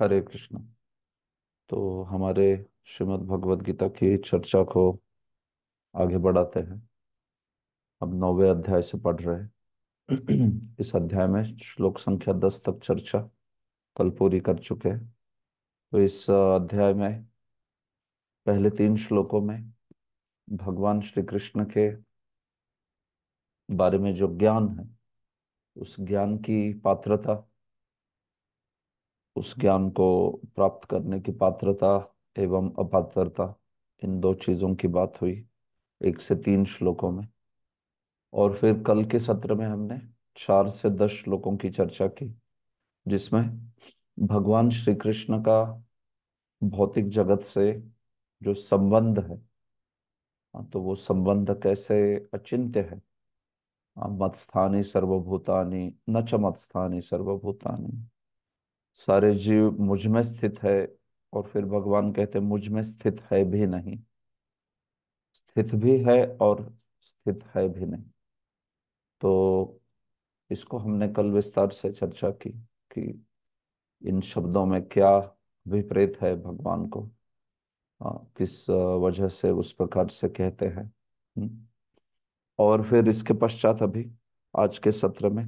हरे कृष्ण तो हमारे श्रीमद् भगवद गीता की चर्चा को आगे बढ़ाते हैं अब नौवे अध्याय से पढ़ रहे हैं इस अध्याय में श्लोक संख्या दस तक चर्चा कल पूरी कर चुके हैं तो इस अध्याय में पहले तीन श्लोकों में भगवान श्री कृष्ण के बारे में जो ज्ञान है उस ज्ञान की पात्रता उस ज्ञान को प्राप्त करने की पात्रता एवं अपात्रता इन दो चीज़ों की बात हुई एक से तीन श्लोकों में और फिर कल के सत्र में हमने चार से दस श्लोकों की चर्चा की जिसमें भगवान श्री कृष्ण का भौतिक जगत से जो संबंध है हाँ, तो वो संबंध कैसे अचिंत्य है हाँ, मत्स्थानी सर्वभूतानी न च मत्स्थानी सर्वभूतानी सारे जीव मुझ में स्थित है और फिर भगवान कहते मुझ में स्थित है भी नहीं स्थित भी है और स्थित है भी नहीं तो इसको हमने कल विस्तार से चर्चा की कि इन शब्दों में क्या विपरीत है भगवान को आ, हाँ, किस वजह से उस प्रकार से कहते हैं और फिर इसके पश्चात अभी आज के सत्र में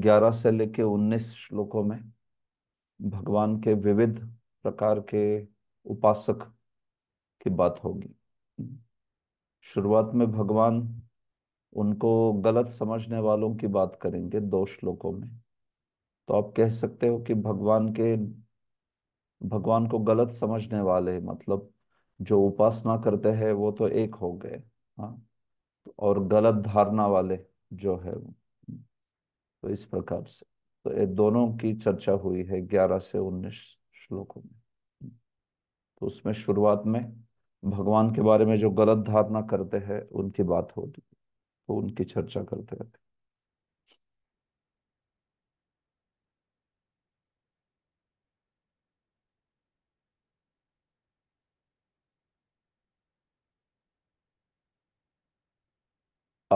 11 से लेके 19 श्लोकों में भगवान के विविध प्रकार के उपासक की बात होगी शुरुआत में भगवान उनको गलत समझने वालों की बात करेंगे दो श्लोकों में तो आप कह सकते हो कि भगवान के भगवान को गलत समझने वाले मतलब जो उपासना करते हैं वो तो एक हो गए हाँ और गलत धारणा वाले जो है वो तो इस प्रकार से तो दोनों की चर्चा हुई है ग्यारह से उन्नीस श्लोकों में तो उसमें शुरुआत में भगवान के बारे में जो गलत धारणा करते हैं उनकी बात होती है तो उनकी चर्चा करते रहते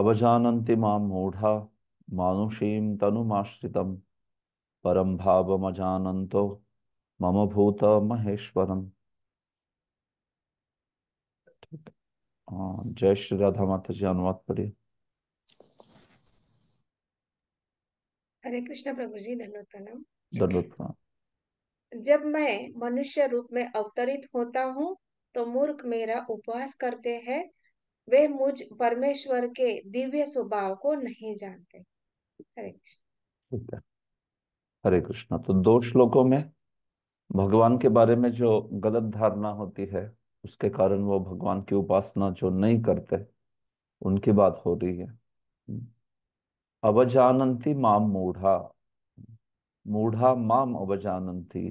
अवजानन्ति मां मूढ़ा मानुषीम तनुमाश्रितम भाव भावमजानन्तो मम भूतमहेश्वरम् जय श्री राधा माता जी अनुवाद पढ़िए हरे कृष्ण प्रभु जी धन्यवाद प्रणाम धन्यवाद प्रणाम जब मैं मनुष्य रूप में अवतरित होता हूँ तो मूर्ख मेरा उपवास करते हैं वे मुझ परमेश्वर के दिव्य स्वभाव को नहीं जानते हरे कृष्ण हरे कृष्णा तो दो श्लोकों में भगवान के बारे में जो गलत धारणा होती है उसके कारण वो भगवान की उपासना जो नहीं करते उनकी बात हो रही है अवजानंती माम मूढ़ा मूढ़ा माम अवजानंती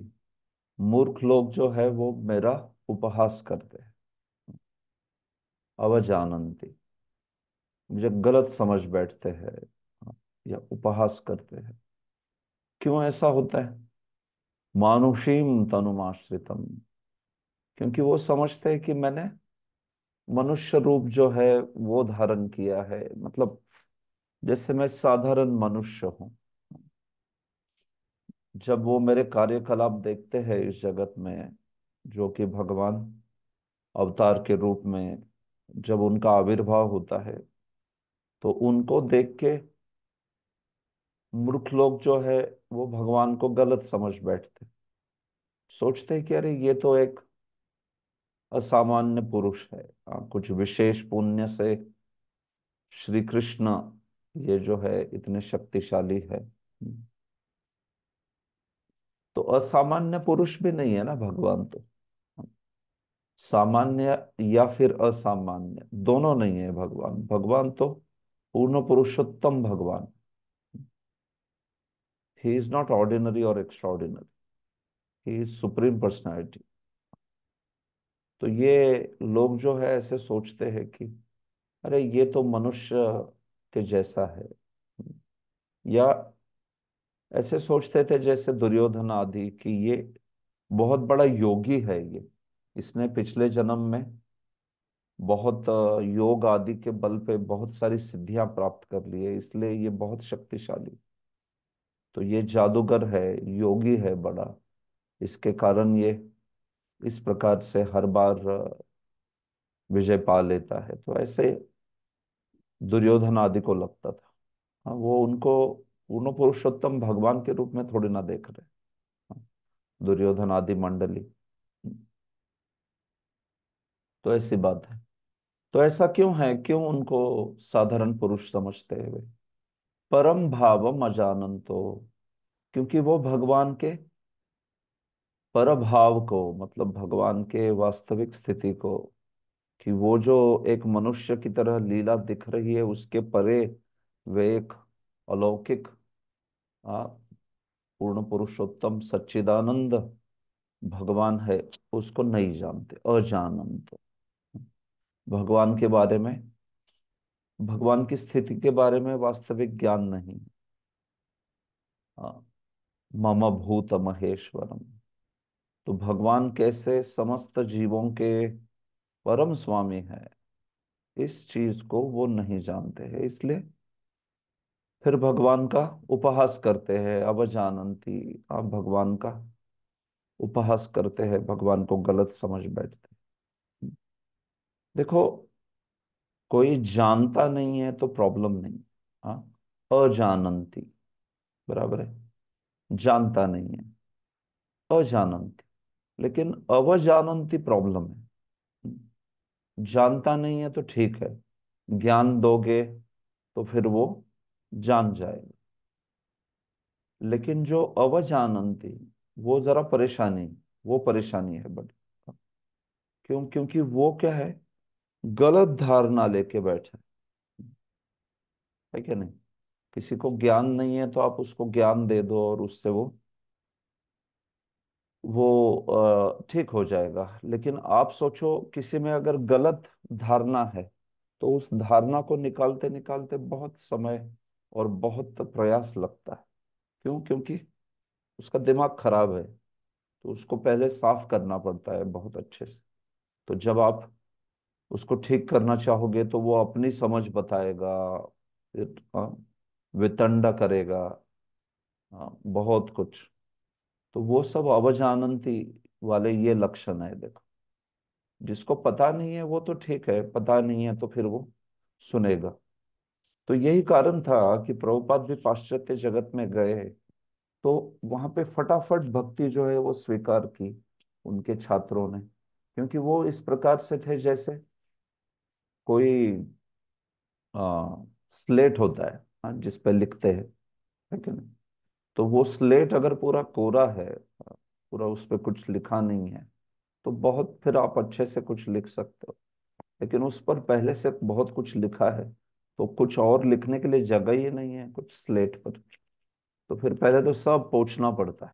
मूर्ख लोग जो है वो मेरा उपहास करते हैं अवजानंती मुझे गलत समझ बैठते हैं या उपहास करते हैं क्यों ऐसा होता है मानुषीम तनुमाश्रितम क्योंकि वो समझते हैं कि मैंने मनुष्य रूप जो है वो धारण किया है मतलब जैसे मैं साधारण मनुष्य हूं जब वो मेरे कार्यकलाप देखते हैं इस जगत में जो कि भगवान अवतार के रूप में जब उनका आविर्भाव होता है तो उनको देख के मूर्ख लोग जो है वो भगवान को गलत समझ बैठते सोचते कि अरे ये तो एक असामान्य पुरुष है आ, हाँ, कुछ विशेष पुण्य से श्री कृष्ण ये जो है इतने शक्तिशाली है तो असामान्य पुरुष भी नहीं है ना भगवान तो सामान्य या फिर असामान्य दोनों नहीं है भगवान भगवान तो पूर्ण पुरुषोत्तम भगवान He is not ordinary or extraordinary. He is supreme personality तो ये लोग जो है ऐसे सोचते हैं कि अरे ये तो मनुष्य के जैसा है या ऐसे सोचते थे जैसे दुर्योधन आदि कि ये बहुत बड़ा योगी है ये इसने पिछले जन्म में बहुत योग आदि के बल पे बहुत सारी सिद्धियां प्राप्त कर ली है इसलिए ये बहुत शक्तिशाली तो ये जादूगर है योगी है बड़ा इसके कारण ये इस प्रकार से हर बार विजय पा लेता है तो ऐसे दुर्योधन आदि को लगता था हाँ वो उनको पूर्ण पुरुषोत्तम भगवान के रूप में थोड़ी ना देख रहे हाँ, दुर्योधन आदि मंडली तो ऐसी बात है तो ऐसा क्यों है क्यों उनको साधारण पुरुष समझते हैं वे परम भावम अजानंतो क्योंकि वो भगवान के परभाव को मतलब भगवान के वास्तविक स्थिति को कि वो जो एक मनुष्य की तरह लीला दिख रही है उसके परे वे एक अलौकिक पूर्ण पुरुषोत्तम सच्चिदानंद भगवान है उसको नहीं जानते अजानंत भगवान के बारे में भगवान की स्थिति के बारे में वास्तविक ज्ञान नहीं हाँ, मम भूत महेश्वरम तो भगवान कैसे समस्त जीवों के परम स्वामी है इस चीज को वो नहीं जानते हैं इसलिए फिर भगवान का उपहास करते हैं अब जानती आप भगवान का उपहास करते हैं भगवान को गलत समझ बैठते देखो कोई जानता नहीं है तो प्रॉब्लम नहीं हाँ अजानंती बराबर है जानता नहीं है अजानंती लेकिन अवजानंती प्रॉब्लम है जानता नहीं है तो ठीक है ज्ञान दोगे तो फिर वो जान जाएगा लेकिन जो अवजानंती वो जरा परेशानी वो परेशानी है बड़ी क्यों क्योंकि वो क्या है गलत धारणा लेके बैठा है क्या नहीं किसी को ज्ञान नहीं है तो आप उसको ज्ञान दे दो और उससे वो वो ठीक हो जाएगा लेकिन आप सोचो किसी में अगर गलत धारणा है तो उस धारणा को निकालते निकालते बहुत समय और बहुत प्रयास लगता है क्यों क्योंकि उसका दिमाग खराब है तो उसको पहले साफ करना पड़ता है बहुत अच्छे से तो जब आप उसको ठीक करना चाहोगे तो वो अपनी समझ बताएगा वितंडा करेगा बहुत कुछ तो वो सब अवजानती वाले ये लक्षण है देखो जिसको पता नहीं है वो तो ठीक है पता नहीं है तो फिर वो सुनेगा तो यही कारण था कि प्रभुपाद भी पाश्चात्य जगत में गए तो वहां पे फटाफट भक्ति जो है वो स्वीकार की उनके छात्रों ने क्योंकि वो इस प्रकार से थे जैसे कोई आ, स्लेट होता है हाँ, जिस पर लिखते हैं है तो वो स्लेट अगर पूरा कोरा है पूरा उस पर कुछ लिखा नहीं है तो बहुत फिर आप अच्छे से कुछ लिख सकते हो लेकिन उस पर पहले से बहुत कुछ लिखा है तो कुछ और लिखने के लिए जगह ही नहीं है कुछ स्लेट पर तो फिर पहले तो सब पोछना पड़ता है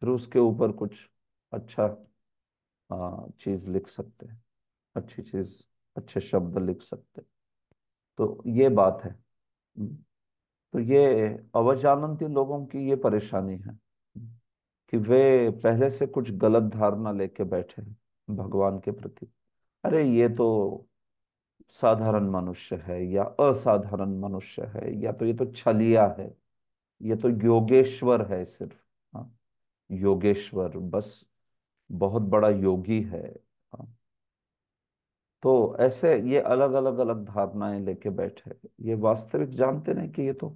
फिर उसके ऊपर कुछ अच्छा चीज लिख सकते हैं अच्छी चीज अच्छे शब्द लिख सकते तो ये बात है तो ये अवजानती लोगों की ये परेशानी है कि वे पहले से कुछ गलत धारणा लेके बैठे हैं भगवान के प्रति अरे ये तो साधारण मनुष्य है या असाधारण मनुष्य है या तो ये तो छलिया है ये तो योगेश्वर है सिर्फ हाँ योगेश्वर बस बहुत बड़ा योगी है तो ऐसे ये अलग अलग अलग धारणाएं लेके बैठे ये वास्तविक जानते नहीं कि ये तो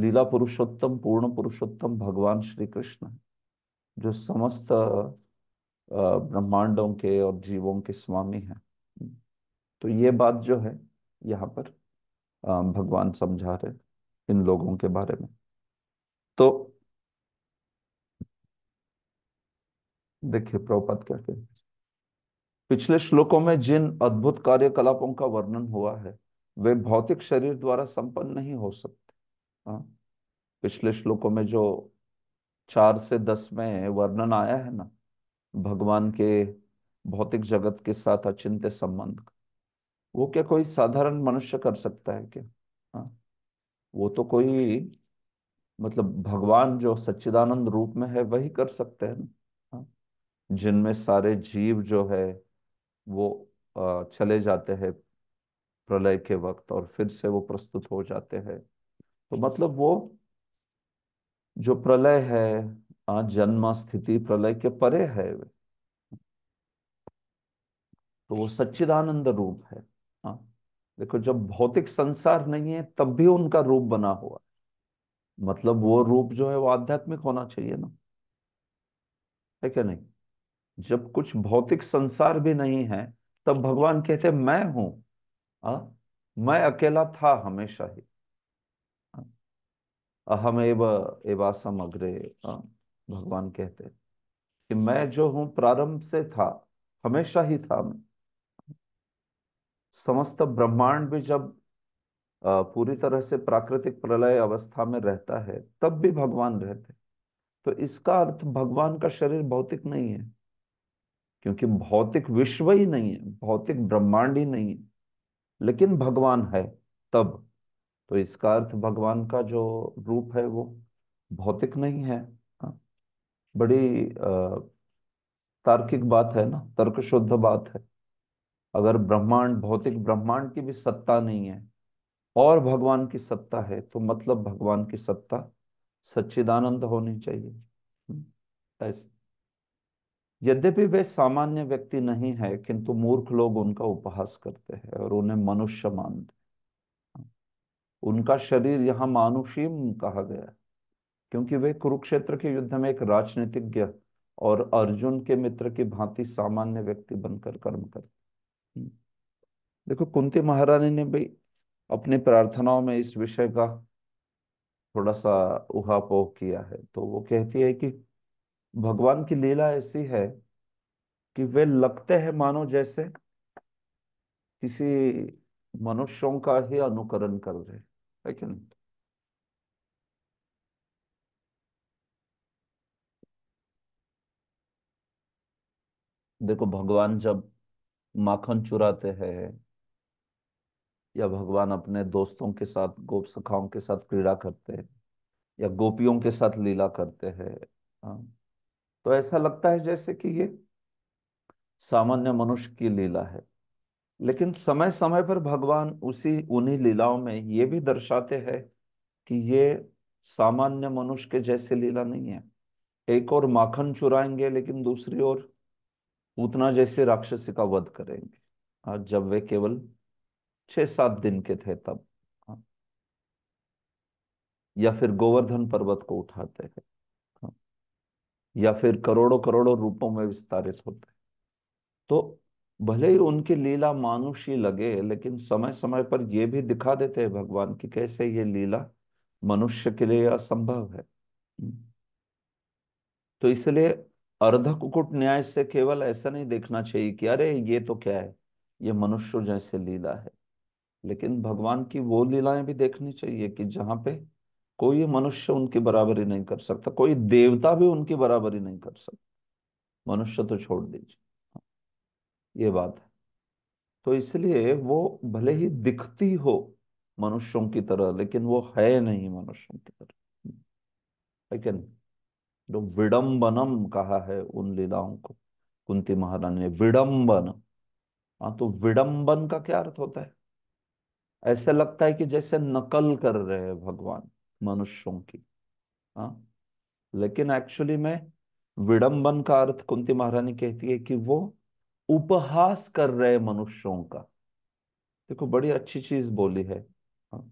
लीला पुरुषोत्तम पूर्ण पुरुषोत्तम भगवान श्री कृष्ण जो समस्त ब्रह्मांडों के और जीवों के स्वामी हैं तो ये बात जो है यहाँ पर भगवान समझा रहे इन लोगों के बारे में तो देखिए प्रभुपद क्या कहते हैं पिछले श्लोकों में जिन अद्भुत कार्यकलापों का वर्णन हुआ है वे भौतिक शरीर द्वारा संपन्न नहीं हो सकते हाँ पिछले श्लोकों में जो चार से दस में वर्णन आया है ना भगवान के भौतिक जगत के साथ अचिंत्य संबंध का वो क्या कोई साधारण मनुष्य कर सकता है क्या हाँ वो तो कोई मतलब भगवान जो सच्चिदानंद रूप में है वही कर सकते हैं ना हाँ, जिनमें सारे जीव जो है वो चले जाते हैं प्रलय के वक्त और फिर से वो प्रस्तुत हो जाते हैं तो मतलब वो जो प्रलय है आज जन्म स्थिति प्रलय के परे है तो वो सच्चिदानंद रूप है हाँ देखो जब भौतिक संसार नहीं है तब भी उनका रूप बना हुआ है मतलब वो रूप जो है वो आध्यात्मिक होना चाहिए ना है क्या नहीं जब कुछ भौतिक संसार भी नहीं है तब भगवान कहते मैं हूं आ? मैं अकेला था हमेशा ही अहम एव एवासम अग्रे भगवान कहते कि मैं जो हूं प्रारंभ से था हमेशा ही था मैं समस्त ब्रह्मांड भी जब पूरी तरह से प्राकृतिक प्रलय अवस्था में रहता है तब भी भगवान रहते तो इसका अर्थ भगवान का शरीर भौतिक नहीं है क्योंकि भौतिक विश्व ही नहीं है भौतिक ब्रह्मांड ही नहीं है लेकिन भगवान है तब तो इसका अर्थ भगवान का जो रूप है वो भौतिक नहीं है हाँ, बड़ी तार्किक बात है ना तर्क शुद्ध बात है अगर ब्रह्मांड भौतिक ब्रह्मांड की भी सत्ता नहीं है और भगवान की सत्ता है तो मतलब भगवान की सत्ता सच्चिदानंद होनी चाहिए हम्म, ऐसे यद्यपि वे सामान्य व्यक्ति नहीं है किंतु मूर्ख लोग उनका उपहास करते हैं और उन्हें मनुष्य मानते उनका शरीर यहाँ मानुषी कहा गया क्योंकि वे कुरुक्षेत्र के युद्ध में एक राजनीतिज्ञ और अर्जुन के मित्र की भांति सामान्य व्यक्ति बनकर कर्म करते देखो कुंती महारानी ने भी अपनी प्रार्थनाओं में इस विषय का थोड़ा सा उहापोह किया है तो वो कहती है कि भगवान की लीला ऐसी है कि वे लगते हैं मानो जैसे किसी मनुष्यों का ही अनुकरण कर रहे है नहीं देखो भगवान जब माखन चुराते हैं या भगवान अपने दोस्तों के साथ गोप सखाओं के साथ क्रीड़ा करते हैं या गोपियों के साथ लीला करते हैं हाँ, तो ऐसा लगता है जैसे कि ये सामान्य मनुष्य की लीला है लेकिन समय समय पर भगवान उसी उन्हीं लीलाओं में ये भी दर्शाते हैं कि ये सामान्य मनुष्य के जैसे लीला नहीं है एक और माखन चुराएंगे लेकिन दूसरी ओर उतना जैसे राक्षसी का वध करेंगे आज जब वे केवल छह सात दिन के थे तब हाँ। या फिर गोवर्धन पर्वत को उठाते हैं या फिर करोड़ों करोड़ों रूपों में विस्तारित होते हैं तो भले ही उनकी लीला मानुषी लगे लेकिन समय समय पर यह भी दिखा देते हैं भगवान कि कैसे ये लीला मनुष्य के लिए असंभव है तो इसलिए अर्ध कुकुट न्याय से केवल ऐसा नहीं देखना चाहिए कि अरे ये तो क्या है ये मनुष्य जैसे लीला है लेकिन भगवान की वो लीलाएं भी देखनी चाहिए कि जहां पे कोई मनुष्य उनकी बराबरी नहीं कर सकता कोई देवता भी उनकी बराबरी नहीं कर सकता मनुष्य तो छोड़ दीजिए हाँ, ये बात है तो इसलिए वो भले ही दिखती हो मनुष्यों की तरह लेकिन वो है नहीं मनुष्यों की तरह लेकिन जो विडम्बनम कहा है उन लीलाओं को कुंती महारानी ने विडम्बन हाँ तो विडम्बन का क्या अर्थ होता है ऐसे लगता है कि जैसे नकल कर रहे हैं भगवान मनुष्यों की हाँ लेकिन एक्चुअली में विडंबन का अर्थ कुंती महारानी कहती है कि वो उपहास कर रहे मनुष्यों का देखो बड़ी अच्छी चीज बोली है हाँ,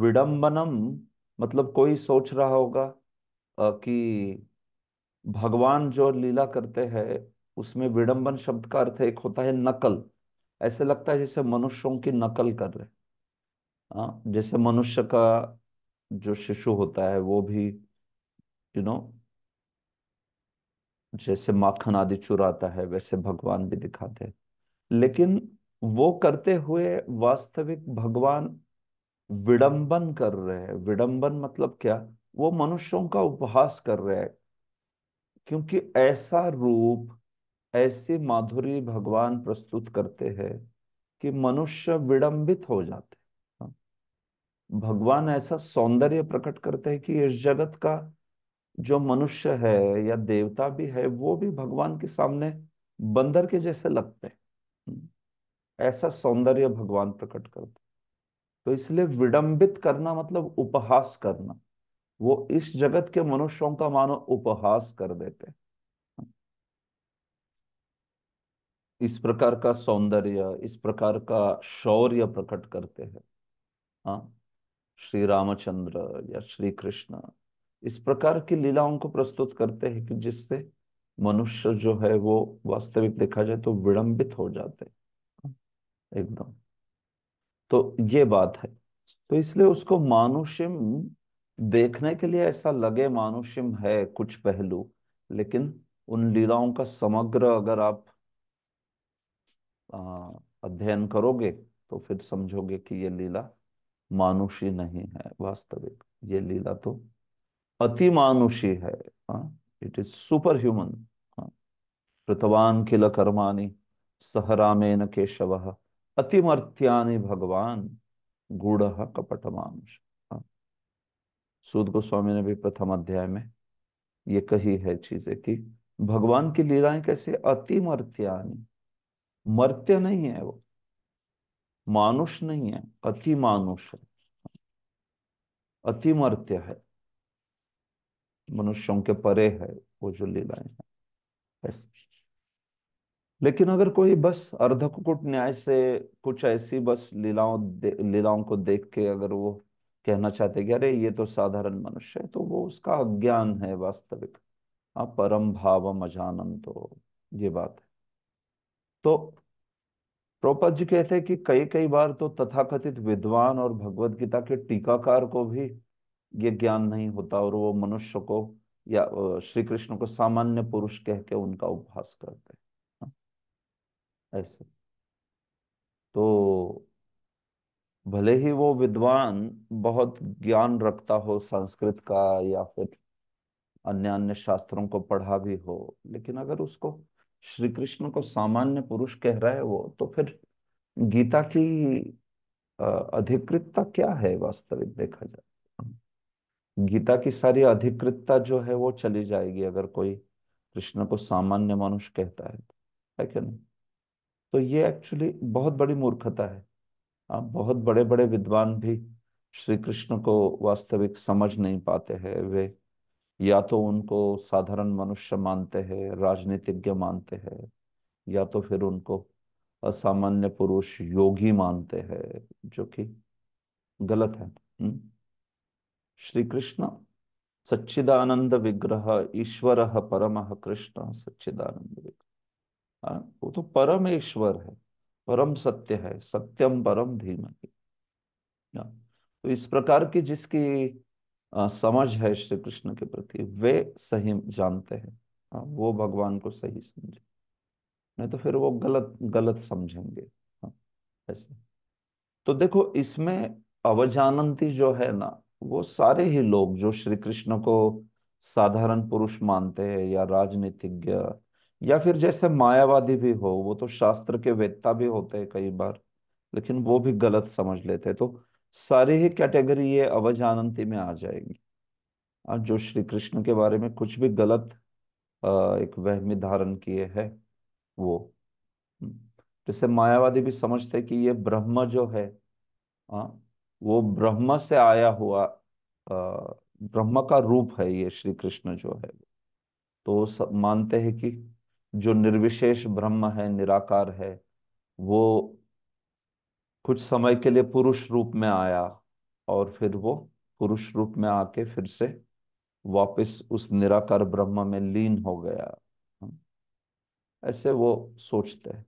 विडंबनम मतलब कोई सोच रहा होगा कि भगवान जो लीला करते हैं उसमें विडंबन शब्द का अर्थ एक होता है नकल ऐसे लगता है जैसे मनुष्यों की नकल कर रहे हाँ जैसे मनुष्य का जो शिशु होता है वो भी यू नो जैसे माखन आदि चुराता है वैसे भगवान भी दिखाते हैं लेकिन वो करते हुए वास्तविक भगवान विडंबन कर रहे हैं विडंबन मतलब क्या वो मनुष्यों का उपहास कर रहे हैं क्योंकि ऐसा रूप ऐसी माधुरी भगवान प्रस्तुत करते हैं कि मनुष्य विडंबित हो जाते भगवान ऐसा सौंदर्य प्रकट करते हैं कि इस जगत का जो मनुष्य है या देवता भी है वो भी भगवान के सामने बंदर के जैसे लगते हैं हम्म। ऐसा सौंदर्य भगवान प्रकट करते तो इसलिए विडंबित करना मतलब उपहास करना वो इस जगत के मनुष्यों का मानो उपहास कर देते इस प्रकार का सौंदर्य इस प्रकार का शौर्य प्रकट करते हैं हाँ श्री रामचंद्र या श्री कृष्ण इस प्रकार की लीलाओं को प्रस्तुत करते हैं कि जिससे मनुष्य जो है वो वास्तविक देखा जाए तो विलंबित हो जाते एकदम तो ये बात है तो इसलिए उसको मानुषिम देखने के लिए ऐसा लगे मानुषिम है कुछ पहलू लेकिन उन लीलाओं का समग्र अगर आप अध्ययन करोगे तो फिर समझोगे कि ये लीला मानुषी नहीं है वास्तविक ये लीला तो अति मानुषी है इट इज सुपर ह्यूमन कृतवान किल कर्माणी सहरामेन केशव अतिमर्त्यानि भगवान गुड़ कपट मानुष हाँ। सुद गोस्वामी ने भी प्रथम अध्याय में ये कही है चीजें कि भगवान की लीलाएं कैसे अतिमर्त्यानि मर्त्य नहीं है वो मानुष नहीं है अति मानुष है अतिमर्त्य है मनुष्यों के परे है वो जो लीलाएं हैं लेकिन अगर कोई बस अर्धकुट न्याय से कुछ ऐसी बस लीलाओं लीलाओं को देख के अगर वो कहना चाहते कि अरे ये तो साधारण मनुष्य है तो वो उसका अज्ञान है वास्तविक परम भाव तो ये बात है तो प्रभुपद जी कहते हैं कि कई कई बार तो तथाकथित विद्वान और भगवत गीता के टीकाकार को भी ये ज्ञान नहीं होता और वो मनुष्य को या श्री कृष्ण को सामान्य पुरुष कह के उनका उपहास करते हैं ऐसे तो भले ही वो विद्वान बहुत ज्ञान रखता हो संस्कृत का या फिर अन्य अन्य शास्त्रों को पढ़ा भी हो लेकिन अगर उसको श्री कृष्ण को सामान्य पुरुष कह रहा है वो तो फिर गीता की अधिकृतता क्या है वास्तविक देखा जाए गीता की सारी अधिकृतता जो है वो चली जाएगी अगर कोई कृष्ण को सामान्य मनुष्य कहता है तो, है क्या नहीं तो ये एक्चुअली बहुत बड़ी मूर्खता है आप बहुत बड़े बड़े विद्वान भी श्री कृष्ण को वास्तविक समझ नहीं पाते हैं वे या तो उनको साधारण मनुष्य मानते हैं राजनीतिज्ञ मानते हैं या तो फिर उनको असामान्य पुरुष योगी मानते हैं जो कि गलत है हम्म? श्री कृष्ण सच्चिदानंद विग्रह ईश्वर परम कृष्ण सच्चिदानंद विग्रह वो तो परमेश्वर है परम सत्य है सत्यम परम धीम हाँ, तो इस प्रकार की जिसकी समझ है श्री कृष्ण के प्रति वे सही जानते हैं वो भगवान को सही समझे नहीं तो फिर वो गलत गलत समझेंगे ऐसे तो देखो इसमें अवजानंती जो है ना वो सारे ही लोग जो श्री कृष्ण को साधारण पुरुष मानते हैं या राजनीतिज्ञ या फिर जैसे मायावादी भी हो वो तो शास्त्र के वेत्ता भी होते हैं कई बार लेकिन वो भी गलत समझ लेते हैं तो सारी ही कैटेगरी ये अवजानंती में आ जाएगी और जो श्री कृष्ण के बारे में कुछ भी गलत एक वहमी धारण किए है वो हम्म, जैसे मायावादी भी समझते कि ये ब्रह्म जो है आ, वो ब्रह्म से आया हुआ ब्रह्म का रूप है ये श्री कृष्ण जो है तो सब मानते हैं कि जो निर्विशेष ब्रह्म है निराकार है वो कुछ समय के लिए पुरुष रूप में आया और फिर वो पुरुष रूप में आके फिर से वापस उस निराकार ब्रह्म में लीन हो गया ऐसे वो सोचते हैं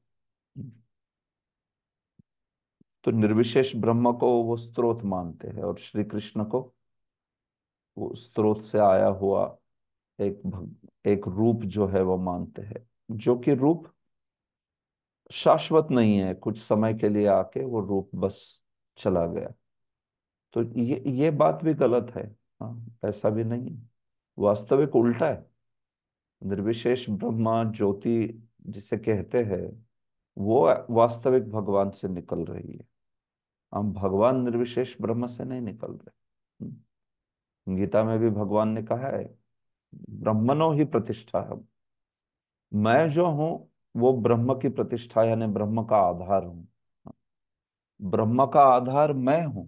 तो निर्विशेष ब्रह्म को वो स्त्रोत मानते हैं और श्री कृष्ण को वो स्त्रोत से आया हुआ एक एक रूप जो है वो मानते हैं जो कि रूप शाश्वत नहीं है कुछ समय के लिए आके वो रूप बस चला गया तो ये ये बात भी गलत है हाँ ऐसा भी नहीं वास्तविक उल्टा है निर्विशेष ब्रह्मा ज्योति जिसे कहते हैं वो वास्तविक भगवान से निकल रही है हम भगवान निर्विशेष ब्रह्म से नहीं निकल रहे हम्म। गीता में भी भगवान ने कहा है ब्रह्मनो ही प्रतिष्ठा हम मैं जो हूं वो ब्रह्म की प्रतिष्ठा यानी ब्रह्म का आधार हूं ब्रह्म का आधार मैं हूं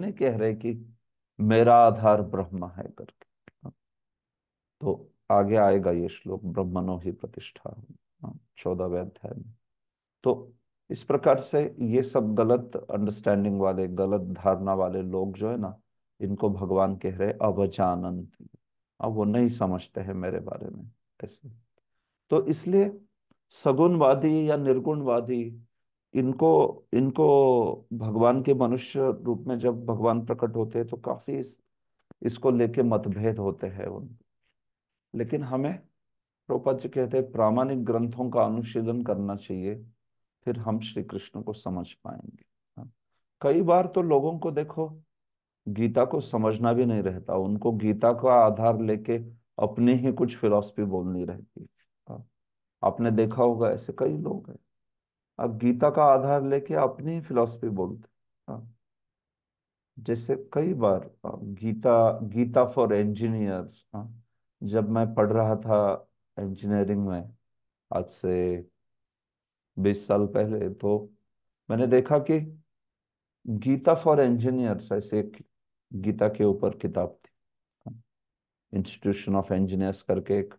नहीं कह रहे कि मेरा आधार ब्रह्म है करके तो आगे आएगा ये श्लोक ब्रह्मनो ही प्रतिष्ठा हाँ, चौदहवें अध्याय में तो इस प्रकार से ये सब गलत अंडरस्टैंडिंग वाले गलत धारणा वाले लोग जो है ना इनको भगवान कह रहे अवजानंती अब वो नहीं समझते हैं मेरे बारे में ऐसे तो इसलिए सगुणवादी या निर्गुणवादी इनको इनको भगवान के मनुष्य रूप में जब भगवान प्रकट होते हैं तो काफी इस, इसको लेके मतभेद होते हैं उन लेकिन हमें प्रपद जी कहते हैं प्रामाणिक ग्रंथों का अनुशीलन करना चाहिए फिर हम श्री कृष्ण को समझ पाएंगे हाँ। कई बार तो लोगों को देखो गीता को समझना भी नहीं रहता उनको गीता का आधार लेके अपनी ही कुछ फिलॉसफी बोलनी रहती है आपने देखा होगा ऐसे कई लोग हैं अब गीता का आधार लेके अपनी फिलॉसफी बोलते हैं हाँ। जैसे कई बार हाँ, गीता गीता फॉर इंजीनियर्स हाँ। जब मैं पढ़ रहा था इंजीनियरिंग में आज से बीस साल पहले तो मैंने देखा कि गीता फॉर इंजीनियर्स ऐसे एक गीता के ऊपर किताब थी इंस्टीट्यूशन ऑफ इंजीनियर्स करके एक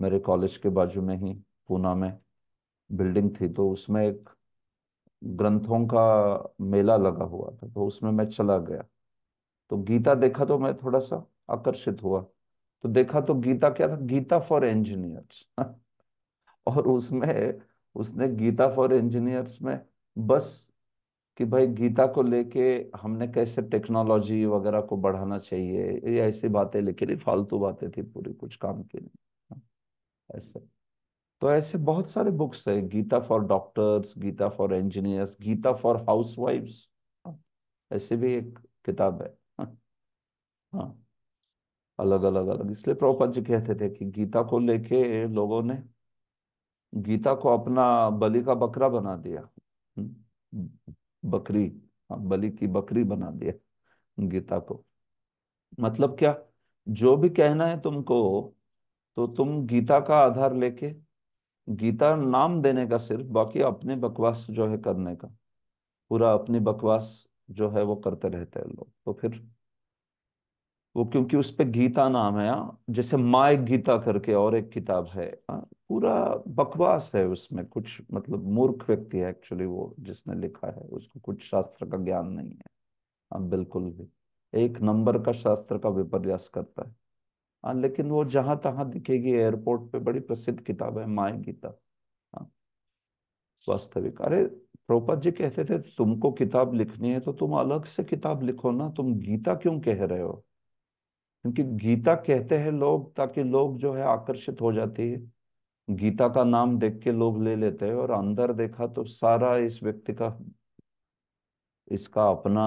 मेरे कॉलेज के बाजू में ही पूना में बिल्डिंग थी तो उसमें एक ग्रंथों का मेला लगा हुआ था तो उसमें मैं चला गया तो गीता देखा तो मैं थोड़ा सा आकर्षित हुआ तो देखा तो गीता क्या था गीता फॉर इंजीनियर्स और उसमें उसने गीता फॉर इंजीनियर्स में बस कि भाई गीता को लेके हमने कैसे टेक्नोलॉजी वगैरह को बढ़ाना चाहिए ये ऐसी बातें लिखी थी फालतू बातें थी पूरी कुछ काम की नहीं ऐसे तो ऐसे बहुत सारे बुक्स है Gita for doctors Gita for engineers Gita for हाउसवाइफ्स ऐसे भी एक किताब है हाँ, अलग अलग अलग इसलिए प्रभुपद जी कहते थे कि गीता को लेके लोगों ने गीता को अपना बलि का बकरा बना दिया हम्म, बकरी हाँ, बलि की बकरी बना दिया गीता को मतलब क्या जो भी कहना है तुमको तो तुम गीता का आधार लेके गीता नाम देने का सिर्फ बाकी अपने बकवास जो है करने का पूरा अपनी बकवास जो है वो करते रहते हैं लोग तो फिर वो क्योंकि उस पर गीता नाम है आ? हाँ, जैसे माय गीता करके और एक किताब है आ? हाँ, पूरा बकवास है उसमें कुछ मतलब मूर्ख व्यक्ति है एक्चुअली वो जिसने लिखा है उसको कुछ शास्त्र का ज्ञान नहीं है आ, हाँ, बिल्कुल भी एक नंबर का शास्त्र का विपर्यास करता है हाँ, लेकिन वो जहां तहां दिखेगी एयरपोर्ट पे बड़ी प्रसिद्ध किताब है माय गीता हाँ, वास्तविक अरे प्रभुपद जी कहते थे तुमको किताब लिखनी है तो तुम अलग से किताब लिखो ना तुम गीता क्यों कह रहे हो क्योंकि गीता कहते हैं लोग ताकि लोग जो है आकर्षित हो जाती है गीता का नाम देख के लोग ले लेते हैं और अंदर देखा तो सारा इस व्यक्ति का इसका अपना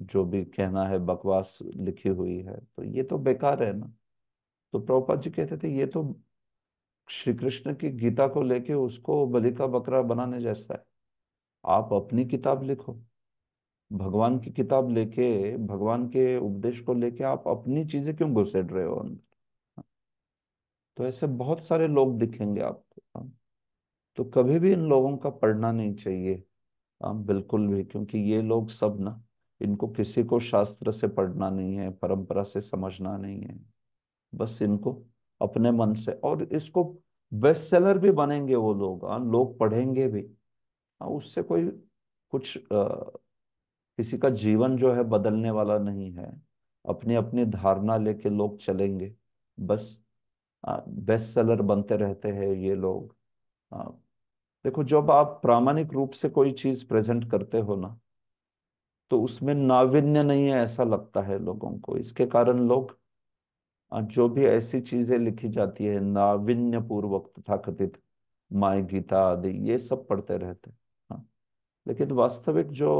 जो भी कहना है बकवास लिखी हुई है तो ये तो बेकार है ना तो प्रभुपा जी कहते थे ये तो श्री कृष्ण की गीता को लेके उसको बलि का बकरा बनाने जैसा है आप अपनी किताब लिखो भगवान की किताब लेके भगवान के उपदेश को लेके आप अपनी चीजें क्यों घुसेड़ रहे हो तो ऐसे बहुत सारे लोग दिखेंगे आपको तो कभी भी इन लोगों का पढ़ना नहीं चाहिए हाँ, बिल्कुल भी क्योंकि ये लोग सब ना इनको किसी को शास्त्र से पढ़ना नहीं है परंपरा से समझना नहीं है बस इनको अपने मन से और इसको बेस्ट सेलर भी बनेंगे वो लोग हाँ लोग पढ़ेंगे भी हाँ उससे कोई कुछ आ, किसी का जीवन जो है बदलने वाला नहीं है अपनी अपनी धारणा लेके लोग चलेंगे बस बेस्ट सेलर बनते रहते हैं ये लोग आ, हाँ, देखो जब आप प्रामाणिक रूप से कोई चीज प्रेजेंट करते हो ना तो उसमें नाविन्य नहीं है ऐसा लगता है लोगों को इसके कारण लोग जो भी ऐसी चीजें लिखी जाती है नाविन्य पूर्वक तथा कथित माय गीता आदि ये सब पढ़ते रहते हाँ लेकिन वास्तविक जो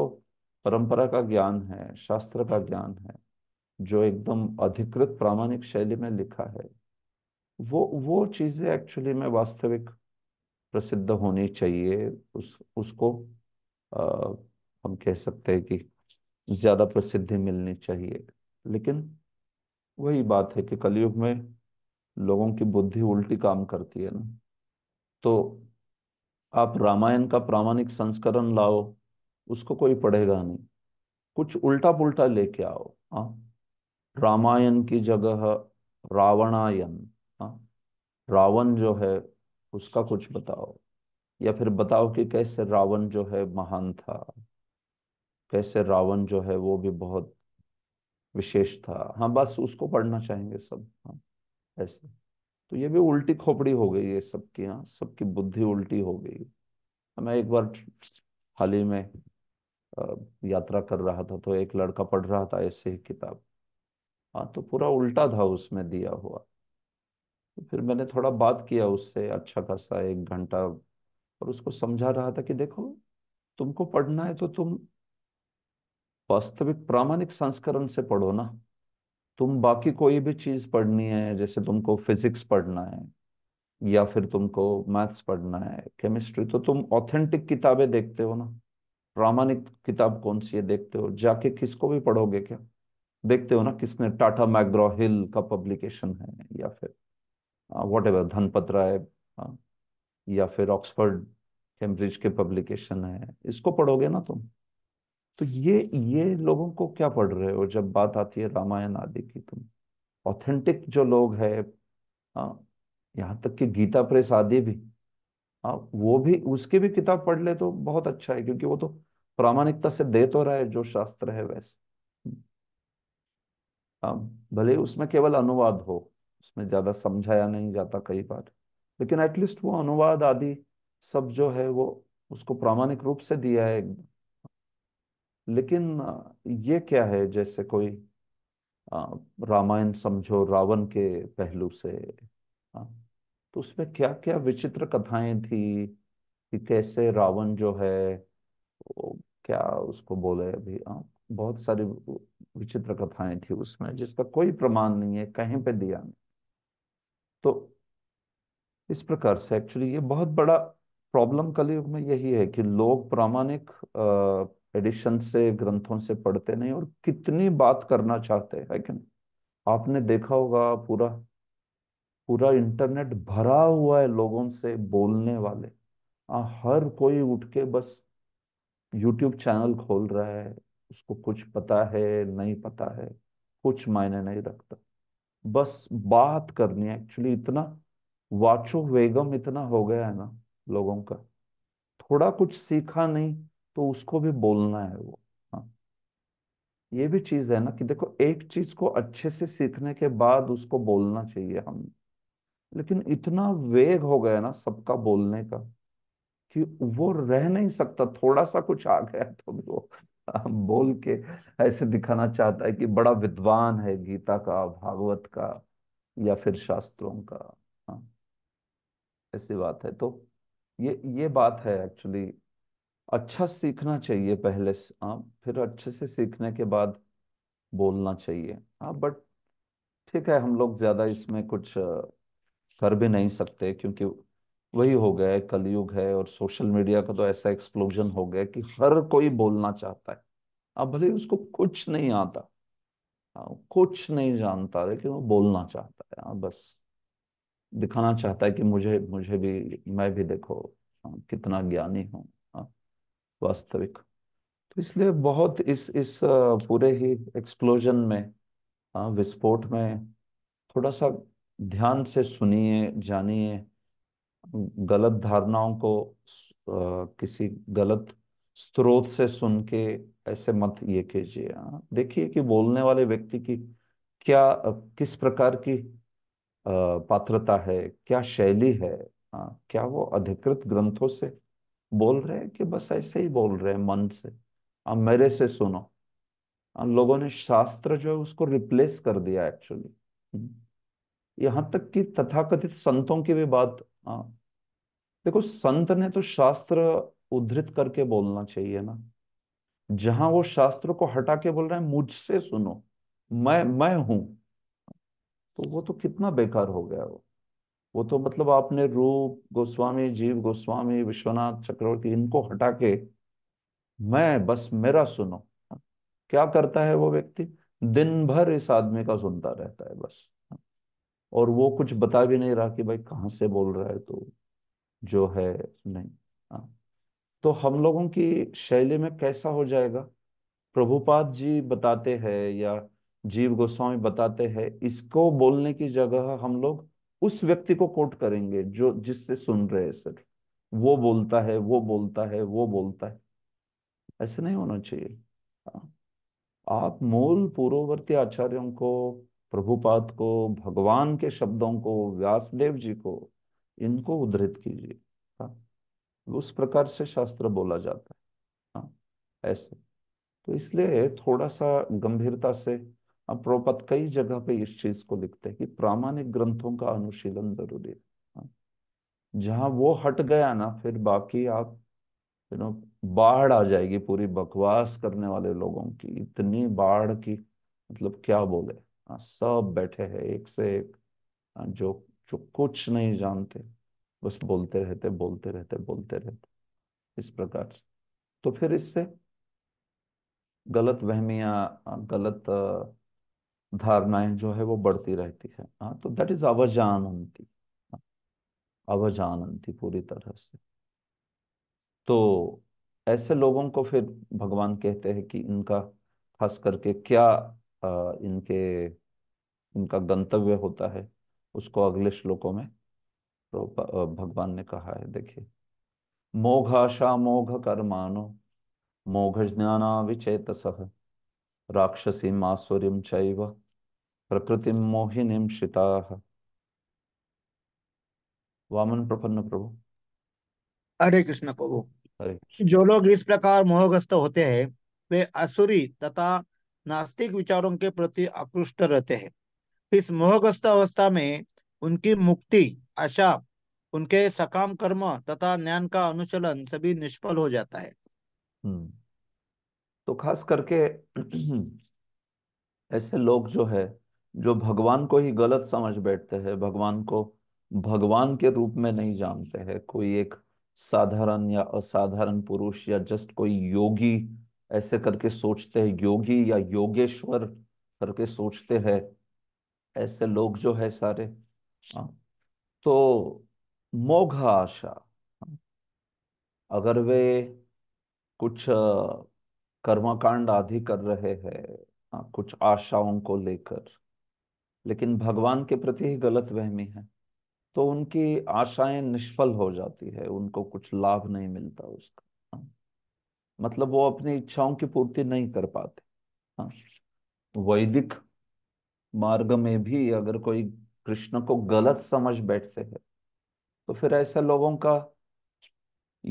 परंपरा का ज्ञान है शास्त्र का ज्ञान है जो एकदम अधिकृत प्रामाणिक शैली में लिखा है वो वो चीजें एक्चुअली में वास्तविक प्रसिद्ध होनी चाहिए उस उसको आ, हम कह सकते हैं कि ज़्यादा प्रसिद्धि मिलनी चाहिए लेकिन वही बात है कि कलयुग में लोगों की बुद्धि उल्टी काम करती है ना तो आप रामायण का प्रामाणिक संस्करण लाओ उसको कोई पढ़ेगा नहीं कुछ उल्टा पुल्टा लेके आओ हाँ रामायण की जगह रावणायन हाँ रावण जो है उसका कुछ बताओ या फिर बताओ कि कैसे रावण जो है महान था कैसे रावण जो है वो भी बहुत विशेष था हाँ बस उसको पढ़ना चाहेंगे सब हाँ ऐसे तो ये भी उल्टी खोपड़ी हो गई है सबकी हाँ सबकी बुद्धि उल्टी हो गई हाँ, मैं एक बार हाल ही में यात्रा कर रहा था तो एक लड़का पढ़ रहा था ऐसे ही किताब हाँ तो पूरा उल्टा था उसमें दिया हुआ तो फिर मैंने थोड़ा बात किया उससे अच्छा खासा एक घंटा और उसको समझा रहा था कि देखो तुमको पढ़ना है तो तुम वास्तविक प्रामाणिक संस्करण से पढ़ो ना तुम बाकी कोई भी चीज पढ़नी है जैसे तुमको फिजिक्स पढ़ना है या फिर तुमको मैथ्स पढ़ना है केमिस्ट्री तो तुम ऑथेंटिक किताबें देखते हो ना प्रामाणिक किताब कौन सी है देखते हो जाके किसको भी पढ़ोगे क्या देखते हो ना किसने टाटा मैग्रो हिल का पब्लिकेशन है या फिर वॉट एवर धनपत राय या फिर ऑक्सफर्ड कैम्ब्रिज के पब्लिकेशन है इसको पढ़ोगे ना तुम तो ये ये लोगों को क्या पढ़ रहे हो जब बात आती है रामायण आदि की तुम ऑथेंटिक जो लोग है यहाँ तक कि गीता प्रेस आदि भी आ, वो भी उसकी भी किताब पढ़ ले तो बहुत अच्छा है क्योंकि वो तो प्रामाणिकता से दे तो रहा है जो शास्त्र है वैसे आ, भले उसमें केवल अनुवाद हो उसमें ज्यादा समझाया नहीं जाता कई बार लेकिन एटलीस्ट वो अनुवाद आदि सब जो है वो उसको प्रामाणिक रूप से दिया है एकदम लेकिन ये क्या है जैसे कोई रामायण समझो रावण के पहलू से तो उसमें क्या क्या विचित्र कथाएं थी कि कैसे रावण जो है क्या उसको बोले अभी बहुत सारी विचित्र कथाएं थी उसमें जिसका कोई प्रमाण नहीं है कहीं पे दिया नहीं तो इस प्रकार से एक्चुअली ये बहुत बड़ा प्रॉब्लम कलयुग में यही है कि लोग प्रामाणिक एडिशन से ग्रंथों से पढ़ते नहीं और कितनी बात करना चाहते हैं है कि नहीं आपने देखा होगा पूरा पूरा इंटरनेट भरा हुआ है लोगों से बोलने वाले आ, हर कोई उठ के बस यूट्यूब चैनल खोल रहा है उसको कुछ पता है नहीं पता है कुछ मायने नहीं रखता बस बात करनी है एक्चुअली इतना वाचो वेगम इतना हो गया है ना लोगों का थोड़ा कुछ सीखा नहीं तो उसको भी बोलना है वो हाँ ये भी चीज है ना कि देखो एक चीज को अच्छे से सीखने के बाद उसको बोलना चाहिए हम लेकिन इतना वेग हो गया ना सबका बोलने का कि वो रह नहीं सकता थोड़ा सा कुछ आ गया तो भी वो हाँ, बोल के ऐसे दिखाना चाहता है कि बड़ा विद्वान है गीता का भागवत का या फिर शास्त्रों का हाँ, ऐसी बात है तो ये ये बात है एक्चुअली अच्छा सीखना चाहिए पहले से आप हाँ, फिर अच्छे से सीखने के बाद बोलना चाहिए हाँ बट ठीक है हम लोग ज़्यादा इसमें कुछ कर भी नहीं सकते क्योंकि वही हो गया है कलयुग है और सोशल मीडिया का तो ऐसा एक्सप्लोजन हो गया कि हर कोई बोलना चाहता है अब भले उसको कुछ नहीं आता हाँ, कुछ नहीं जानता लेकिन वो बोलना चाहता है आ, हाँ, बस दिखाना चाहता है कि मुझे मुझे भी मैं भी देखो आ, कितना ज्ञानी हूँ वास्तविक तो इसलिए बहुत इस इस पूरे ही एक्सप्लोजन में विस्फोट में थोड़ा सा ध्यान से सुनिए जानिए गलत धारणाओं को किसी गलत स्रोत से सुन के ऐसे मत ये कीजिए देखिए कि बोलने वाले व्यक्ति की क्या किस प्रकार की पात्रता है क्या शैली है क्या वो अधिकृत ग्रंथों से बोल रहे हैं कि बस ऐसे ही बोल रहे हैं मन से अब मेरे से सुनो अब लोगों ने शास्त्र जो है उसको रिप्लेस कर दिया एक्चुअली हम्म। यहाँ तक कि तथाकथित संतों की भी बात आ, हाँ। देखो संत ने तो शास्त्र उद्धृत करके बोलना चाहिए ना जहां वो शास्त्र को हटा के बोल रहे हैं मुझसे सुनो मैं मैं हूं तो वो तो कितना बेकार हो गया वो वो तो मतलब आपने रूप गोस्वामी जीव गोस्वामी विश्वनाथ चक्रवर्ती इनको हटा के मैं बस मेरा सुनो क्या करता है वो व्यक्ति दिन भर इस आदमी का सुनता रहता है बस और वो कुछ बता भी नहीं रहा कि भाई कहाँ से बोल रहा है तो जो है नहीं तो हम लोगों की शैली में कैसा हो जाएगा प्रभुपाद जी बताते हैं या जीव गोस्वामी बताते हैं इसको बोलने की जगह हम लोग उस व्यक्ति को कोट करेंगे जो जिससे सुन रहे हैं सर वो बोलता है वो बोलता है वो बोलता है ऐसे नहीं होना चाहिए हाँ। आप मूल पूर्ववर्ती आचार्यों को प्रभुपाद को भगवान के शब्दों को व्यासदेव जी को इनको उद्धृत कीजिए हाँ। उस प्रकार से शास्त्र बोला जाता है हाँ। ऐसे तो इसलिए थोड़ा सा गंभीरता से अब प्रोपत कई जगह पे इस चीज को लिखते हैं कि प्रामाणिक ग्रंथों का अनुशीलन जरूरी है हाँ। जहां वो हट गया ना फिर बाकी आप यू नो बाढ़ आ जाएगी पूरी बकवास करने वाले लोगों की इतनी बाढ़ की मतलब क्या बोले आ, हाँ, सब बैठे हैं एक से एक आ, हाँ, जो जो कुछ नहीं जानते बस बोलते रहते बोलते रहते बोलते रहते इस प्रकार से तो फिर इससे गलत वहमियाँ गलत आ, धारणाएं जो है वो बढ़ती रहती है हाँ तो दैट इज अवजानती अवजानती पूरी तरह से तो ऐसे लोगों को फिर भगवान कहते हैं कि इनका खास करके क्या आ, इनके इनका गंतव्य होता है उसको अगले श्लोकों में तो भगवान ने कहा है देखिए मोघाशा मोघ कर्मानो मोघ ज्ञाना सह राक्षसी मासुरी चैव प्रकृति मोहिनीम शिता वामन प्रपन्न प्रभु हरे कृष्ण प्रभु जो लोग इस प्रकार मोहग्रस्त होते हैं वे असुरी तथा नास्तिक विचारों के प्रति आकृष्ट रहते हैं इस मोहग्रस्त अवस्था में उनकी मुक्ति आशा उनके सकाम कर्म तथा ज्ञान का अनुशलन सभी निष्फल हो जाता है हम्म। तो खास करके ऐसे लोग जो है जो भगवान को ही गलत समझ बैठते हैं भगवान को भगवान के रूप में नहीं जानते हैं कोई एक साधारण या असाधारण पुरुष या जस्ट कोई योगी ऐसे करके सोचते हैं योगी या योगेश्वर करके सोचते हैं ऐसे लोग जो है सारे हाँ, तो मोघ आशा अगर वे कुछ कर्मकांड आदि कर रहे हैं हाँ, कुछ आशाओं को लेकर लेकिन भगवान के प्रति ही गलत वहमी है तो उनकी आशाएं निष्फल हो जाती है उनको कुछ लाभ नहीं मिलता उसका मतलब वो अपनी इच्छाओं की पूर्ति नहीं कर पाते वैदिक मार्ग में भी अगर कोई कृष्ण को गलत समझ बैठते हैं तो फिर ऐसे लोगों का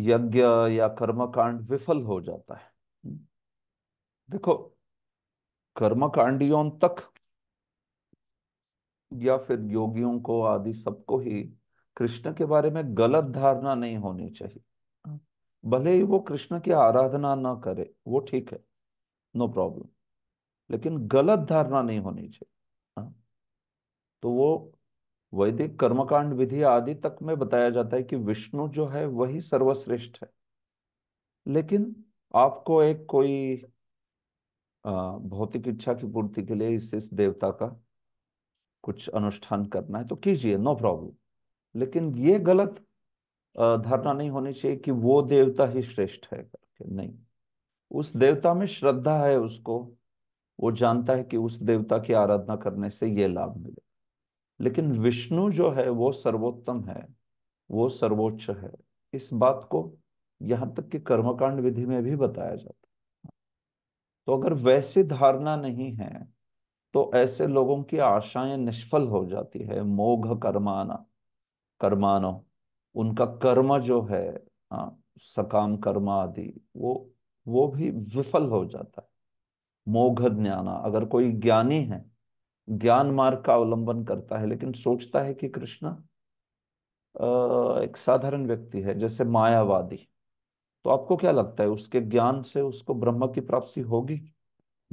यज्ञ या कर्मकांड विफल हो जाता है देखो कर्मकांडियों तक या फिर योगियों को आदि सबको ही कृष्ण के बारे में गलत धारणा नहीं होनी चाहिए भले ही वो कृष्ण की आराधना ना करे वो ठीक है नो प्रॉब्लम लेकिन गलत धारणा नहीं होनी चाहिए हाँ। तो वो वैदिक कर्मकांड विधि आदि तक में बताया जाता है कि विष्णु जो है वही सर्वश्रेष्ठ है लेकिन आपको एक कोई भौतिक इच्छा की पूर्ति के लिए इस इस देवता का कुछ अनुष्ठान करना है तो कीजिए नो प्रॉब्लम लेकिन ये गलत धारणा नहीं होनी चाहिए कि वो देवता ही श्रेष्ठ है करके नहीं उस देवता में श्रद्धा है उसको वो जानता है कि उस देवता की आराधना करने से ये लाभ मिले लेकिन विष्णु जो है वो सर्वोत्तम है वो सर्वोच्च है इस बात को यहाँ तक कि कर्मकांड विधि में भी बताया जाता है तो अगर वैसी धारणा नहीं है तो ऐसे लोगों की आशाएं निष्फल हो जाती है मोघ कर्माना कर्मानो उनका कर्म जो है आ, सकाम कर्म आदि वो वो भी विफल हो जाता है मोघ ज्ञाना अगर कोई ज्ञानी है ज्ञान मार्ग का अवलंबन करता है लेकिन सोचता है कि कृष्ण एक साधारण व्यक्ति है जैसे मायावादी तो आपको क्या लगता है उसके ज्ञान से उसको ब्रह्म की प्राप्ति होगी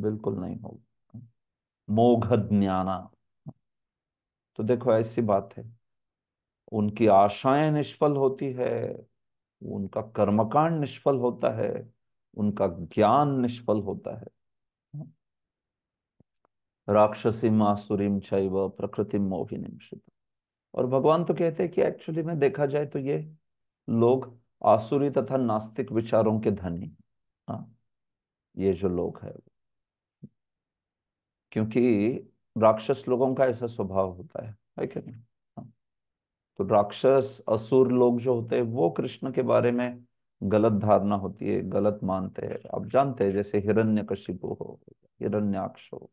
बिल्कुल नहीं होगी मोघ ज्ञाना तो देखो ऐसी बात है उनकी आशाएं निष्फल होती है उनका कर्मकांड निष्फल होता है उनका ज्ञान निष्फल होता है राक्षसी मासुरीम शैव प्रकृति मोहिनी शिव और भगवान तो कहते हैं कि एक्चुअली में देखा जाए तो ये लोग आसुरी तथा नास्तिक विचारों के धनी हाँ ये जो लोग है क्योंकि राक्षस लोगों का ऐसा स्वभाव होता है है क्या नहीं हाँ। तो राक्षस असुर लोग जो होते हैं वो कृष्ण के बारे में गलत धारणा होती है गलत मानते हैं आप जानते हैं जैसे हिरण्य कशिपु हो हिरण्याक्ष हो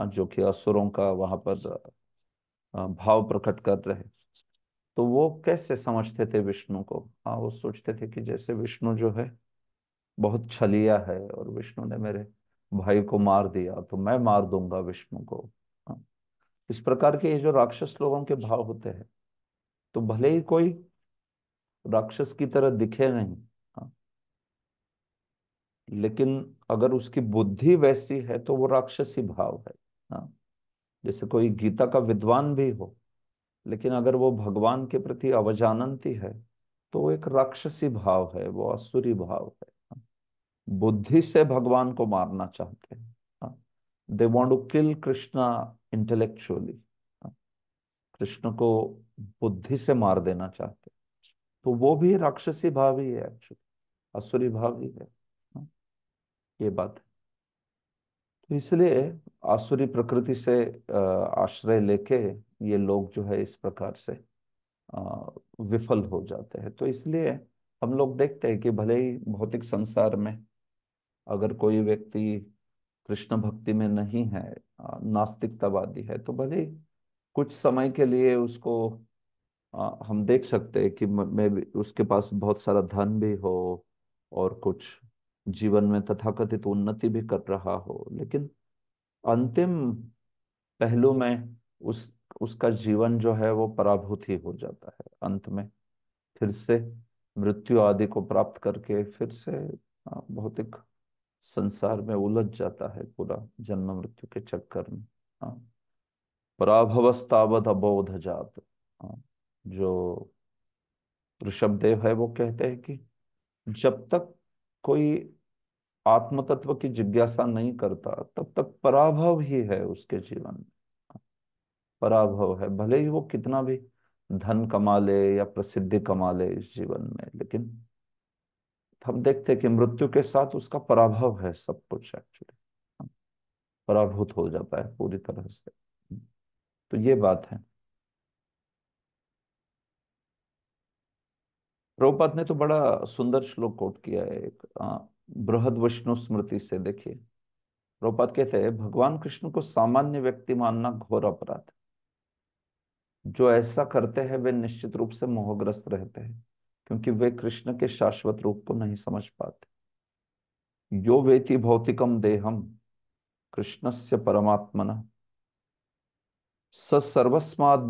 हाँ, जो कि असुरों का वहां पर भाव प्रकट कर रहे तो वो कैसे समझते थे विष्णु को हाँ वो सोचते थे कि जैसे विष्णु जो है बहुत छलिया है और विष्णु ने मेरे भाई को मार दिया तो मैं मार दूंगा विष्णु को हाँ। इस प्रकार के ये जो राक्षस लोगों के भाव होते हैं तो भले ही कोई राक्षस की तरह दिखे नहीं हाँ। लेकिन अगर उसकी बुद्धि वैसी है तो वो राक्षसी भाव है हाँ। जैसे कोई गीता का विद्वान भी हो लेकिन अगर वो भगवान के प्रति अवजानंती है तो वो एक राक्षसी भाव है वो असुरी भाव है बुद्धि से भगवान को मारना चाहते हैं they want to kill Krishna intellectually Krishna को बुद्धि से मार देना चाहते तो वो भी राक्षसी भाव ही है एक्चुअली असुरी भाव ही है हाँ। ये बात है तो इसलिए आसुरी प्रकृति से आश्रय लेके ये लोग जो है इस प्रकार से विफल हो जाते हैं तो इसलिए हम लोग देखते हैं कि भले ही भौतिक संसार में अगर कोई व्यक्ति कृष्ण भक्ति में नहीं है नास्तिकतावादी है तो भले कुछ समय के लिए उसको हम देख सकते हैं कि मैं उसके पास बहुत सारा धन भी हो और कुछ जीवन में तथाकथित उन्नति भी कर रहा हो लेकिन अंतिम पहलू में उस उसका जीवन जो है वो पराभूत ही हो जाता है अंत में फिर से मृत्यु आदि को प्राप्त करके फिर से भौतिक संसार में उलझ जाता है पूरा जन्म मृत्यु के चक्कर में हाँ अबोध जात हाँ। जो ऋषभ देव है वो कहते हैं कि जब तक कोई आत्म तत्व की जिज्ञासा नहीं करता तब तक पराभव ही है उसके जीवन में पराभव है भले ही वो कितना भी धन कमा ले या प्रसिद्धि कमा ले इस जीवन में लेकिन हम देखते हैं कि मृत्यु के साथ उसका पराभव है सब कुछ एक्चुअली पराभूत हो जाता है पूरी तरह से तो ये बात है प्रभुपाद ने तो बड़ा सुंदर श्लोक कोट किया है एक बृहद विष्णु स्मृति से देखिए प्रभुपाद कहते हैं भगवान कृष्ण को सामान्य व्यक्ति मानना घोर अपराध जो ऐसा करते हैं वे निश्चित रूप से मोहग्रस्त रहते हैं क्योंकि वे कृष्ण के शाश्वत रूप को नहीं समझ पाते यो वेति भौतिकम देहम कृष्णस्य परमात्मन स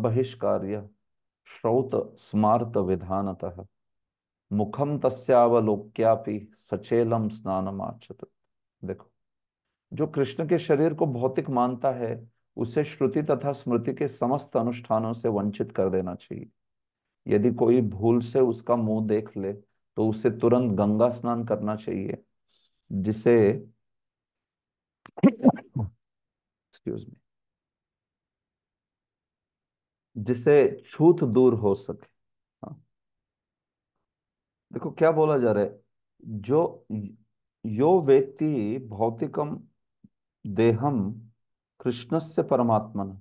बहिष्कार्य श्रौत स्मार्त विधानतः मुखम तस्यावलोक्यापि सचेलम स्नानम आचत देखो जो कृष्ण के शरीर को भौतिक मानता है उसे श्रुति तथा स्मृति के समस्त अनुष्ठानों से वंचित कर देना चाहिए यदि कोई भूल से उसका मुंह देख ले तो उसे तुरंत गंगा स्नान करना चाहिए जिसे जिसे छूत दूर हो सके हाँ। देखो क्या बोला जा रहा है जो यो व्यक्ति भौतिकम देहम कृष्णस्य परमात्मन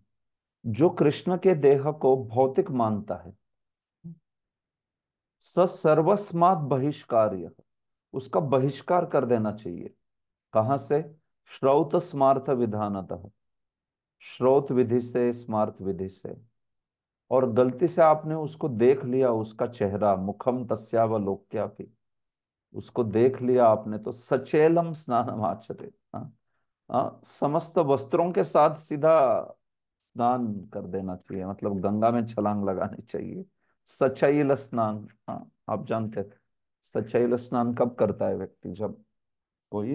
जो कृष्ण के देह को भौतिक मानता है सर्वस्मात बहिष्कार उसका बहिष्कार कर देना चाहिए कहां से श्रौत स्मार्थ विधानतः श्रौत विधि से स्मार्थ विधि से और गलती से आपने उसको देख लिया उसका चेहरा मुखम तस्या व लोक्या भी उसको देख लिया आपने तो सचेलम स्नान आचरित हाँ, हाँ, समस्त वस्त्रों के साथ सीधा स्नान कर देना चाहिए मतलब गंगा में छलांग लगानी चाहिए सचैल स्नान हाँ आप जानते थे सचैल स्नान कब करता है व्यक्ति जब कोई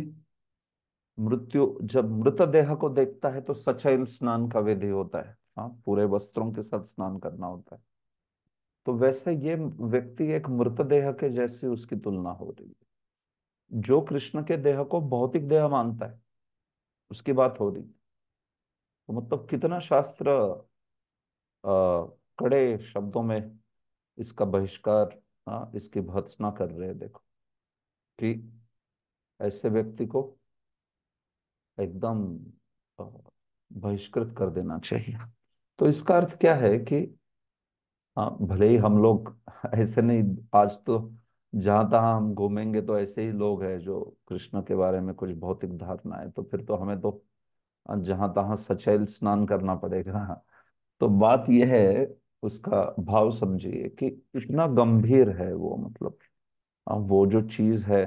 मृत्यु जब मृतदेह को देखता है तो सचैल स्नान का विधि होता है हाँ पूरे वस्त्रों के साथ स्नान करना होता है तो वैसे ये व्यक्ति एक मृतदेह के जैसे उसकी तुलना हो रही है जो कृष्ण के देह को भौतिक देह मानता है उसकी बात हो रही है तो मतलब कितना शास्त्र आ, कड़े शब्दों में इसका बहिष्कार हाँ इसकी भत्सना कर रहे हैं देखो कि ऐसे व्यक्ति को एकदम बहिष्कृत कर देना चाहिए तो इसका अर्थ क्या है कि हाँ भले ही हम लोग ऐसे नहीं आज तो जहां तहां हम घूमेंगे तो ऐसे ही लोग हैं जो कृष्ण के बारे में कुछ भौतिक धारणाएं तो फिर तो हमें तो जहां तहां सचैल स्नान करना पड़ेगा तो बात यह है उसका भाव समझिए कि इतना गंभीर है वो मतलब वो जो चीज है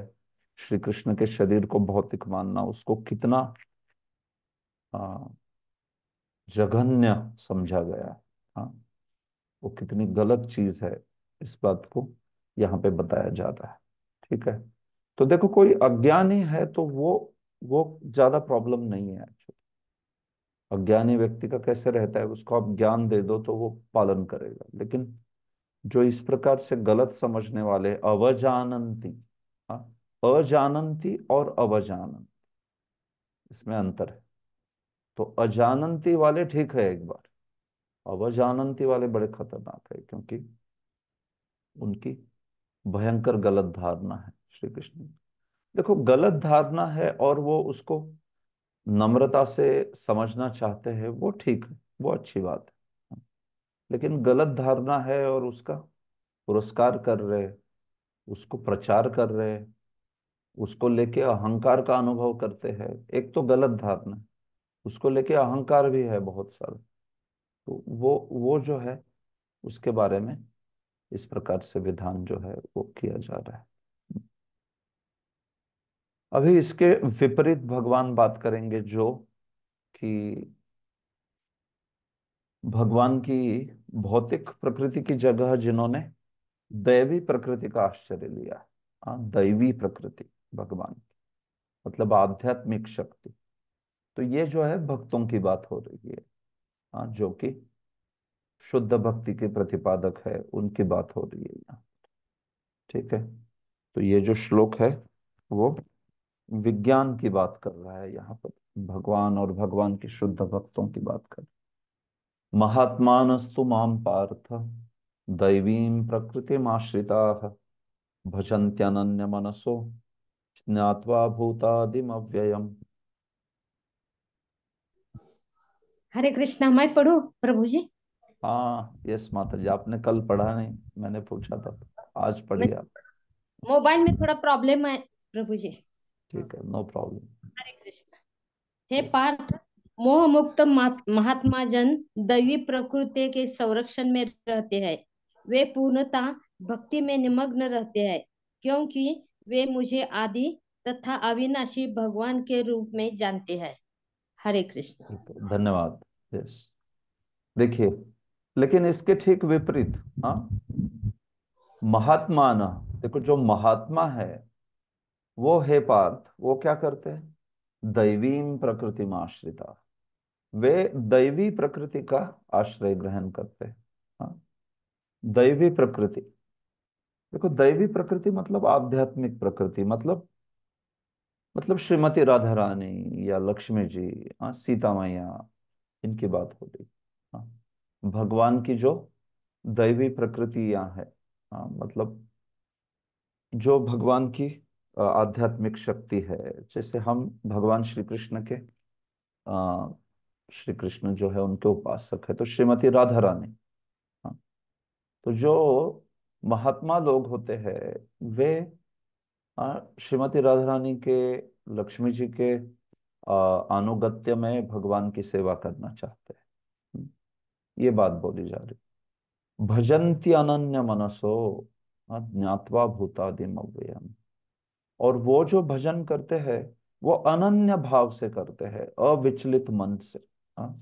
श्री कृष्ण के शरीर को भौतिक मानना उसको कितना जघन्य समझा गया आ, हाँ, वो कितनी गलत चीज है इस बात को यहाँ पे बताया जा रहा है ठीक है तो देखो कोई अज्ञानी है तो वो वो ज्यादा प्रॉब्लम नहीं है एक्चुअली अज्ञानी व्यक्ति का कैसे रहता है उसको आप ज्ञान दे दो तो वो पालन करेगा लेकिन जो इस प्रकार से गलत समझने वाले अवजानंती हाँ, अजानंती और अवजानंती इसमें अंतर है तो अजानंती वाले ठीक है एक बार अवजानंती वाले बड़े खतरनाक है क्योंकि उनकी भयंकर गलत धारणा है श्री कृष्ण देखो गलत धारणा है और वो उसको नम्रता से समझना चाहते हैं वो ठीक है वो अच्छी बात है लेकिन गलत धारणा है और उसका पुरस्कार कर रहे उसको प्रचार कर रहे उसको लेके अहंकार का अनुभव करते हैं एक तो गलत धारणा उसको लेके अहंकार भी है बहुत सारा तो वो वो जो है उसके बारे में इस प्रकार से विधान जो है वो किया जा रहा है अभी इसके विपरीत भगवान बात करेंगे जो कि भगवान की भौतिक प्रकृति की जगह जिन्होंने दैवी प्रकृति का आश्चर्य लिया आ, हाँ, दैवी प्रकृति भगवान की मतलब आध्यात्मिक शक्ति तो ये जो है भक्तों की बात हो रही है आ, हाँ, जो कि शुद्ध भक्ति के प्रतिपादक है उनकी बात हो रही है यहाँ ठीक है तो ये जो श्लोक है वो विज्ञान की बात कर रहा है यहाँ पर भगवान और भगवान के शुद्ध भक्तों की बात कर महात्मानस्तु माम पार्थ दैवीं प्रकृतिमाश्रिता भजंत्यन्य मनसो ज्ञावा भूतादिम अव्ययम हरे कृष्णा मैं पढ़ू प्रभु जी हाँ यस माता जी आपने कल पढ़ा नहीं मैंने पूछा था आज पढ़ गया मोबाइल में थोड़ा प्रॉब्लम है प्रभु जी ठीक है नो प्रॉब्लम हरे कृष्ण हे पार्थ मोह मुक्त महात्मा जन दैवी प्रकृति के संरक्षण में रहते हैं वे पूर्णता भक्ति में निमग्न रहते हैं क्योंकि वे मुझे आदि तथा अविनाशी भगवान के रूप में जानते हैं हरे कृष्ण धन्यवाद यस देखिए लेकिन इसके ठीक विपरीत हाँ महात्मा ना देखो जो महात्मा है वो हे पार्थ वो क्या करते हैं दैवीम प्रकृति में आश्रिता वे दैवी प्रकृति का आश्रय ग्रहण करते हैं हाँ। दैवी प्रकृति देखो दैवी प्रकृति मतलब आध्यात्मिक प्रकृति मतलब मतलब श्रीमती राधा रानी या लक्ष्मी जी हाँ सीता मैया इनकी बात हो गई हाँ। भगवान की जो दैवी प्रकृतियां है हाँ मतलब जो भगवान की आध्यात्मिक शक्ति है जैसे हम भगवान श्री कृष्ण के श्री कृष्ण जो है उनके उपासक है तो श्रीमती राधा रानी हाँ तो जो महात्मा लोग होते हैं वे श्रीमती राधा रानी के लक्ष्मी जी के अनुगत्य में भगवान की सेवा करना चाहते हैं हम्म, ये बात बोली जा रही भजंती अनन्य मनसो ज्ञातवा भूतादि अव्ययम और वो जो भजन करते हैं वो अनन्य भाव से करते हैं अविचलित मन से हाँ।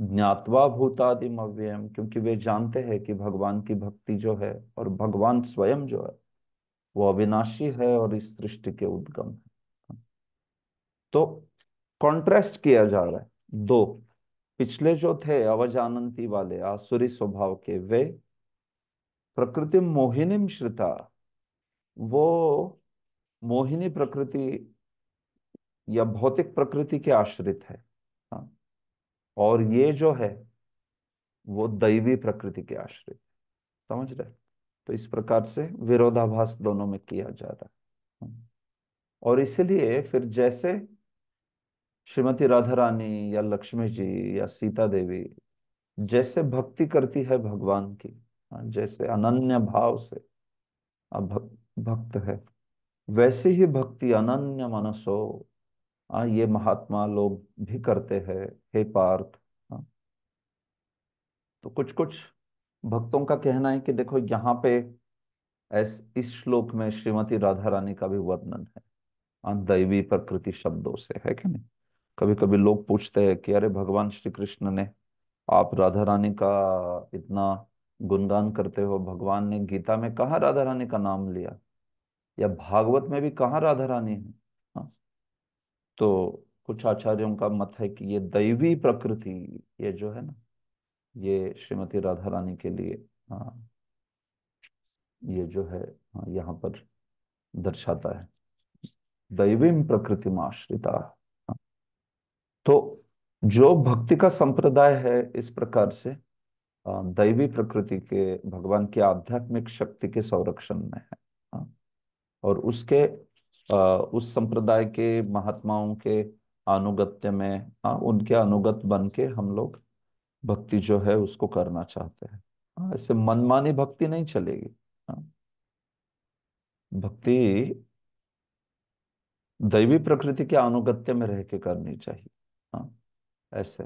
ज्ञातवा भूतादि अव्ययम क्योंकि वे जानते हैं कि भगवान की भक्ति जो है और भगवान स्वयं जो है वो अविनाशी है और इस सृष्टि के उद्गम है हाँ। तो कॉन्ट्रेस्ट किया जा रहा है दो पिछले जो थे अवजानंती वाले आसुरी स्वभाव के वे प्रकृति मोहिनीम श्रिता वो मोहिनी प्रकृति या भौतिक प्रकृति के आश्रित है हाँ। और ये जो है वो दैवी प्रकृति के आश्रित समझ रहे तो इस प्रकार से विरोधाभास दोनों में किया जा रहा है हाँ। और इसलिए फिर जैसे श्रीमती राधा रानी या लक्ष्मी जी या सीता देवी जैसे भक्ति करती है भगवान की हाँ, जैसे अनन्य भाव से भक्त है वैसे ही भक्ति अनन्य मनसो आ, हाँ, ये महात्मा लोग भी करते हैं हे पार्थ हाँ। तो कुछ कुछ भक्तों का कहना है कि देखो यहाँ पे इस श्लोक में श्रीमती राधा रानी का भी वर्णन है हाँ, दैवी प्रकृति शब्दों से है कि नहीं कभी कभी लोग पूछते हैं कि अरे भगवान श्री कृष्ण ने आप राधा रानी का इतना गुणगान करते हो भगवान ने गीता में कहा राधा रानी का नाम लिया या भागवत में भी कहा राधा रानी है हा? तो कुछ आचार्यों का मत है कि ये दैवी प्रकृति ये जो है ना ये श्रीमती राधा रानी के लिए हाँ ये जो है हाँ, यहाँ पर दर्शाता है दैवी प्रकृति में आश्रिता हाँ। तो जो भक्ति का संप्रदाय है इस प्रकार से हाँ, दैवी प्रकृति के भगवान की आध्यात्मिक शक्ति के संरक्षण में है और उसके आ, उस संप्रदाय के महात्माओं के अनुगत्य में आ, हाँ, उनके अनुगत बन के हम लोग भक्ति जो है उसको करना चाहते हैं हाँ, ऐसे मनमानी भक्ति नहीं चलेगी हाँ। भक्ति दैवी प्रकृति के अनुगत्य में रह के करनी चाहिए आ, ऐसे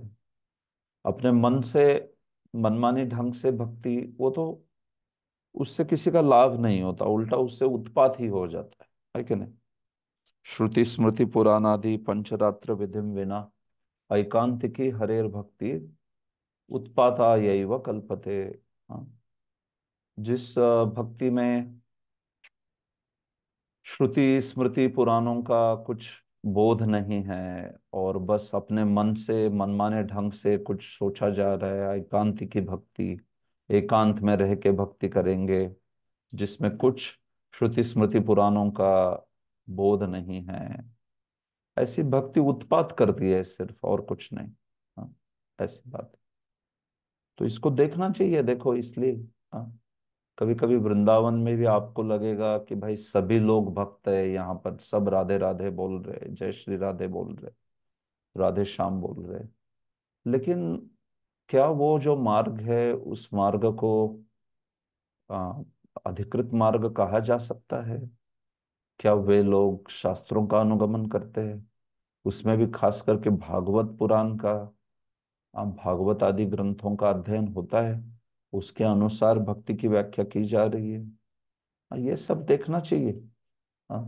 अपने मन से मनमानी ढंग से भक्ति वो तो उससे किसी का लाभ नहीं होता उल्टा उससे उत्पात ही हो जाता है है कि नहीं श्रुति स्मृति पुराण आदि पंचरात्र विधि विना ऐकांत की हरेर भक्ति उत्पाता यही व कल्पते हाँ। जिस भक्ति में श्रुति स्मृति पुराणों का कुछ बोध नहीं है और बस अपने मन से मनमाने ढंग से कुछ सोचा जा रहा है एकांति की भक्ति एकांत में रह के भक्ति करेंगे जिसमें कुछ श्रुति स्मृति पुराणों का बोध नहीं है ऐसी भक्ति उत्पात करती है सिर्फ और कुछ नहीं हाँ, ऐसी बात तो इसको देखना चाहिए देखो इसलिए हाँ, कभी कभी वृंदावन में भी आपको लगेगा कि भाई सभी लोग भक्त है यहाँ पर सब राधे राधे बोल रहे जय श्री राधे बोल रहे राधे श्याम बोल रहे लेकिन क्या वो जो मार्ग है उस मार्ग को अधिकृत मार्ग कहा जा सकता है क्या वे लोग शास्त्रों का अनुगमन करते हैं उसमें भी खास करके भागवत पुराण का भागवत आदि ग्रंथों का अध्ययन होता है उसके अनुसार भक्ति की व्याख्या की जा रही है ये सब देखना चाहिए हाँ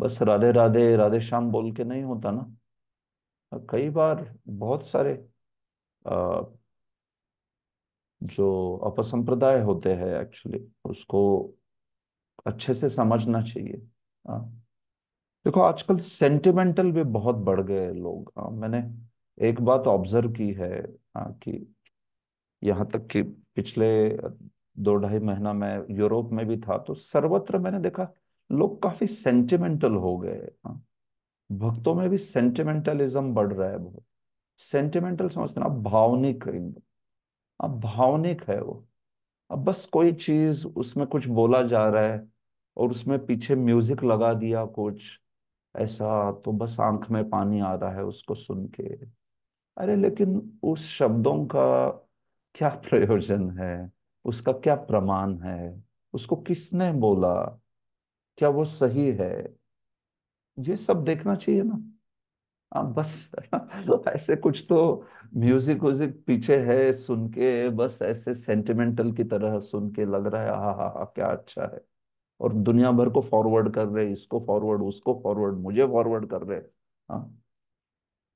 बस राधे राधे राधे श्याम बोल के नहीं होता ना कई बार बहुत सारे अः जो अपसंप्रदाय होते हैं एक्चुअली उसको अच्छे से समझना चाहिए आ, हाँ। देखो आजकल सेंटिमेंटल भी बहुत बढ़ गए लोग आ, हाँ, मैंने एक बात ऑब्जर्व की है आ, हाँ, कि यहाँ तक कि पिछले दो ढाई महीना में यूरोप में भी था तो सर्वत्र मैंने देखा लोग काफी सेंटिमेंटल हो गए भक्तों में भी सेंटिमेंटलिज्म बढ़ रहा है बहुत सेंटिमेंटल समझते ना भावनिक एकदम अब भावनिक है वो अब बस कोई चीज उसमें कुछ बोला जा रहा है और उसमें पीछे म्यूजिक लगा दिया कुछ ऐसा तो बस आंख में पानी आ रहा है उसको सुन के अरे लेकिन उस शब्दों का क्या प्रयोजन है उसका क्या प्रमाण है उसको किसने बोला क्या वो सही है ये सब देखना चाहिए ना हाँ, बस ऐसे कुछ तो म्यूजिक व्यूजिक पीछे है सुन के बस ऐसे सेंटिमेंटल की तरह सुन के लग रहा है हा हा हा क्या अच्छा है और दुनिया भर को फॉरवर्ड कर रहे इसको फॉरवर्ड उसको फॉरवर्ड मुझे फॉरवर्ड कर रहे हाँ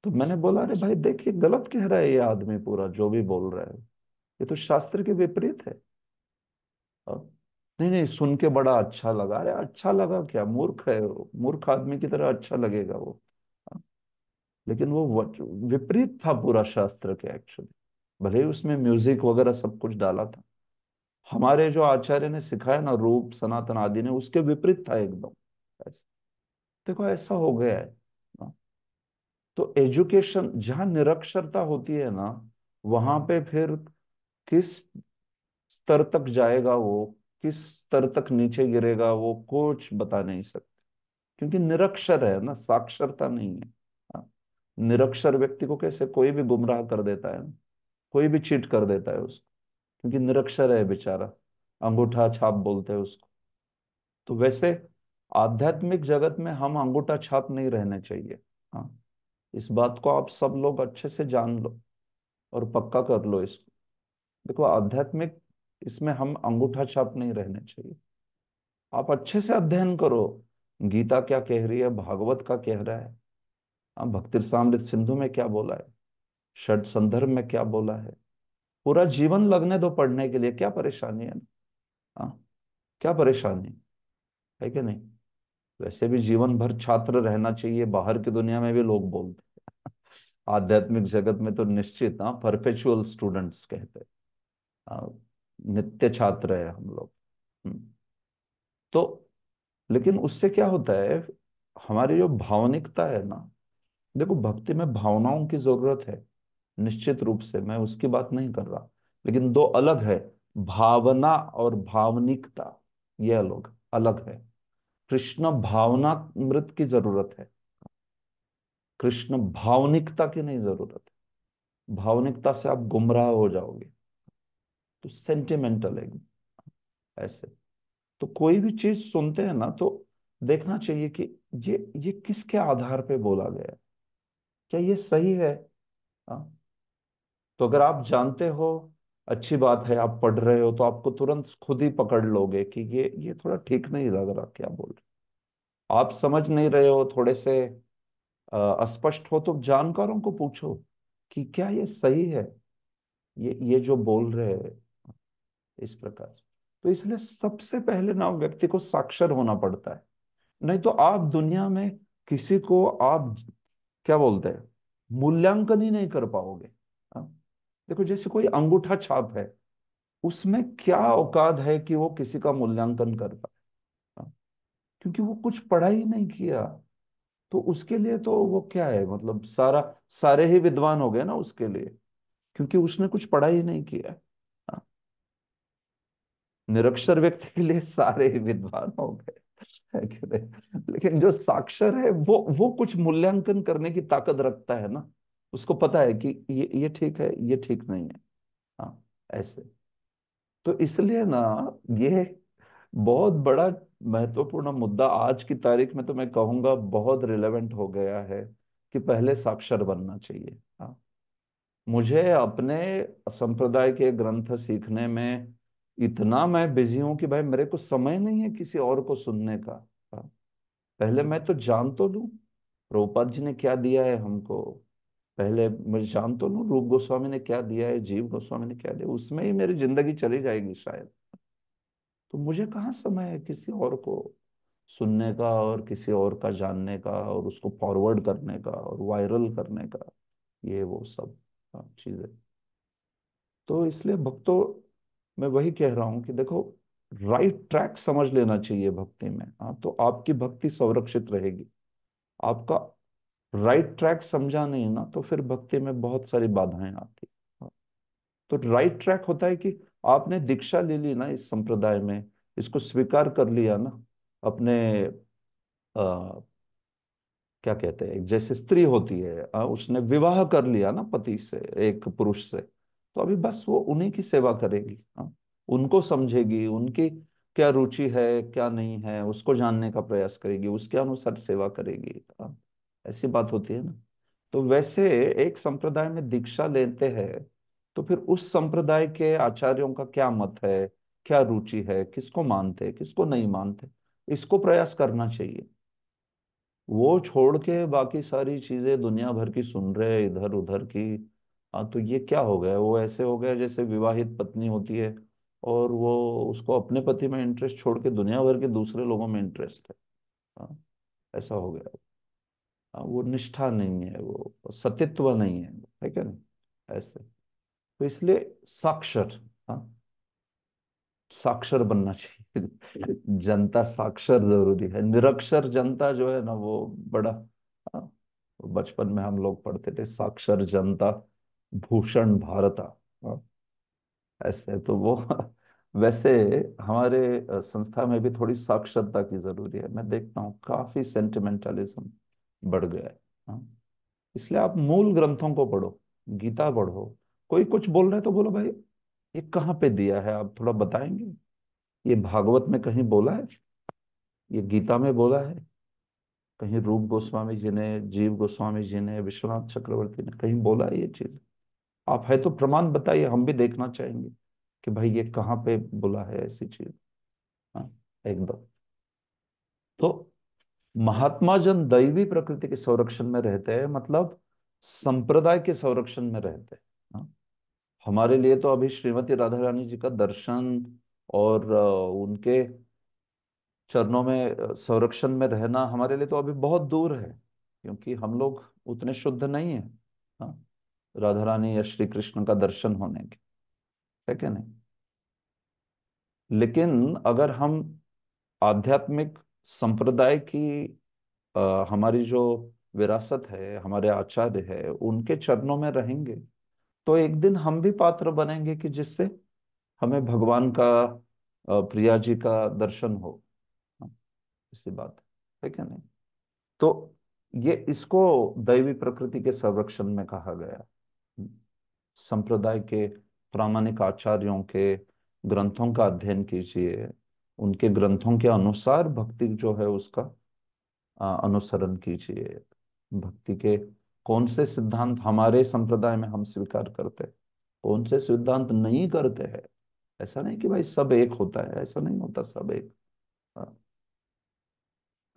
तो मैंने बोला अरे भाई देखिए गलत कह रहा है ये आदमी पूरा जो भी बोल रहा है ये तो शास्त्र के विपरीत है नहीं नहीं सुन के बड़ा अच्छा लगा अरे अच्छा लगा क्या मूर्ख है मूर्ख आदमी की तरह अच्छा लगेगा वो लेकिन वो विपरीत था पूरा शास्त्र के एक्चुअली भले ही उसमें म्यूजिक वगैरह सब कुछ डाला था हमारे जो आचार्य ने सिखाया ना रूप सनातन आदि ने उसके विपरीत था एकदम देखो ऐसा हो गया है ना हाँ। तो एजुकेशन जहां निरक्षरता होती है ना वहां पे फिर किस स्तर तक जाएगा वो किस स्तर तक नीचे गिरेगा वो कुछ बता नहीं सकते क्योंकि निरक्षर है ना साक्षरता नहीं है निरक्षर व्यक्ति को कैसे कोई भी गुमराह कर देता है कोई भी चीट कर देता है उसको क्योंकि निरक्षर है बेचारा अंगूठा छाप बोलते हैं उसको तो वैसे आध्यात्मिक जगत में हम अंगूठा छाप नहीं रहने चाहिए हाँ इस बात को आप सब लोग अच्छे से जान लो और पक्का कर लो इसको देखो आध्यात्मिक इसमें हम अंगूठा छाप नहीं रहने चाहिए आप अच्छे से अध्ययन करो गीता क्या कह रही है भागवत का कह रहा है हम हाँ, भक्ति सामृत सिंधु में क्या बोला है षड संदर्भ में क्या बोला है पूरा जीवन लगने दो पढ़ने के लिए क्या परेशानी है आ, हाँ, क्या परेशानी है कि नहीं वैसे भी जीवन भर छात्र रहना चाहिए बाहर की दुनिया में भी लोग बोलते हैं आध्यात्मिक जगत में तो निश्चित हाँ परपेचुअल स्टूडेंट्स कहते हैं हाँ, नित्य छात्र है हम लोग हम्म, तो लेकिन उससे क्या होता है हमारी जो भावनिकता है ना देखो भक्ति में भावनाओं की जरूरत है निश्चित रूप से मैं उसकी बात नहीं कर रहा लेकिन दो अलग है भावना और भावनिकता ये अलग अलग है कृष्ण भावना मृत की जरूरत है कृष्ण भावनिकता की नहीं जरूरत है भावनिकता से आप गुमराह हो जाओगे तो सेंटिमेंटल है ऐसे तो कोई भी चीज सुनते हैं ना तो देखना चाहिए कि ये ये किसके आधार पे बोला गया है क्या ये सही है आ? हाँ। तो अगर आप जानते हो अच्छी बात है आप पढ़ रहे हो तो आपको तुरंत खुद ही पकड़ लोगे कि ये ये थोड़ा ठीक नहीं लग रहा क्या बोल रहे आप समझ नहीं रहे हो थोड़े से अस्पष्ट हो तो जानकारों को पूछो कि क्या ये सही है ये ये जो बोल रहे हैं इस प्रकार तो इसलिए सबसे पहले ना व्यक्ति को साक्षर होना पड़ता है नहीं तो आप दुनिया में किसी को आप क्या बोलते हैं मूल्यांकन ही नहीं कर पाओगे आ? हाँ? देखो जैसे कोई अंगूठा छाप है उसमें क्या औकात है कि वो किसी का मूल्यांकन कर पाए हाँ? क्योंकि वो कुछ पढ़ा ही नहीं किया तो उसके लिए तो वो क्या है मतलब सारा सारे ही विद्वान हो गए ना उसके लिए क्योंकि उसने कुछ पढ़ा ही नहीं किया हाँ? निरक्षर व्यक्ति के लिए सारे ही विद्वान हो गए लेकिन जो साक्षर है वो वो कुछ मूल्यांकन करने की ताकत रखता है ना उसको पता है कि ये ये ठीक है ये ठीक नहीं है आ, हाँ, ऐसे तो इसलिए ना ये बहुत बड़ा महत्वपूर्ण मुद्दा आज की तारीख में तो मैं कहूंगा बहुत रिलेवेंट हो गया है कि पहले साक्षर बनना चाहिए आ, हाँ। मुझे अपने संप्रदाय के ग्रंथ सीखने में इतना मैं बिजी हूं कि भाई मेरे को समय नहीं है किसी और को सुनने का पहले हम्म। मैं तो जान तो लू प्रभुपाद जी ने क्या दिया है हमको पहले मैं जान तो लू रूप गोस्वामी ने क्या दिया है जीव गोस्वामी ने क्या दिया उसमें ही मेरी जिंदगी चली जाएगी शायद तो मुझे कहाँ समय है किसी और को सुनने का और किसी और का जानने का और उसको फॉरवर्ड करने का और वायरल करने का ये वो सब हाँ, चीजें तो इसलिए भक्तों मैं वही कह रहा हूं कि देखो राइट ट्रैक समझ लेना चाहिए भक्ति में हाँ तो आपकी भक्ति संरक्षित रहेगी आपका राइट ट्रैक समझा नहीं ना तो फिर भक्ति में बहुत सारी बाधाएं आती तो राइट ट्रैक होता है कि आपने दीक्षा ले ली ना इस संप्रदाय में इसको स्वीकार कर लिया ना अपने आ, क्या कहते हैं जैसे स्त्री होती है आ, उसने विवाह कर लिया ना पति से एक पुरुष से तो अभी बस वो उन्हीं की सेवा करेगी हाँ उनको समझेगी उनकी क्या रुचि है क्या नहीं है उसको जानने का प्रयास करेगी उसके अनुसार सेवा करेगी हाँ। ऐसी बात होती है ना तो वैसे एक संप्रदाय में दीक्षा लेते हैं तो फिर उस संप्रदाय के आचार्यों का क्या मत है क्या रुचि है किसको मानते हैं किसको नहीं मानते इसको प्रयास करना चाहिए वो छोड़ के बाकी सारी चीजें दुनिया भर की सुन रहे इधर उधर की हाँ तो ये क्या हो गया वो ऐसे हो गया जैसे विवाहित पत्नी होती है और वो उसको अपने पति में इंटरेस्ट छोड़ के दुनिया भर के दूसरे लोगों में इंटरेस्ट है हाँ ऐसा हो गया हाँ, वो निष्ठा नहीं है वो सतित्व नहीं है है क्या ना ऐसे तो इसलिए साक्षर हाँ साक्षर बनना चाहिए जनता साक्षर जरूरी है निरक्षर जनता जो है ना वो बड़ा हाँ, बचपन में हम लोग पढ़ते थे साक्षर जनता भूषण भारत हाँ, ऐसे तो वो वैसे हमारे संस्था में भी थोड़ी साक्षरता की जरूरी है मैं देखता हूँ काफी सेंटिमेंटलिज्म बढ़ गया है हाँ, इसलिए आप मूल ग्रंथों को पढ़ो गीता पढ़ो कोई कुछ बोल रहे तो बोलो भाई ये कहाँ पे दिया है आप थोड़ा बताएंगे ये भागवत में कहीं बोला है ये गीता में बोला है कहीं रूप गोस्वामी जी ने जीव गोस्वामी जी ने विश्वनाथ चक्रवर्ती ने कहीं बोला है ये चीज़ आप है तो प्रमाण बताइए हम भी देखना चाहेंगे कि भाई ये कहाँ पे बोला है ऐसी चीज हाँ, एकदम तो महात्मा जन दैवी प्रकृति के संरक्षण में रहते हैं मतलब संप्रदाय के संरक्षण में रहते हैं हाँ, हमारे लिए तो अभी श्रीमती राधा रानी जी का दर्शन और उनके चरणों में संरक्षण में रहना हमारे लिए तो अभी बहुत दूर है क्योंकि हम लोग उतने शुद्ध नहीं है हाँ, राधा रानी या श्री कृष्ण का दर्शन होने के है नहीं लेकिन अगर हम आध्यात्मिक संप्रदाय की आ, हमारी जो विरासत है हमारे आचार्य है उनके चरणों में रहेंगे तो एक दिन हम भी पात्र बनेंगे कि जिससे हमें भगवान का प्रिया जी का दर्शन हो इसी बात है क्या नहीं तो ये इसको दैवी प्रकृति के संरक्षण में कहा गया संप्रदाय के प्रामाणिक आचार्यों के ग्रंथों का अध्ययन कीजिए उनके ग्रंथों के अनुसार भक्ति जो है उसका अनुसरण कीजिए भक्ति के कौन से सिद्धांत हमारे संप्रदाय में हम स्वीकार करते हैं कौन से सिद्धांत नहीं करते हैं ऐसा नहीं कि भाई सब एक होता है ऐसा नहीं होता सब एक हाँ,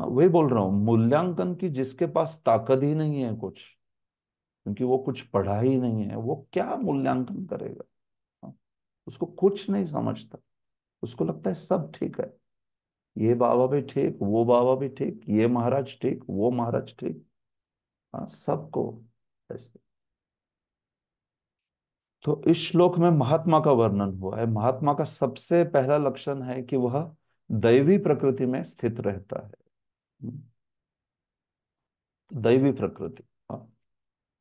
वही बोल रहा हूं मूल्यांकन की जिसके पास ताकत ही नहीं है कुछ क्योंकि वो कुछ पढ़ा ही नहीं है वो क्या मूल्यांकन करेगा उसको कुछ नहीं समझता उसको लगता है सब ठीक है ये बाबा भी ठीक वो बाबा भी ठीक ये महाराज ठीक वो महाराज ठीक हाँ सबको ऐसे तो इस श्लोक में महात्मा का वर्णन हुआ है महात्मा का सबसे पहला लक्षण है कि वह दैवी प्रकृति में स्थित रहता है दैवी प्रकृति हाँ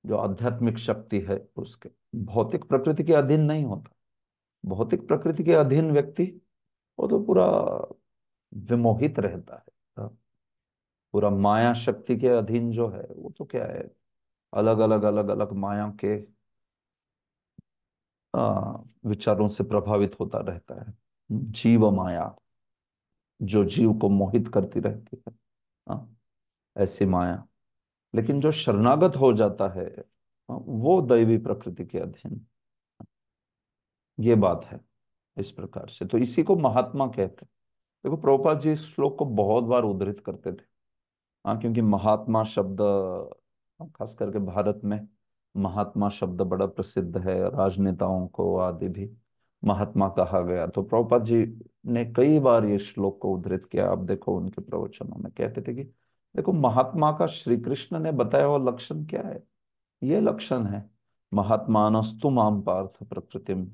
जो आध्यात्मिक शक्ति है उसके भौतिक प्रकृति के अधीन नहीं होता भौतिक प्रकृति के अधीन व्यक्ति वो तो पूरा विमोहित रहता है हाँ। पूरा माया शक्ति के अधीन जो है वो तो क्या है अलग अलग अलग अलग माया के विचारों से प्रभावित होता रहता है जीव माया जो जीव को मोहित करती रहती है हाँ। ऐसी माया लेकिन जो शरणागत हो जाता है हाँ, वो दैवी प्रकृति के अधीन ये बात है इस प्रकार से तो इसी को महात्मा कहते हैं देखो प्रभुपाल जी इस श्लोक को बहुत बार उद्धृत करते थे हाँ क्योंकि महात्मा शब्द खास करके भारत में महात्मा शब्द बड़ा प्रसिद्ध है राजनेताओं को आदि भी महात्मा कहा गया तो प्रभुपाद जी ने कई बार ये श्लोक को उद्धृत किया आप देखो उनके प्रवचनों में कहते थे कि देखो महात्मा का श्री कृष्ण ने बताया हुआ लक्षण क्या है ये लक्षण है महात्मानस्तु माम पार्थ प्रकृतिम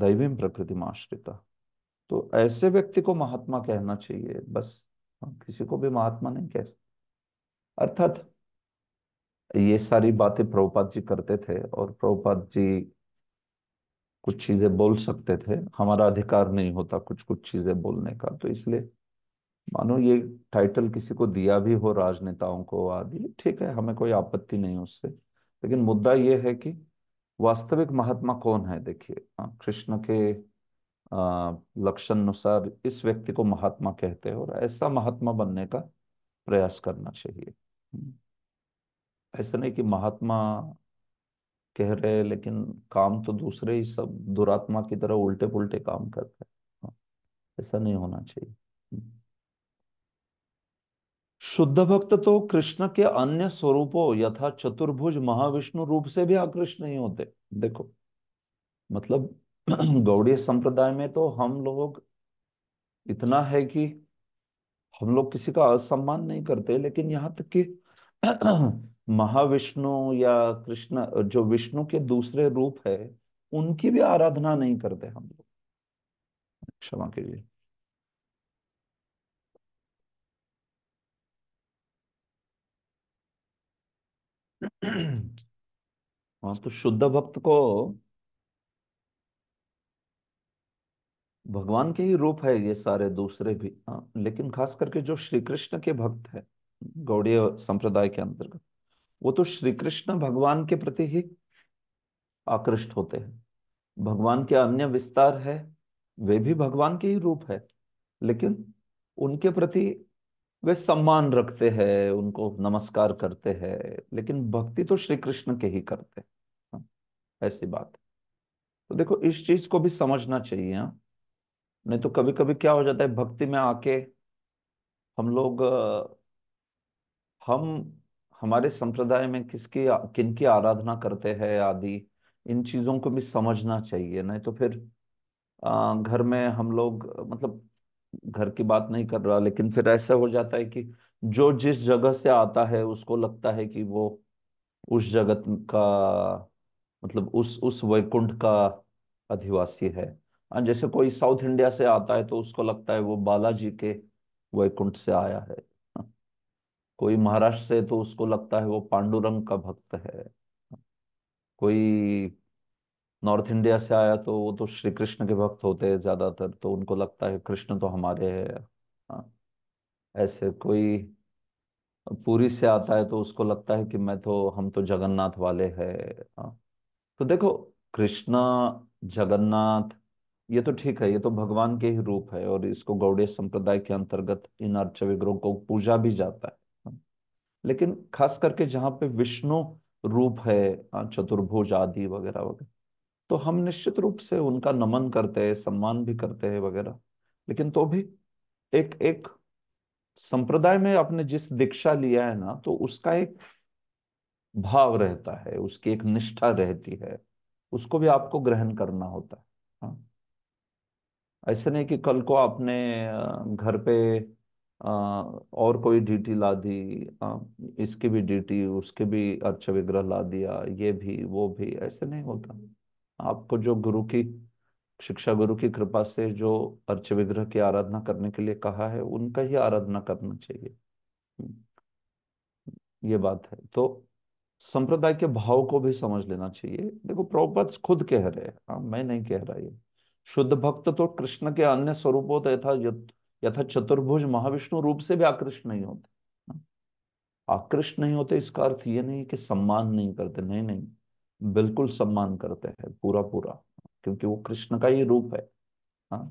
दैवीम प्रकृति माश्रिता तो ऐसे व्यक्ति को महात्मा कहना चाहिए बस किसी को भी महात्मा नहीं कह सकते अर्थात ये सारी बातें प्रभुपाद जी करते थे और प्रभुपाद जी कुछ चीजें बोल सकते थे हमारा अधिकार नहीं होता कुछ कुछ चीजें बोलने का तो इसलिए मानो ये टाइटल किसी को दिया भी हो राजनेताओं को आदि ठीक है हमें कोई आपत्ति नहीं उससे लेकिन मुद्दा ये है कि वास्तविक महात्मा कौन है देखिए हाँ, कृष्ण के लक्षण अनुसार इस व्यक्ति को महात्मा कहते हैं और ऐसा महात्मा बनने का प्रयास करना चाहिए हम्म। ऐसा नहीं कि महात्मा कह रहे लेकिन काम तो दूसरे ही सब दुरात्मा की तरह उल्टे पुल्टे काम कर रहे हैं हाँ, ऐसा नहीं होना चाहिए शुद्ध भक्त तो कृष्ण के अन्य स्वरूपों यथा चतुर्भुज महाविष्णु रूप से भी आकृष्ट नहीं होते देखो मतलब गौड़ीय संप्रदाय में तो हम लोग इतना है कि हम लोग किसी का असम्मान नहीं करते लेकिन यहाँ तक कि महाविष्णु या कृष्ण जो विष्णु के दूसरे रूप है उनकी भी आराधना नहीं करते हम लोग क्षमा कीजिए हाँ तो शुद्ध भक्त को भगवान के ही रूप है ये सारे दूसरे भी आ, हाँ, लेकिन खास करके जो श्री कृष्ण के भक्त है गौड़ीय संप्रदाय के अंतर्गत वो तो श्री कृष्ण भगवान के प्रति ही आकृष्ट होते हैं भगवान के अन्य विस्तार है वे भी भगवान के ही रूप है लेकिन उनके प्रति वे सम्मान रखते हैं उनको नमस्कार करते हैं लेकिन भक्ति तो श्री कृष्ण के ही करते हैं हाँ, ऐसी बात तो देखो इस चीज को भी समझना चाहिए हा? नहीं तो कभी कभी क्या हो जाता है भक्ति में आके हम लोग हम हमारे संप्रदाय में किसकी किन की आराधना करते हैं आदि इन चीजों को भी समझना चाहिए नहीं तो फिर आ, घर में हम लोग मतलब घर की बात नहीं कर रहा लेकिन फिर ऐसा हो जाता है कि जो जिस जगह से आता है उसको लगता है कि वो उस जगत का मतलब उस उस वैकुंठ का अधिवासी है हाँ, जैसे कोई साउथ इंडिया से आता है तो उसको लगता है वो बालाजी के वैकुंठ से आया है हाँ, कोई महाराष्ट्र से तो उसको लगता है वो पांडुरंग का भक्त है कोई नॉर्थ इंडिया से आया तो वो तो श्री कृष्ण के भक्त होते हैं ज्यादातर तो उनको लगता है कृष्ण तो हमारे है हाँ, ऐसे कोई पुरी से आता है तो उसको लगता है कि मैं तो हम तो जगन्नाथ वाले है हाँ, तो देखो कृष्णा जगन्नाथ ये तो ठीक है ये तो भगवान के ही रूप है और इसको गौड़ीय संप्रदाय के अंतर्गत इन अर्च विग्रहों को पूजा भी जाता है हाँ, लेकिन खास करके जहाँ पे विष्णु रूप है चतुर्भुज आदि वगैरह वगैरह तो हम निश्चित रूप से उनका नमन करते हैं सम्मान भी करते हैं वगैरह लेकिन तो भी एक एक संप्रदाय में आपने जिस दीक्षा लिया है ना तो उसका एक भाव रहता है उसकी एक निष्ठा रहती है उसको भी आपको ग्रहण करना होता है हाँ। ऐसे नहीं कि कल को आपने घर पे और कोई ड्यूटी ला दी इसकी भी ड्यूटी उसके भी अर्च विग्रह ला दिया ये भी वो भी ऐसे नहीं होता आपको जो गुरु की शिक्षा गुरु की कृपा से जो अर्च विग्रह की आराधना करने के लिए कहा है उनका ही आराधना करना चाहिए ये बात है तो संप्रदाय के भाव को भी समझ लेना चाहिए देखो प्रभुपत खुद कह रहे हैं हाँ मैं नहीं कह रहा ये शुद्ध भक्त तो कृष्ण के अन्य स्वरूपों यथा यथा चतुर्भुज महाविष्णु रूप से भी आकृष्ट नहीं होते हाँ, आकृष्ट नहीं होते इसका अर्थ ये नहीं कि सम्मान नहीं करते नहीं नहीं बिल्कुल सम्मान करते हैं पूरा पूरा क्योंकि वो कृष्ण का ही रूप है हा?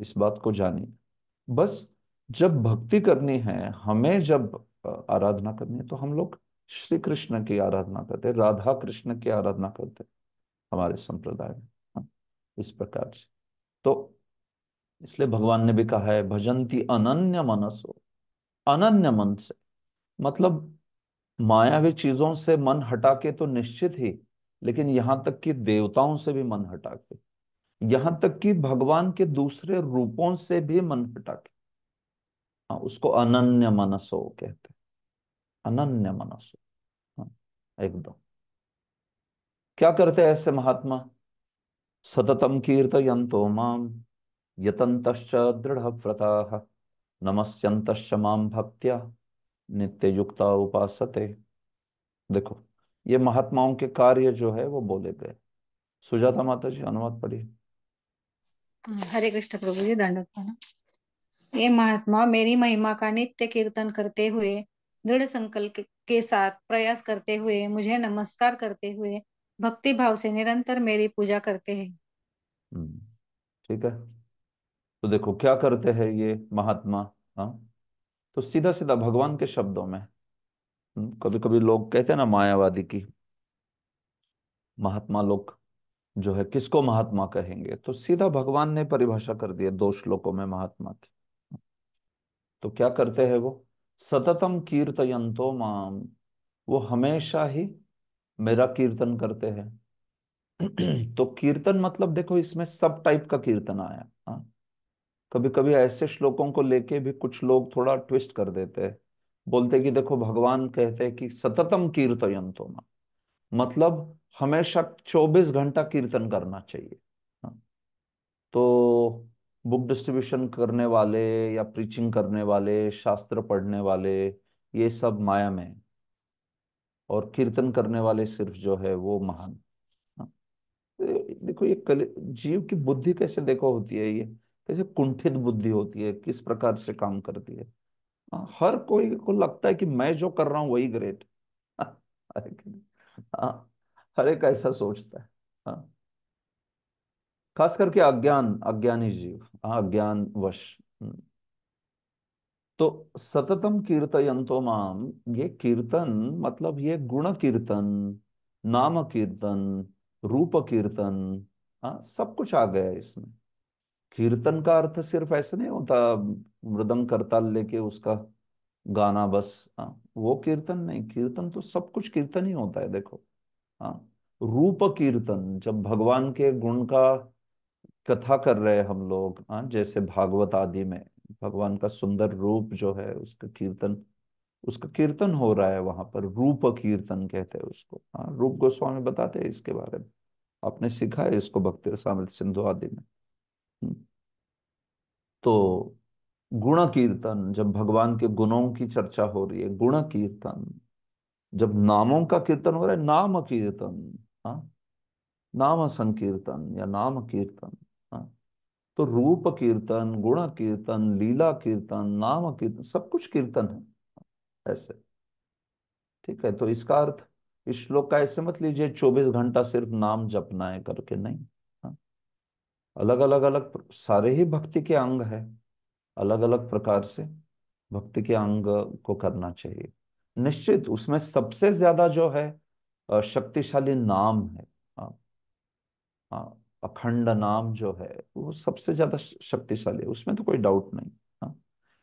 इस बात को जानिए बस जब भक्ति करनी है हमें जब आराधना करनी है तो हम लोग श्री कृष्ण की आराधना करते राधा कृष्ण की आराधना करते हमारे संप्रदाय में हाँ, इस प्रकार से तो इसलिए भगवान ने भी कहा है भजंती अनन्य मनस हो अनन्य मन से मतलब मायावी चीजों से मन हटा के तो निश्चित ही लेकिन यहां तक कि देवताओं से भी मन हटा के यहां तक कि भगवान के दूसरे रूपों से भी मन हटा के हाँ, उसको अनन्य मनसो कहते अनन्य मनसो हाँ, एकदम क्या करते हैं ऐसे महात्मा सततम कीर्तयंतो माम यतंत दृढ़ व्रता नमस्यंत माम भक्त्या नित्य युक्ता उपासते देखो ये महात्माओं के कार्य जो है वो बोले गए सुजाता माता जी अनुवाद पढ़िए हरे कृष्ण प्रभु जी दंड ये महात्मा मेरी महिमा का नित्य कीर्तन करते हुए दृढ़ संकल्प के साथ प्रयास करते हुए मुझे नमस्कार करते हुए भक्ति भाव से निरंतर मेरी पूजा करते हैं हम्म, ठीक है तो देखो क्या करते हैं ये महात्मा हाँ तो सीधा सीधा भगवान के शब्दों में हम्म, कभी कभी लोग कहते हैं ना मायावादी की महात्मा लोग जो है किसको महात्मा कहेंगे तो सीधा भगवान ने परिभाषा कर दिया दो श्लोकों में महात्मा की तो क्या करते हैं वो सततम कीर्तयंतो माम वो हमेशा ही मेरा कीर्तन करते हैं तो कीर्तन मतलब देखो इसमें सब टाइप का कीर्तन आया हा? कभी कभी ऐसे श्लोकों को लेके भी कुछ लोग थोड़ा ट्विस्ट कर देते हैं बोलते कि देखो भगवान कहते हैं कि सततम कीर्तन तो मतलब हमेशा 24 घंटा कीर्तन करना चाहिए हाँ। तो बुक डिस्ट्रीब्यूशन करने वाले या प्रीचिंग करने वाले शास्त्र पढ़ने वाले ये सब माया में और कीर्तन करने वाले सिर्फ जो है वो महान हाँ। तो देखो ये कल जीव की बुद्धि कैसे देखो होती है ये कैसे कुंठित बुद्धि होती है किस प्रकार से काम करती है हाँ, हर कोई को लगता है कि मैं जो कर रहा हूँ वही ग्रेट हाँ, हर एक ऐसा सोचता है हाँ। खास करके अज्ञान अज्ञानी जीव अज्ञान वश हम्म। तो सततम कीर्तयंतो माम ये कीर्तन मतलब ये गुण कीर्तन नाम कीर्तन रूप कीर्तन हाँ सब कुछ आ गया है इसमें कीर्तन का अर्थ सिर्फ ऐसे नहीं होता मृदंग करताल लेके उसका गाना बस हाँ वो कीर्तन नहीं कीर्तन तो सब कुछ कीर्तन ही होता है देखो हाँ रूप कीर्तन जब भगवान के गुण का कथा कर रहे हैं हम लोग हाँ जैसे भागवत आदि में भगवान का सुंदर रूप जो है उसका कीर्तन उसका कीर्तन हो रहा है वहां पर रूप कीर्तन कहते हैं उसको हाँ रूप गोस्वामी बताते हैं इसके बारे में आपने सीखा है इसको भक्ति सामृत सिंधु आदि में तो गुण कीर्तन जब भगवान के गुणों की चर्चा हो रही है गुण कीर्तन जब नामों का कीर्तन हो रहा है नाम कीर्तन हाँ? नाम संकीर्तन या नाम कीर्तन हाँ? तो रूप कीर्तन गुण कीर्तन लीला कीर्तन नाम कीर्तन सब कुछ कीर्तन है ऐसे ठीक है तो इसका अर्थ इस श्लोक का ऐसे मत लीजिए चौबीस घंटा सिर्फ नाम जपना है करके नहीं अलग अलग अलग सारे ही भक्ति के अंग है अलग अलग प्रकार से भक्ति के अंग को करना चाहिए निश्चित उसमें सबसे ज्यादा जो है शक्तिशाली नाम है अखंड नाम जो है वो सबसे ज्यादा शक्तिशाली है उसमें तो कोई डाउट नहीं हाँ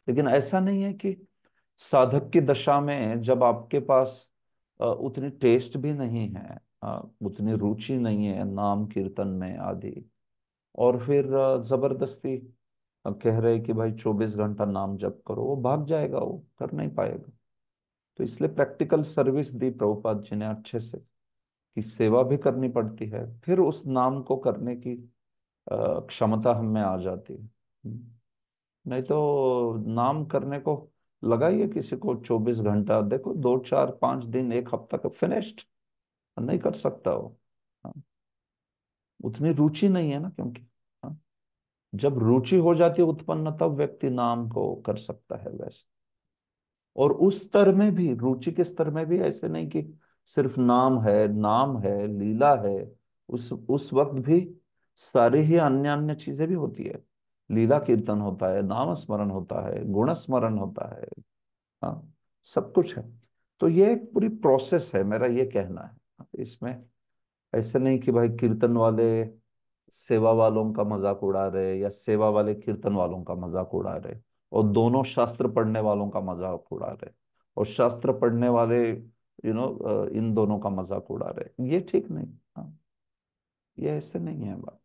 लेकिन ऐसा नहीं है कि साधक की दशा में जब आपके पास उतनी टेस्ट भी नहीं है उतनी रुचि नहीं है नाम कीर्तन में आदि और फिर जबरदस्ती कह रहे कि भाई 24 घंटा नाम जप करो वो भाग जाएगा वो कर नहीं पाएगा तो इसलिए प्रैक्टिकल सर्विस दी प्रभुपाद जी ने अच्छे से कि सेवा भी करनी पड़ती है फिर उस नाम को करने की क्षमता हम में आ जाती है हम्म। नहीं तो नाम करने को लगाइए किसी को 24 घंटा देखो दो चार पांच दिन एक हफ्ता का फिनिश्ड नहीं कर सकता वो उतनी रुचि नहीं है ना क्योंकि हा? जब रुचि हो जाती है उत्पन्न तब व्यक्ति नाम को कर सकता है वैसे और उस स्तर में भी रुचि के स्तर में भी ऐसे नहीं कि सिर्फ नाम है नाम है लीला है उस उस वक्त भी सारी ही अन्य अन्य चीजें भी होती है लीला कीर्तन होता है नाम स्मरण होता है गुण स्मरण होता है हाँ सब कुछ है तो ये एक पूरी प्रोसेस है मेरा ये कहना है इसमें ऐसे नहीं कि भाई कीर्तन वाले सेवा वालों का मजाक उड़ा रहे या सेवा वाले कीर्तन वालों का मजाक उड़ा रहे और दोनों शास्त्र पढ़ने वालों का मजाक उड़ा रहे और शास्त्र पढ़ने वाले यू नो इन दोनों का मजाक उड़ा रहे ये ठीक नहीं हाँ। ये ऐसे नहीं है बात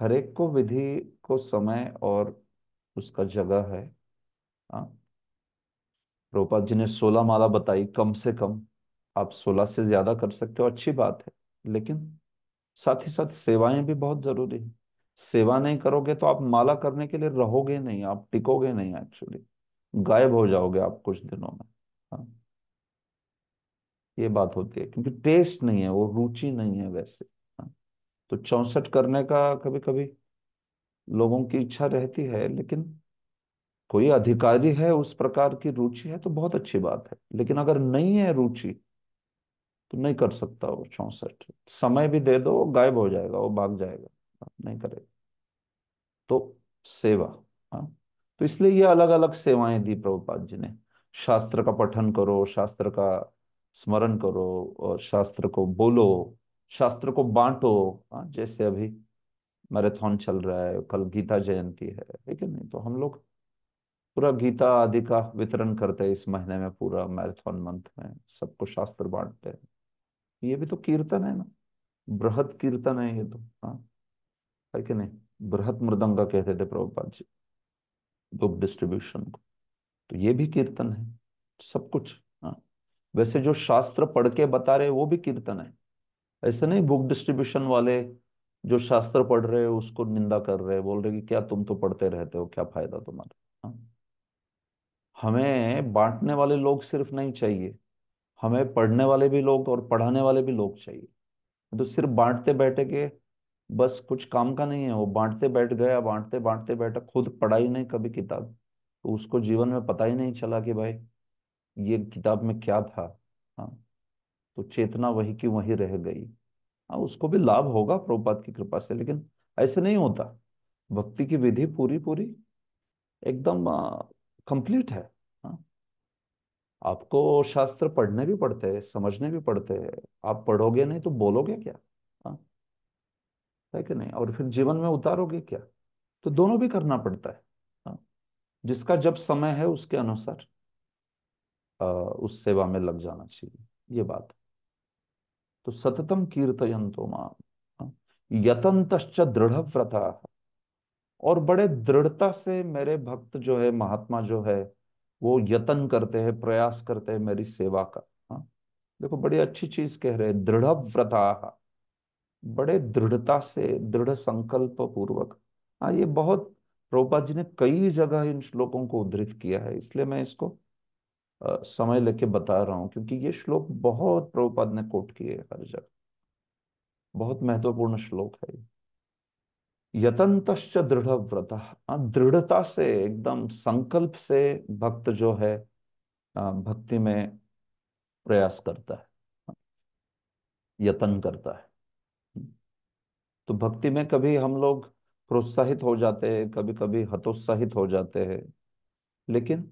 हर एक को विधि को समय और उसका जगह है हाँ। रूपा जी ने सोलह माला बताई कम से कम आप सोलह से ज्यादा कर सकते हो अच्छी बात है लेकिन साथ ही साथ सेवाएं भी बहुत जरूरी है सेवा नहीं करोगे तो आप माला करने के लिए रहोगे नहीं आप टिकोगे नहीं एक्चुअली गायब हो जाओगे आप कुछ दिनों में हाँ। ये बात होती है क्योंकि टेस्ट नहीं है वो रुचि नहीं है वैसे हाँ। तो चौसठ करने का कभी कभी लोगों की इच्छा रहती है लेकिन कोई अधिकारी है उस प्रकार की रुचि है तो बहुत अच्छी बात है लेकिन अगर नहीं है रुचि तो नहीं कर सकता वो चौसठ समय भी दे दो वो गायब हो जाएगा वो भाग जाएगा नहीं करेगा तो सेवा हाँ तो इसलिए ये अलग अलग सेवाएं दी प्रभुपाद जी ने शास्त्र का पठन करो शास्त्र का स्मरण करो और शास्त्र को बोलो शास्त्र को बांटो हाँ, जैसे अभी मैराथन चल रहा है कल गीता जयंती है ठीक है नहीं तो हम लोग पूरा गीता आदि का वितरण करते हैं इस महीने में पूरा मैराथन मंथ में सबको शास्त्र बांटते हैं ये भी तो कीर्तन है ना बृहद कीर्तन है ये तो हाँ है कि नहीं बृहद मृदंगा कहते थे प्रभुपाद जी बुक डिस्ट्रीब्यूशन को तो ये भी कीर्तन है सब कुछ हाँ वैसे जो शास्त्र पढ़ के बता रहे वो भी कीर्तन है ऐसे नहीं बुक डिस्ट्रीब्यूशन वाले जो शास्त्र पढ़ रहे हैं उसको निंदा कर रहे बोल रहे कि क्या तुम तो पढ़ते रहते हो क्या फायदा तुम्हारा हाँ। हमें बांटने वाले लोग सिर्फ नहीं चाहिए हमें पढ़ने वाले भी लोग और पढ़ाने वाले भी लोग चाहिए तो सिर्फ बांटते बैठे के बस कुछ काम का नहीं है वो बांटते बैठ गया बांटते बांटते बैठा खुद पढ़ा ही नहीं कभी किताब तो उसको जीवन में पता ही नहीं चला कि भाई ये किताब में क्या था हाँ तो चेतना वही की वही रह गई हाँ उसको भी लाभ होगा प्रभुपात की कृपा से लेकिन ऐसे नहीं होता भक्ति की विधि पूरी पूरी एकदम कंप्लीट है आपको शास्त्र पढ़ने भी पड़ते हैं समझने भी पड़ते हैं आप पढ़ोगे नहीं तो बोलोगे क्या हाँ? है कि नहीं और फिर जीवन में उतारोगे क्या तो दोनों भी करना पड़ता है हाँ जिसका जब समय है उसके अनुसार उस सेवा में लग जाना चाहिए ये बात तो सततम कीर्तयंतो मान हाँ? यतंत दृढ़ व्रता और बड़े दृढ़ता से मेरे भक्त जो है महात्मा जो है वो यत्न करते हैं प्रयास करते हैं मेरी सेवा का हाँ देखो बड़ी अच्छी चीज कह रहे हैं दृढ़ व्रता बड़े दृढ़ता से दृढ़ संकल्प पूर्वक हाँ ये बहुत प्रोपा जी ने कई जगह इन श्लोकों को उद्धृत किया है इसलिए मैं इसको समय लेके बता रहा हूँ क्योंकि ये श्लोक बहुत प्रभुपाद ने कोट किए हर जगह बहुत महत्वपूर्ण श्लोक है यतंत दृढ़ व्रत दृढ़ता से एकदम संकल्प से भक्त जो है भक्ति में प्रयास करता है यतन करता है तो भक्ति में कभी हम लोग प्रोत्साहित हो जाते हैं कभी कभी हतोत्साहित हो जाते हैं लेकिन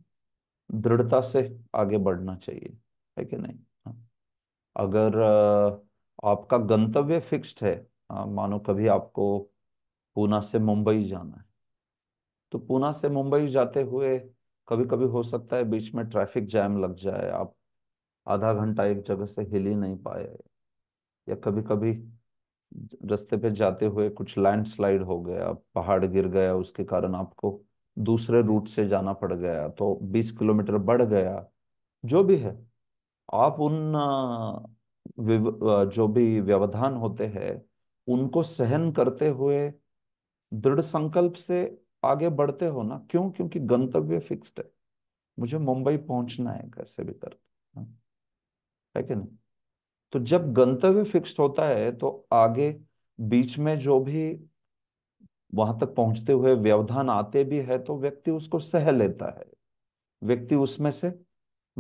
दृढ़ता से आगे बढ़ना चाहिए है कि नहीं अगर आपका गंतव्य फिक्स्ड है मानो कभी आपको पूना से मुंबई जाना है तो पूना से मुंबई जाते हुए कभी कभी हो सकता है बीच में ट्रैफिक जैम लग जाए आप आधा घंटा एक जगह से हिल ही नहीं पाए या कभी कभी रास्ते पे जाते हुए कुछ लैंडस्लाइड हो गया पहाड़ गिर गया उसके कारण आपको दूसरे रूट से जाना पड़ गया तो 20 किलोमीटर बढ़ गया जो भी है आप उन जो भी व्यवधान होते हैं उनको सहन करते हुए दृढ़ संकल्प से आगे बढ़ते हो ना क्यों क्योंकि गंतव्य फिक्स्ड है मुझे मुंबई पहुंचना है कैसे भी कर हाँ। है कि नहीं तो जब गंतव्य फिक्स्ड होता है तो आगे बीच में जो भी वहां तक पहुंचते हुए व्यवधान आते भी है तो व्यक्ति उसको सह लेता है व्यक्ति उसमें से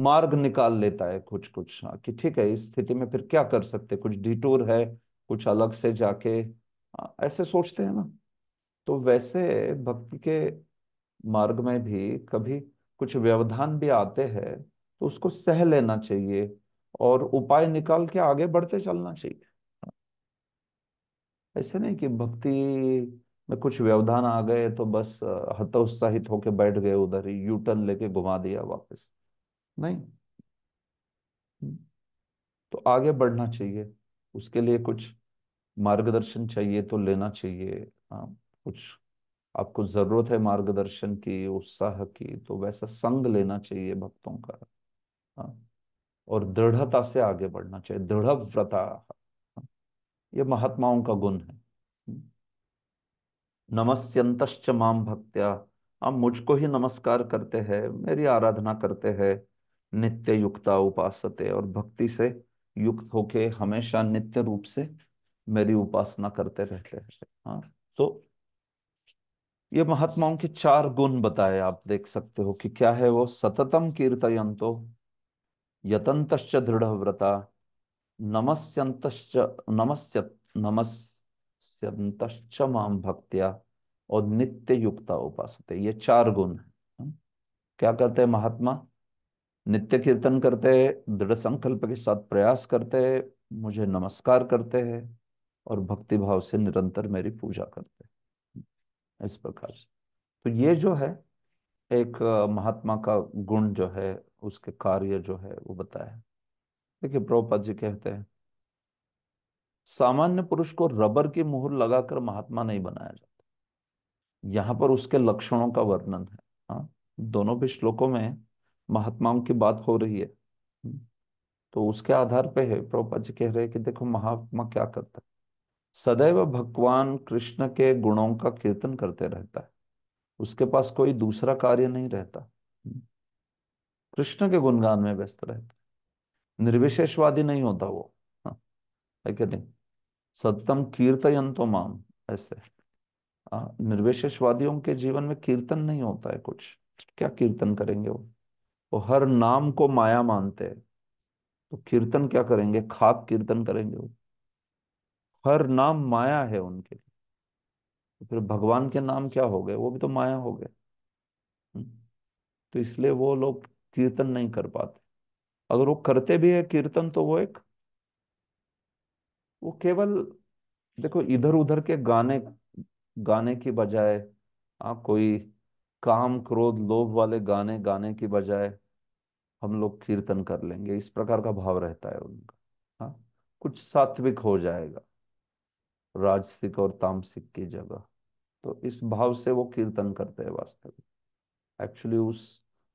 मार्ग निकाल लेता है कुछ कुछ हाँ, कि ठीक है इस स्थिति में फिर क्या कर सकते कुछ डिटोर है कुछ अलग से जाके हाँ, ऐसे सोचते हैं ना तो वैसे भक्ति के मार्ग में भी कभी कुछ व्यवधान भी आते हैं तो उसको सह लेना चाहिए और उपाय निकाल के आगे बढ़ते चलना चाहिए ऐसे नहीं कि भक्ति में कुछ व्यवधान आ गए तो बस हतोत्साहित होके बैठ गए उधर ही यू टर्न लेके घुमा दिया वापस नहीं तो आगे बढ़ना चाहिए उसके लिए कुछ मार्गदर्शन चाहिए तो लेना चाहिए हाँ कुछ आपको जरूरत है मार्गदर्शन की उत्साह की तो वैसा संग लेना चाहिए भक्तों का हा? और दृढ़ता से आगे बढ़ना चाहिए दृढ़ व्रता ये महात्माओं का गुण है नमस्यंत माम भक्त्या आप मुझको ही नमस्कार करते हैं मेरी आराधना करते हैं नित्य युक्ता उपासते और भक्ति से युक्त होके हमेशा नित्य रूप से मेरी उपासना करते रहते हैं हाँ तो ये महात्माओं के चार गुण बताए आप देख सकते हो कि क्या है वो सततम कीर्तयंतो यतंत दृढ़ व्रता नमस्यंत नमस्य नमस्यंत माम भक्त्या और नित्य युक्ता उपासते ये चार गुण है क्या करते हैं महात्मा नित्य कीर्तन करते हैं दृढ़ संकल्प के साथ प्रयास करते हैं मुझे नमस्कार करते हैं और भक्तिभाव से निरंतर मेरी पूजा करते हैं इस प्रकार से तो ये जो है एक महात्मा का गुण जो है उसके कार्य जो है वो बताया देखिए प्रभुपद जी कहते हैं सामान्य पुरुष को रबर की मुहर लगाकर महात्मा नहीं बनाया जाता यहाँ पर उसके लक्षणों का वर्णन है हाँ दोनों भी श्लोकों में महात्माओं की बात हो रही है तो उसके आधार पे है प्रभुपा जी कह रहे हैं कि देखो महात्मा क्या करता है सदैव भगवान कृष्ण के गुणों का कीर्तन करते रहता है उसके पास कोई दूसरा कार्य नहीं रहता कृष्ण के गुणगान में व्यस्त रहता है निर्विशेषवादी नहीं होता वो हाँ, है कि नहीं सत्यम कीर्तयन तो माम ऐसे निर्विशेषवादियों के जीवन में कीर्तन नहीं होता है कुछ क्या कीर्तन करेंगे वो वो हर नाम को माया मानते हैं तो कीर्तन क्या करेंगे खाक कीर्तन करेंगे वो हर नाम माया है उनके लिए तो फिर भगवान के नाम क्या हो गए वो भी तो माया हो गए हम्म। तो इसलिए वो लोग कीर्तन नहीं कर पाते अगर वो करते भी है कीर्तन तो वो एक वो केवल देखो इधर उधर के गाने गाने की बजाय आप हाँ, कोई काम क्रोध लोभ वाले गाने गाने की बजाय हम लोग कीर्तन कर लेंगे इस प्रकार का भाव रहता है उनका हाँ कुछ सात्विक हो जाएगा राजसिक और तामसिक की जगह तो इस भाव से वो कीर्तन करते हैं वास्तव में एक्चुअली उस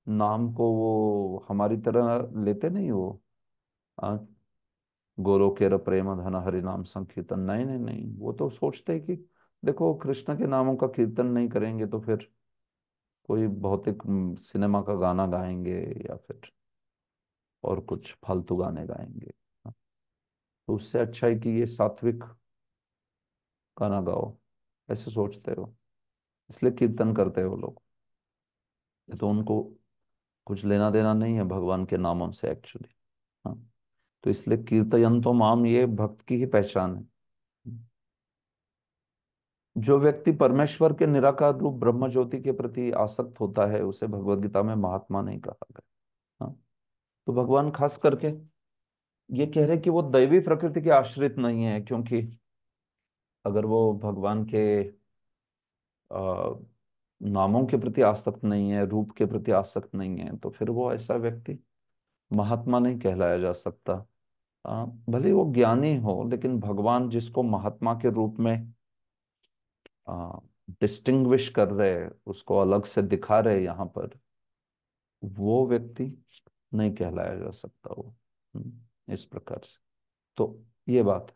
नाम को वो हमारी तरह लेते नहीं वो हाँ? गोरो केर प्रेम धन हरि नाम संकीर्तन नहीं नहीं नहीं वो तो सोचते हैं कि देखो कृष्ण के नामों का कीर्तन नहीं करेंगे तो फिर कोई भौतिक सिनेमा का गाना गाएंगे या फिर और कुछ फालतू गाने गाएंगे हाँ? तो उससे अच्छा है कि ये सात्विक गाना गाओ ऐसे सोचते हो इसलिए कीर्तन करते हो लोग ये तो उनको कुछ लेना देना नहीं है भगवान के नामों से एक्चुअली हाँ तो इसलिए कीर्तन तो माम ये भक्त की ही पहचान है जो व्यक्ति परमेश्वर के निराकार रूप ब्रह्म ज्योति के प्रति आसक्त होता है उसे भगवत गीता में महात्मा नहीं कहा गया हाँ तो भगवान खास करके ये कह रहे कि वो दैवी प्रकृति के आश्रित नहीं है क्योंकि अगर वो भगवान के आ, नामों के प्रति आसक्त नहीं है रूप के प्रति आसक्त नहीं है तो फिर वो ऐसा व्यक्ति महात्मा नहीं कहलाया जा सकता आ, भले वो ज्ञानी हो लेकिन भगवान जिसको महात्मा के रूप में डिस्टिंग्विश कर रहे उसको अलग से दिखा रहे यहाँ पर वो व्यक्ति नहीं कहलाया जा सकता वो हम्म, इस प्रकार से तो ये बात है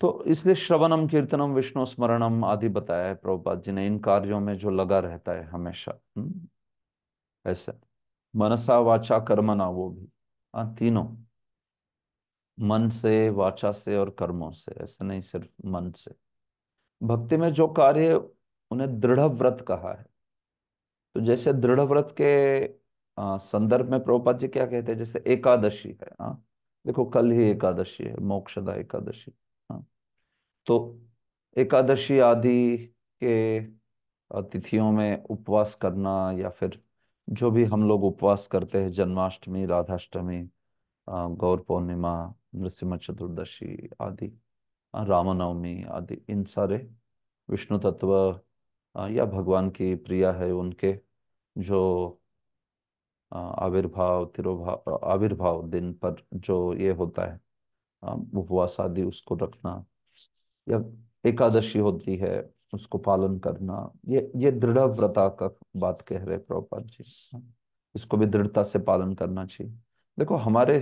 तो इसलिए श्रवणम कीर्तनम विष्णु स्मरणम आदि बताया है प्रभुपाद जी ने इन कार्यों में जो लगा रहता है हमेशा हम्म, ऐसा मनसा वाचा कर्मना वो भी हाँ तीनों मन से वाचा से और कर्मों से ऐसा नहीं सिर्फ मन से भक्ति में जो कार्य उन्हें दृढ़ व्रत कहा है तो जैसे दृढ़ व्रत के संदर्भ में प्रभुपाद जी क्या कहते हैं जैसे एकादशी है हाँ देखो कल ही एकादशी है मोक्षदा एकादशी तो एकादशी आदि के तिथियों में उपवास करना या फिर जो भी हम लोग उपवास करते हैं जन्माष्टमी राधाष्टमी गौर पूर्णिमा नृसिंह चतुर्दशी आदि रामनवमी आदि इन सारे विष्णु तत्व या भगवान की प्रिया है उनके जो आविर्भाव तिरुभाव आविर्भाव दिन पर जो ये होता है उपवास आदि उसको रखना या एकादशी होती है उसको पालन करना ये ये दृढ़ व्रता का बात कह रहे प्रभुपाद जी इसको भी दृढ़ता से पालन करना चाहिए देखो हमारे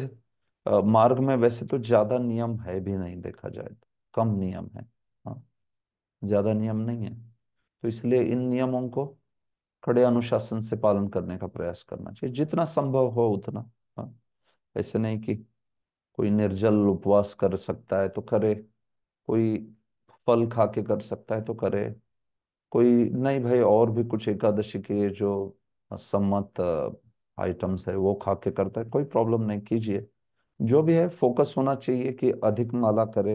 मार्ग में वैसे तो ज्यादा नियम है भी नहीं देखा जाए तो कम नियम है हाँ। ज्यादा नियम नहीं है तो इसलिए इन नियमों को कड़े अनुशासन से पालन करने का प्रयास करना चाहिए जितना संभव हो उतना हाँ। ऐसे नहीं कि कोई निर्जल उपवास कर सकता है तो करे कोई फल खा के कर सकता है तो करे कोई नहीं भाई और भी कुछ एकादशी के जो सम्मत आइटम्स है वो खा के करता है कोई प्रॉब्लम नहीं कीजिए जो भी है फोकस होना चाहिए कि अधिक माला करे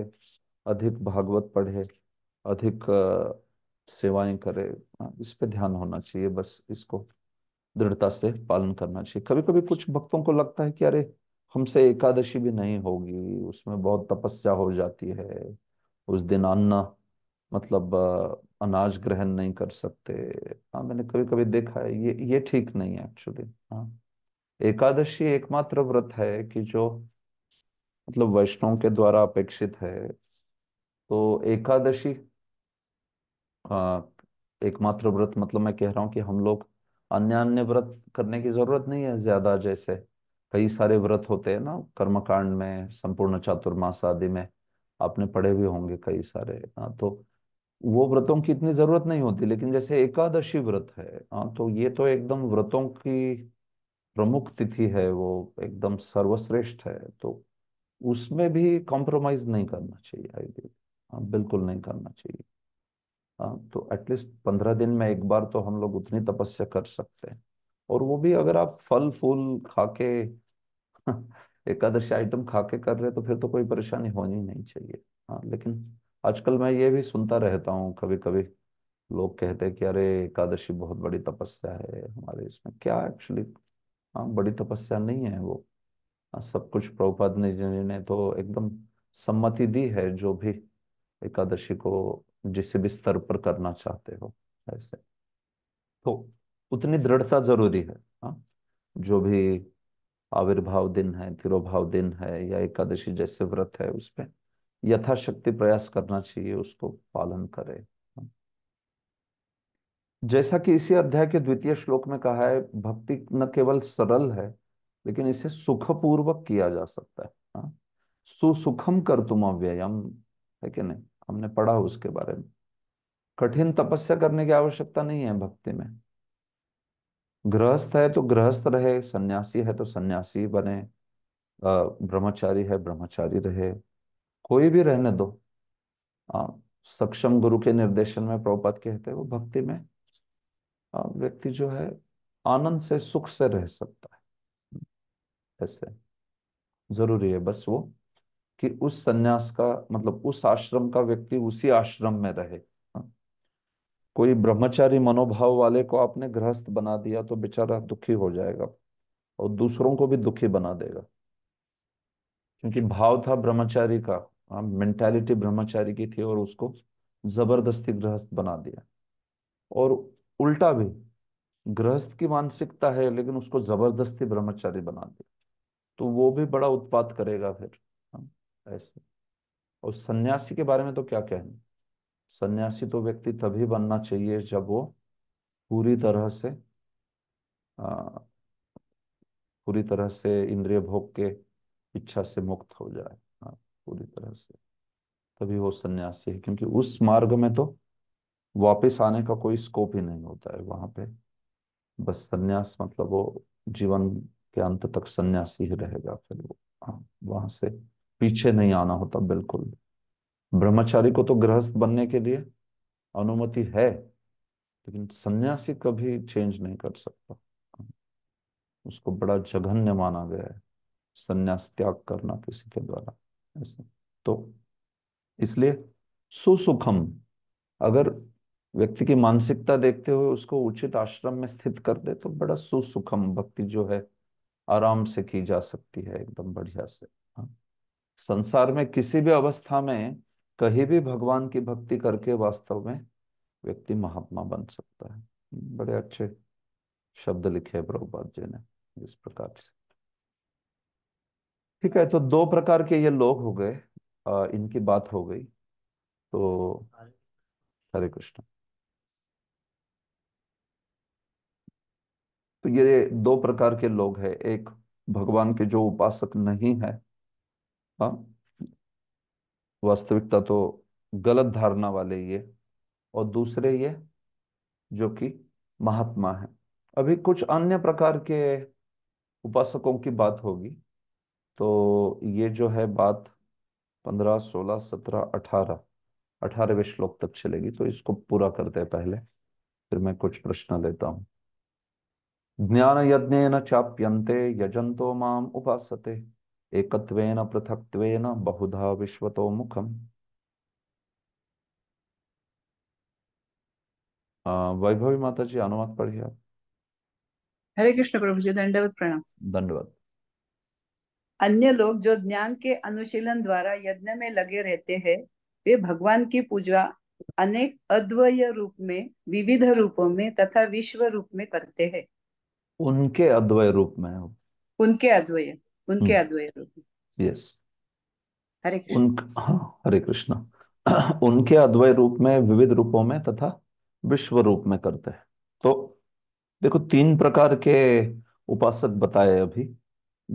अधिक भागवत पढ़े अधिक सेवाएं करे हाँ, इस पे ध्यान होना चाहिए बस इसको दृढ़ता से पालन करना चाहिए कभी कभी कुछ भक्तों को लगता है कि अरे हमसे एकादशी भी नहीं होगी उसमें बहुत तपस्या हो जाती है उस दिन आना मतलब अनाज ग्रहण नहीं कर सकते हाँ मैंने कभी कभी देखा है ये ये ठीक नहीं है एक्चुअली हाँ एकादशी एकमात्र व्रत है कि जो मतलब वैष्णव के द्वारा अपेक्षित है तो एकादशी एकमात्र व्रत मतलब मैं कह रहा हूँ कि हम लोग अन्य अन्य व्रत करने की जरूरत नहीं है ज्यादा जैसे कई सारे व्रत होते हैं ना कर्मकांड में संपूर्ण चातुर्मास आदि में आपने पढ़े भी होंगे कई सारे हाँ तो वो व्रतों की इतनी जरूरत नहीं होती लेकिन जैसे एकादशी व्रत है हाँ तो ये तो एकदम व्रतों की प्रमुख तिथि है वो एकदम सर्वश्रेष्ठ है तो उसमें भी कॉम्प्रोमाइज नहीं करना चाहिए आइडियली हाँ बिल्कुल नहीं करना चाहिए हाँ तो एटलीस्ट पंद्रह दिन में एक बार तो हम लोग उतनी तपस्या कर सकते हैं और वो भी अगर आप फल फूल खा के एकादशी आइटम खा के कर रहे तो फिर तो कोई परेशानी होनी नहीं चाहिए हाँ लेकिन आजकल मैं ये भी सुनता रहता हूँ कभी कभी लोग कहते हैं कि अरे एकादशी बहुत बड़ी तपस्या है हमारे इसमें क्या एक्चुअली हाँ बड़ी तपस्या नहीं है वो आ, हाँ, सब कुछ प्रभुपाद ने ने तो एकदम सम्मति दी है जो भी एकादशी को जिस भी स्तर पर करना चाहते हो ऐसे तो उतनी दृढ़ता जरूरी है हाँ जो भी आविर्भाव दिन है तिरोभाव दिन है या एकादशी जैसे व्रत है उसमें यथाशक्ति प्रयास करना चाहिए उसको पालन करे जैसा कि इसी अध्याय के द्वितीय श्लोक में कहा है भक्ति न केवल सरल है लेकिन इसे सुखपूर्वक किया जा सकता है हाँ। सुसुखम कर तुम अव्ययम है कि नहीं हमने पढ़ा उसके बारे में कठिन तपस्या करने की आवश्यकता नहीं है भक्ति में गृहस्थ है तो गृहस्थ रहे सन्यासी है तो सन्यासी बने ब्रह्मचारी है ब्रह्मचारी रहे कोई भी रहने दो आ, सक्षम गुरु के निर्देशन में प्रभुपद कहते हैं वो भक्ति में व्यक्ति जो है आनंद से सुख से रह सकता है ऐसे जरूरी है बस वो कि उस सन्यास का मतलब उस आश्रम का व्यक्ति उसी आश्रम में रहे कोई ब्रह्मचारी मनोभाव वाले को आपने गृहस्थ बना दिया तो बेचारा दुखी हो जाएगा और दूसरों को भी दुखी बना देगा क्योंकि भाव था ब्रह्मचारी का हाँ मेंटालिटी ब्रह्मचारी की थी और उसको जबरदस्ती गृहस्थ बना दिया और उल्टा भी गृहस्थ की मानसिकता है लेकिन उसको जबरदस्ती ब्रह्मचारी बना दिया तो वो भी बड़ा उत्पात करेगा फिर हाँ, ऐसे और सन्यासी के बारे में तो क्या कहना सन्यासी तो व्यक्ति तभी बनना चाहिए जब वो पूरी तरह से आ, पूरी तरह से इंद्रिय भोग के इच्छा से मुक्त हो जाए आ, हाँ, पूरी तरह से तभी वो सन्यासी है क्योंकि उस मार्ग में तो वापस आने का कोई स्कोप ही नहीं होता है वहां पे बस सन्यास मतलब वो जीवन के अंत तक सन्यासी ही रहेगा फिर वो हाँ, वहां से पीछे नहीं आना होता बिल्कुल भी ब्रह्मचारी को तो गृहस्थ बनने के लिए अनुमति है लेकिन सन्यासी कभी चेंज नहीं कर सकता उसको बड़ा जघन्य माना गया है सन्यास त्याग करना किसी के द्वारा ऐसे तो इसलिए सुसुखम अगर व्यक्ति की मानसिकता देखते हुए उसको उचित आश्रम में स्थित कर दे तो बड़ा सुसुखम भक्ति जो है आराम से की जा सकती है एकदम बढ़िया से हाँ। संसार में किसी भी अवस्था में कहीं भी भगवान की भक्ति करके वास्तव में व्यक्ति महात्मा बन सकता है बड़े अच्छे शब्द लिखे है प्रभुपाद जी ने इस प्रकार से ठीक है तो दो प्रकार के ये लोग हो गए इनकी बात हो गई तो हरे कृष्ण तो ये दो प्रकार के लोग हैं एक भगवान के जो उपासक नहीं है हाँ, वास्तविकता तो गलत धारणा वाले ये और दूसरे ये जो कि महात्मा है अभी कुछ अन्य प्रकार के उपासकों की बात होगी तो ये जो है बात पंद्रह सोलह सत्रह अठारह अठारहवें श्लोक तक चलेगी तो इसको पूरा करते हैं पहले फिर मैं कुछ प्रश्न लेता हूं ज्ञान यज्ञ न चाप्यंते यजंतो माम उपासते एकत्वेन पृथक्त्वेन बहुधा विश्वतो मुखम वैभवी माता जी अनुवाद पढ़िए आप हरे कृष्ण प्रभु जी दंडवत प्रणाम दंडवत अन्य लोग जो ज्ञान के अनुशीलन द्वारा यज्ञ में लगे रहते हैं वे भगवान की पूजा अनेक अद्वय रूप में विविध रूपों में तथा विश्व रूप में करते हैं उनके अद्वय रूप में उनके अद्वय उनके हम्म। अद्वैत यस हरे कृष्ण उन हाँ हरे कृष्ण उनके अद्वैय रूप में विविध रूपों में तथा विश्व रूप में करते हैं तो देखो तीन प्रकार के उपासक बताए अभी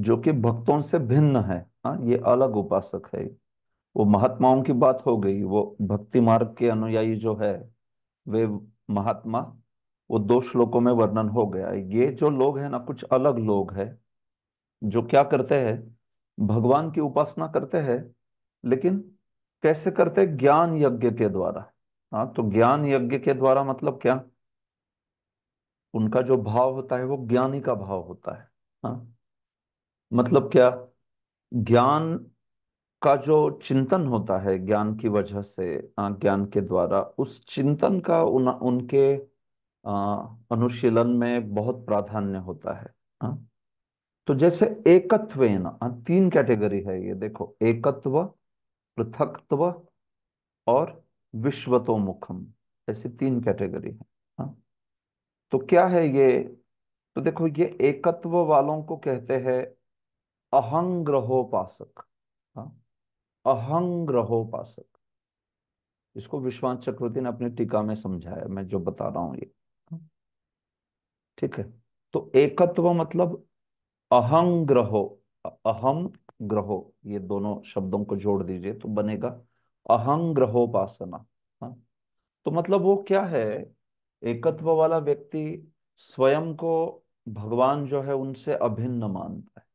जो कि भक्तों से भिन्न है हाँ ये अलग उपासक है वो महात्माओं की बात हो गई वो भक्ति मार्ग के अनुयायी जो है वे महात्मा वो दो श्लोकों में वर्णन हो गया ये जो लोग हैं ना कुछ अलग लोग हैं जो क्या करते हैं भगवान की उपासना करते हैं लेकिन कैसे करते हैं ज्ञान यज्ञ के द्वारा हाँ तो ज्ञान यज्ञ के द्वारा मतलब क्या उनका जो भाव होता है वो ज्ञानी का भाव होता है हाँ मतलब क्या ज्ञान का जो चिंतन होता है ज्ञान की वजह से हाँ, ज्ञान के द्वारा उस चिंतन का उन, उनके अनुशीलन में बहुत प्राधान्य होता है हाँ तो जैसे एकत्व हाँ, तीन कैटेगरी है ये देखो एकत्व पृथकत्व और विश्वतोमुखम ऐसी तीन कैटेगरी है हा? तो क्या है ये तो देखो ये एकत्व वालों को कहते हैं अहंग्रहोपासक हाँ, अहंग्रहोपासक इसको विश्वास चक्रवर्ती ने अपनी टीका में समझाया मैं जो बता रहा हूं ये हाँ। ठीक है तो एकत्व मतलब अहं ग्रहो अहम ग्रहो ये दोनों शब्दों को जोड़ दीजिए तो बनेगा अहं ग्रहोपासना हाँ, तो मतलब वो क्या है एकत्व वाला व्यक्ति स्वयं को भगवान जो है उनसे अभिन्न मानता है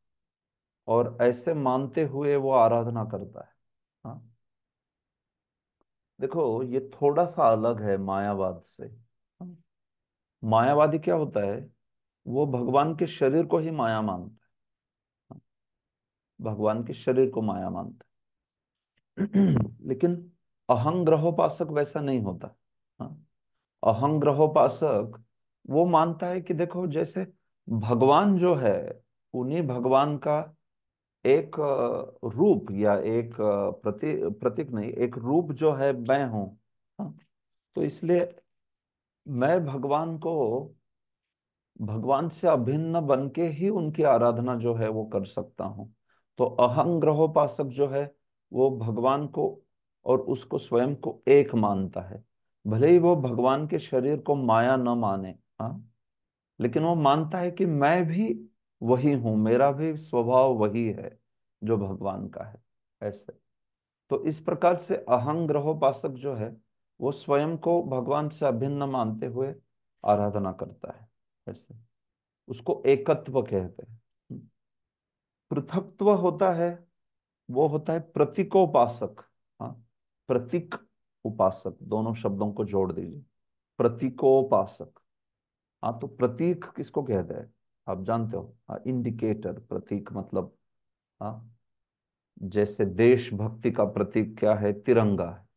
और ऐसे मानते हुए वो आराधना करता है हा? देखो ये थोड़ा सा अलग है मायावाद से हाँ, मायावादी क्या होता है वो भगवान के शरीर को ही माया मानता है भगवान के शरीर को माया मानता है लेकिन अहंग ग्रहोपासक वैसा नहीं होता हाँ? अहंग्रहोपासक ग्रहोपासक वो मानता है कि देखो जैसे भगवान जो है उन्हीं भगवान का एक रूप या एक प्रति प्रतीक नहीं एक रूप जो है मैं हूं हाँ? तो इसलिए मैं भगवान को भगवान से अभिन्न बन के ही उनकी आराधना जो है वो कर सकता हूँ तो अहंग ग्रहोपासक जो है वो भगवान को और उसको स्वयं को एक मानता है भले ही वो भगवान के शरीर को माया न माने हाँ लेकिन वो मानता है कि मैं भी वही हूं मेरा भी स्वभाव वही है जो भगवान का है ऐसे तो इस प्रकार से अहंग ग्रहोपासक जो है वो स्वयं को भगवान से अभिन्न मानते हुए आराधना करता है फिर से उसको एकत्व कहते हैं पृथकत्व होता है वो होता है प्रतीकोपासक हाँ प्रतीक उपासक दोनों शब्दों को जोड़ दीजिए प्रतीकोपासक हाँ तो प्रतीक किसको कहते हैं आप जानते हो हाँ, इंडिकेटर प्रतीक मतलब हाँ जैसे देशभक्ति का प्रतीक क्या है तिरंगा है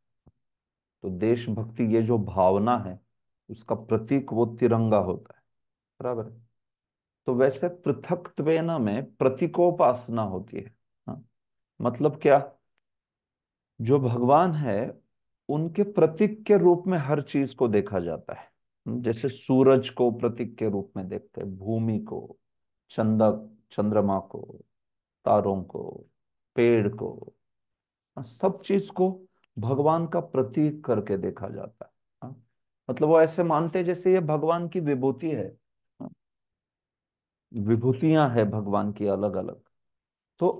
तो देशभक्ति ये जो भावना है उसका प्रतीक वो तिरंगा होता है बराबर तो वैसे पृथक में प्रतीकोपासना होती है हा? मतलब क्या जो भगवान है उनके प्रतीक के रूप में हर चीज को देखा जाता है जैसे सूरज को प्रतीक के रूप में देखते हैं भूमि को चंदक चंद्रमा को तारों को पेड़ को हाँ, सब चीज को भगवान का प्रतीक करके देखा जाता है हाँ, मतलब वो ऐसे मानते जैसे ये भगवान की विभूति है विभूतियां है भगवान की अलग अलग तो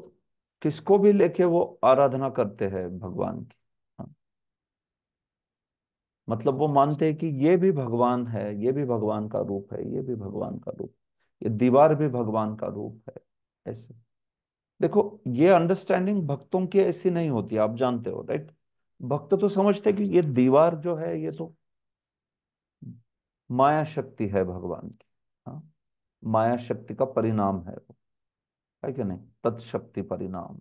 किसको भी लेके वो आराधना करते हैं भगवान की हाँ। मतलब वो मानते हैं कि ये भी भगवान है ये भी भगवान का रूप है ये भी भगवान का रूप ये दीवार भी भगवान का रूप है ऐसे देखो ये अंडरस्टैंडिंग भक्तों की ऐसी नहीं होती आप जानते हो राइट भक्त तो समझते कि ये दीवार जो है ये तो माया शक्ति है भगवान की माया शक्ति का परिणाम है वो है कि नहीं तत्शक्ति परिणाम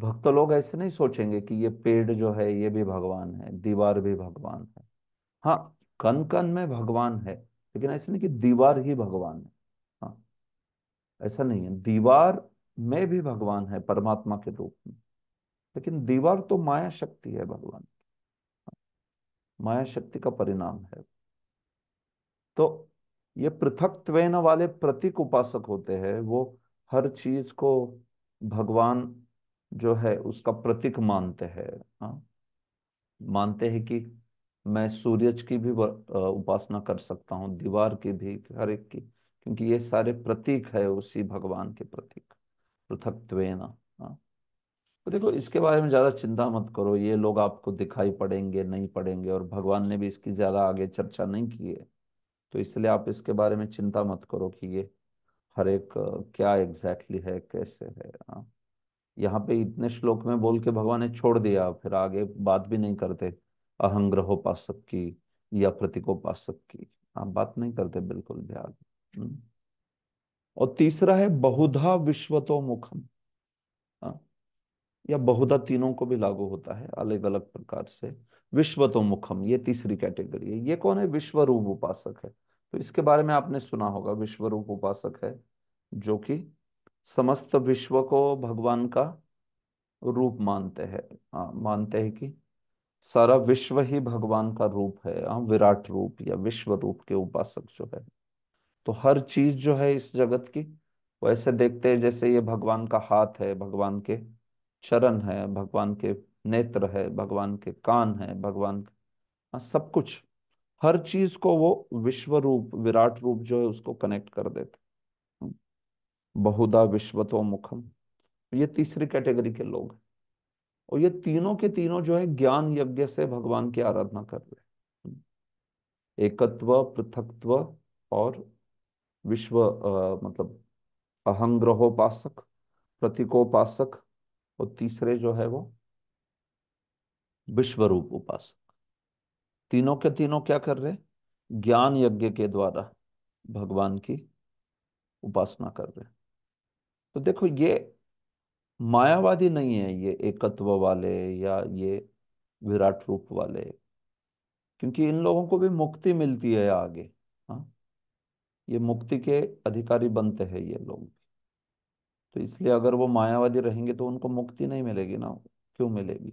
भक्त लोग ऐसे नहीं सोचेंगे कि ये पेड़ जो है ये भी भगवान है दीवार भी भगवान है हाँ कन कन में भगवान है लेकिन ऐसे नहीं कि दीवार ही भगवान है हाँ ऐसा नहीं है दीवार में भी भगवान है परमात्मा के रूप में लेकिन दीवार तो माया शक्ति है भगवान हाँ, माया शक्ति का परिणाम है तो ये पृथक त्वेन वाले प्रतीक उपासक होते हैं वो हर चीज को भगवान जो है उसका प्रतीक मानते हैं हाँ। मानते हैं कि मैं सूर्यज की भी उपासना कर सकता हूँ दीवार की भी हर एक की क्योंकि ये सारे प्रतीक है उसी भगवान के प्रतीक पृथक्त्वेना हाँ। तो देखो इसके बारे में ज्यादा चिंता मत करो ये लोग आपको दिखाई पड़ेंगे नहीं पड़ेंगे और भगवान ने भी इसकी ज्यादा आगे चर्चा नहीं की है तो इसलिए आप इसके बारे में चिंता मत करो कि ये हर एक क्या एग्जैक्टली है कैसे है हाँ। यहाँ पे इतने श्लोक में बोल के भगवान ने छोड़ दिया फिर आगे बात भी नहीं करते अहंग्रहोपासक की या प्रतीकोपासक की आप बात नहीं करते बिल्कुल भी आगे हम्म। और तीसरा है बहुधा विश्वतो मुखम हाँ। या बहुधा तीनों को भी लागू होता है अलग अलग प्रकार से विश्वतो मुखम ये तीसरी कैटेगरी है ये कौन है विश्व रूप उपासक है तो इसके बारे में आपने सुना होगा विश्व रूप उपासक है जो कि समस्त विश्व को भगवान का रूप मानते हैं मानते हैं कि सारा विश्व ही भगवान का रूप है आ, विराट रूप या विश्व रूप के उपासक जो है तो हर चीज जो है इस जगत की वो ऐसे देखते हैं जैसे ये भगवान का हाथ है भगवान के चरण है भगवान के नेत्र है भगवान के कान है भगवान आ, सब कुछ हर चीज को वो विश्व रूप विराट रूप जो है उसको कनेक्ट कर देते बहुधा विश्वतो मुखम ये तीसरी कैटेगरी के लोग हैं और ये तीनों के तीनों जो है ज्ञान यज्ञ से भगवान की आराधना कर रहे एकत्व पृथकत्व और विश्व आ, मतलब अहंग्रहोपासक प्रतीकोपासक और तीसरे जो है वो विश्वरूप उपासक तीनों के तीनों क्या कर रहे ज्ञान यज्ञ के द्वारा भगवान की उपासना कर रहे तो देखो ये मायावादी नहीं है ये एकत्व वाले या ये विराट रूप वाले क्योंकि इन लोगों को भी मुक्ति मिलती है आगे हाँ ये मुक्ति के अधिकारी बनते हैं ये लोग तो इसलिए अगर वो मायावादी रहेंगे तो उनको मुक्ति नहीं मिलेगी ना क्यों मिलेगी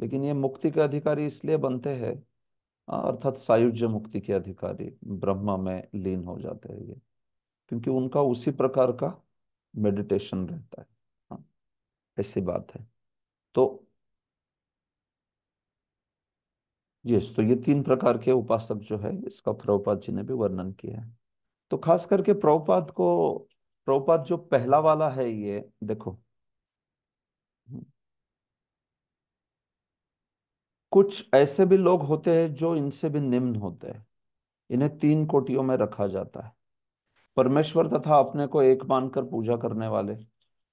लेकिन ये मुक्ति के अधिकारी इसलिए बनते हैं अर्थात सायुज्य मुक्ति के अधिकारी ब्रह्मा में लीन हो जाते हैं ये क्योंकि उनका उसी प्रकार का मेडिटेशन रहता है हाँ, ऐसी बात है तो यस तो ये तीन प्रकार के उपासक जो है इसका प्रभुपाद जी ने भी वर्णन किया है तो खास करके प्रभुपाद को प्रभुपाद जो पहला वाला है ये देखो हम्म, कुछ ऐसे भी लोग होते हैं जो इनसे भी निम्न होते हैं इन्हें तीन कोटियों में रखा जाता है परमेश्वर तथा अपने को एक मानकर पूजा करने वाले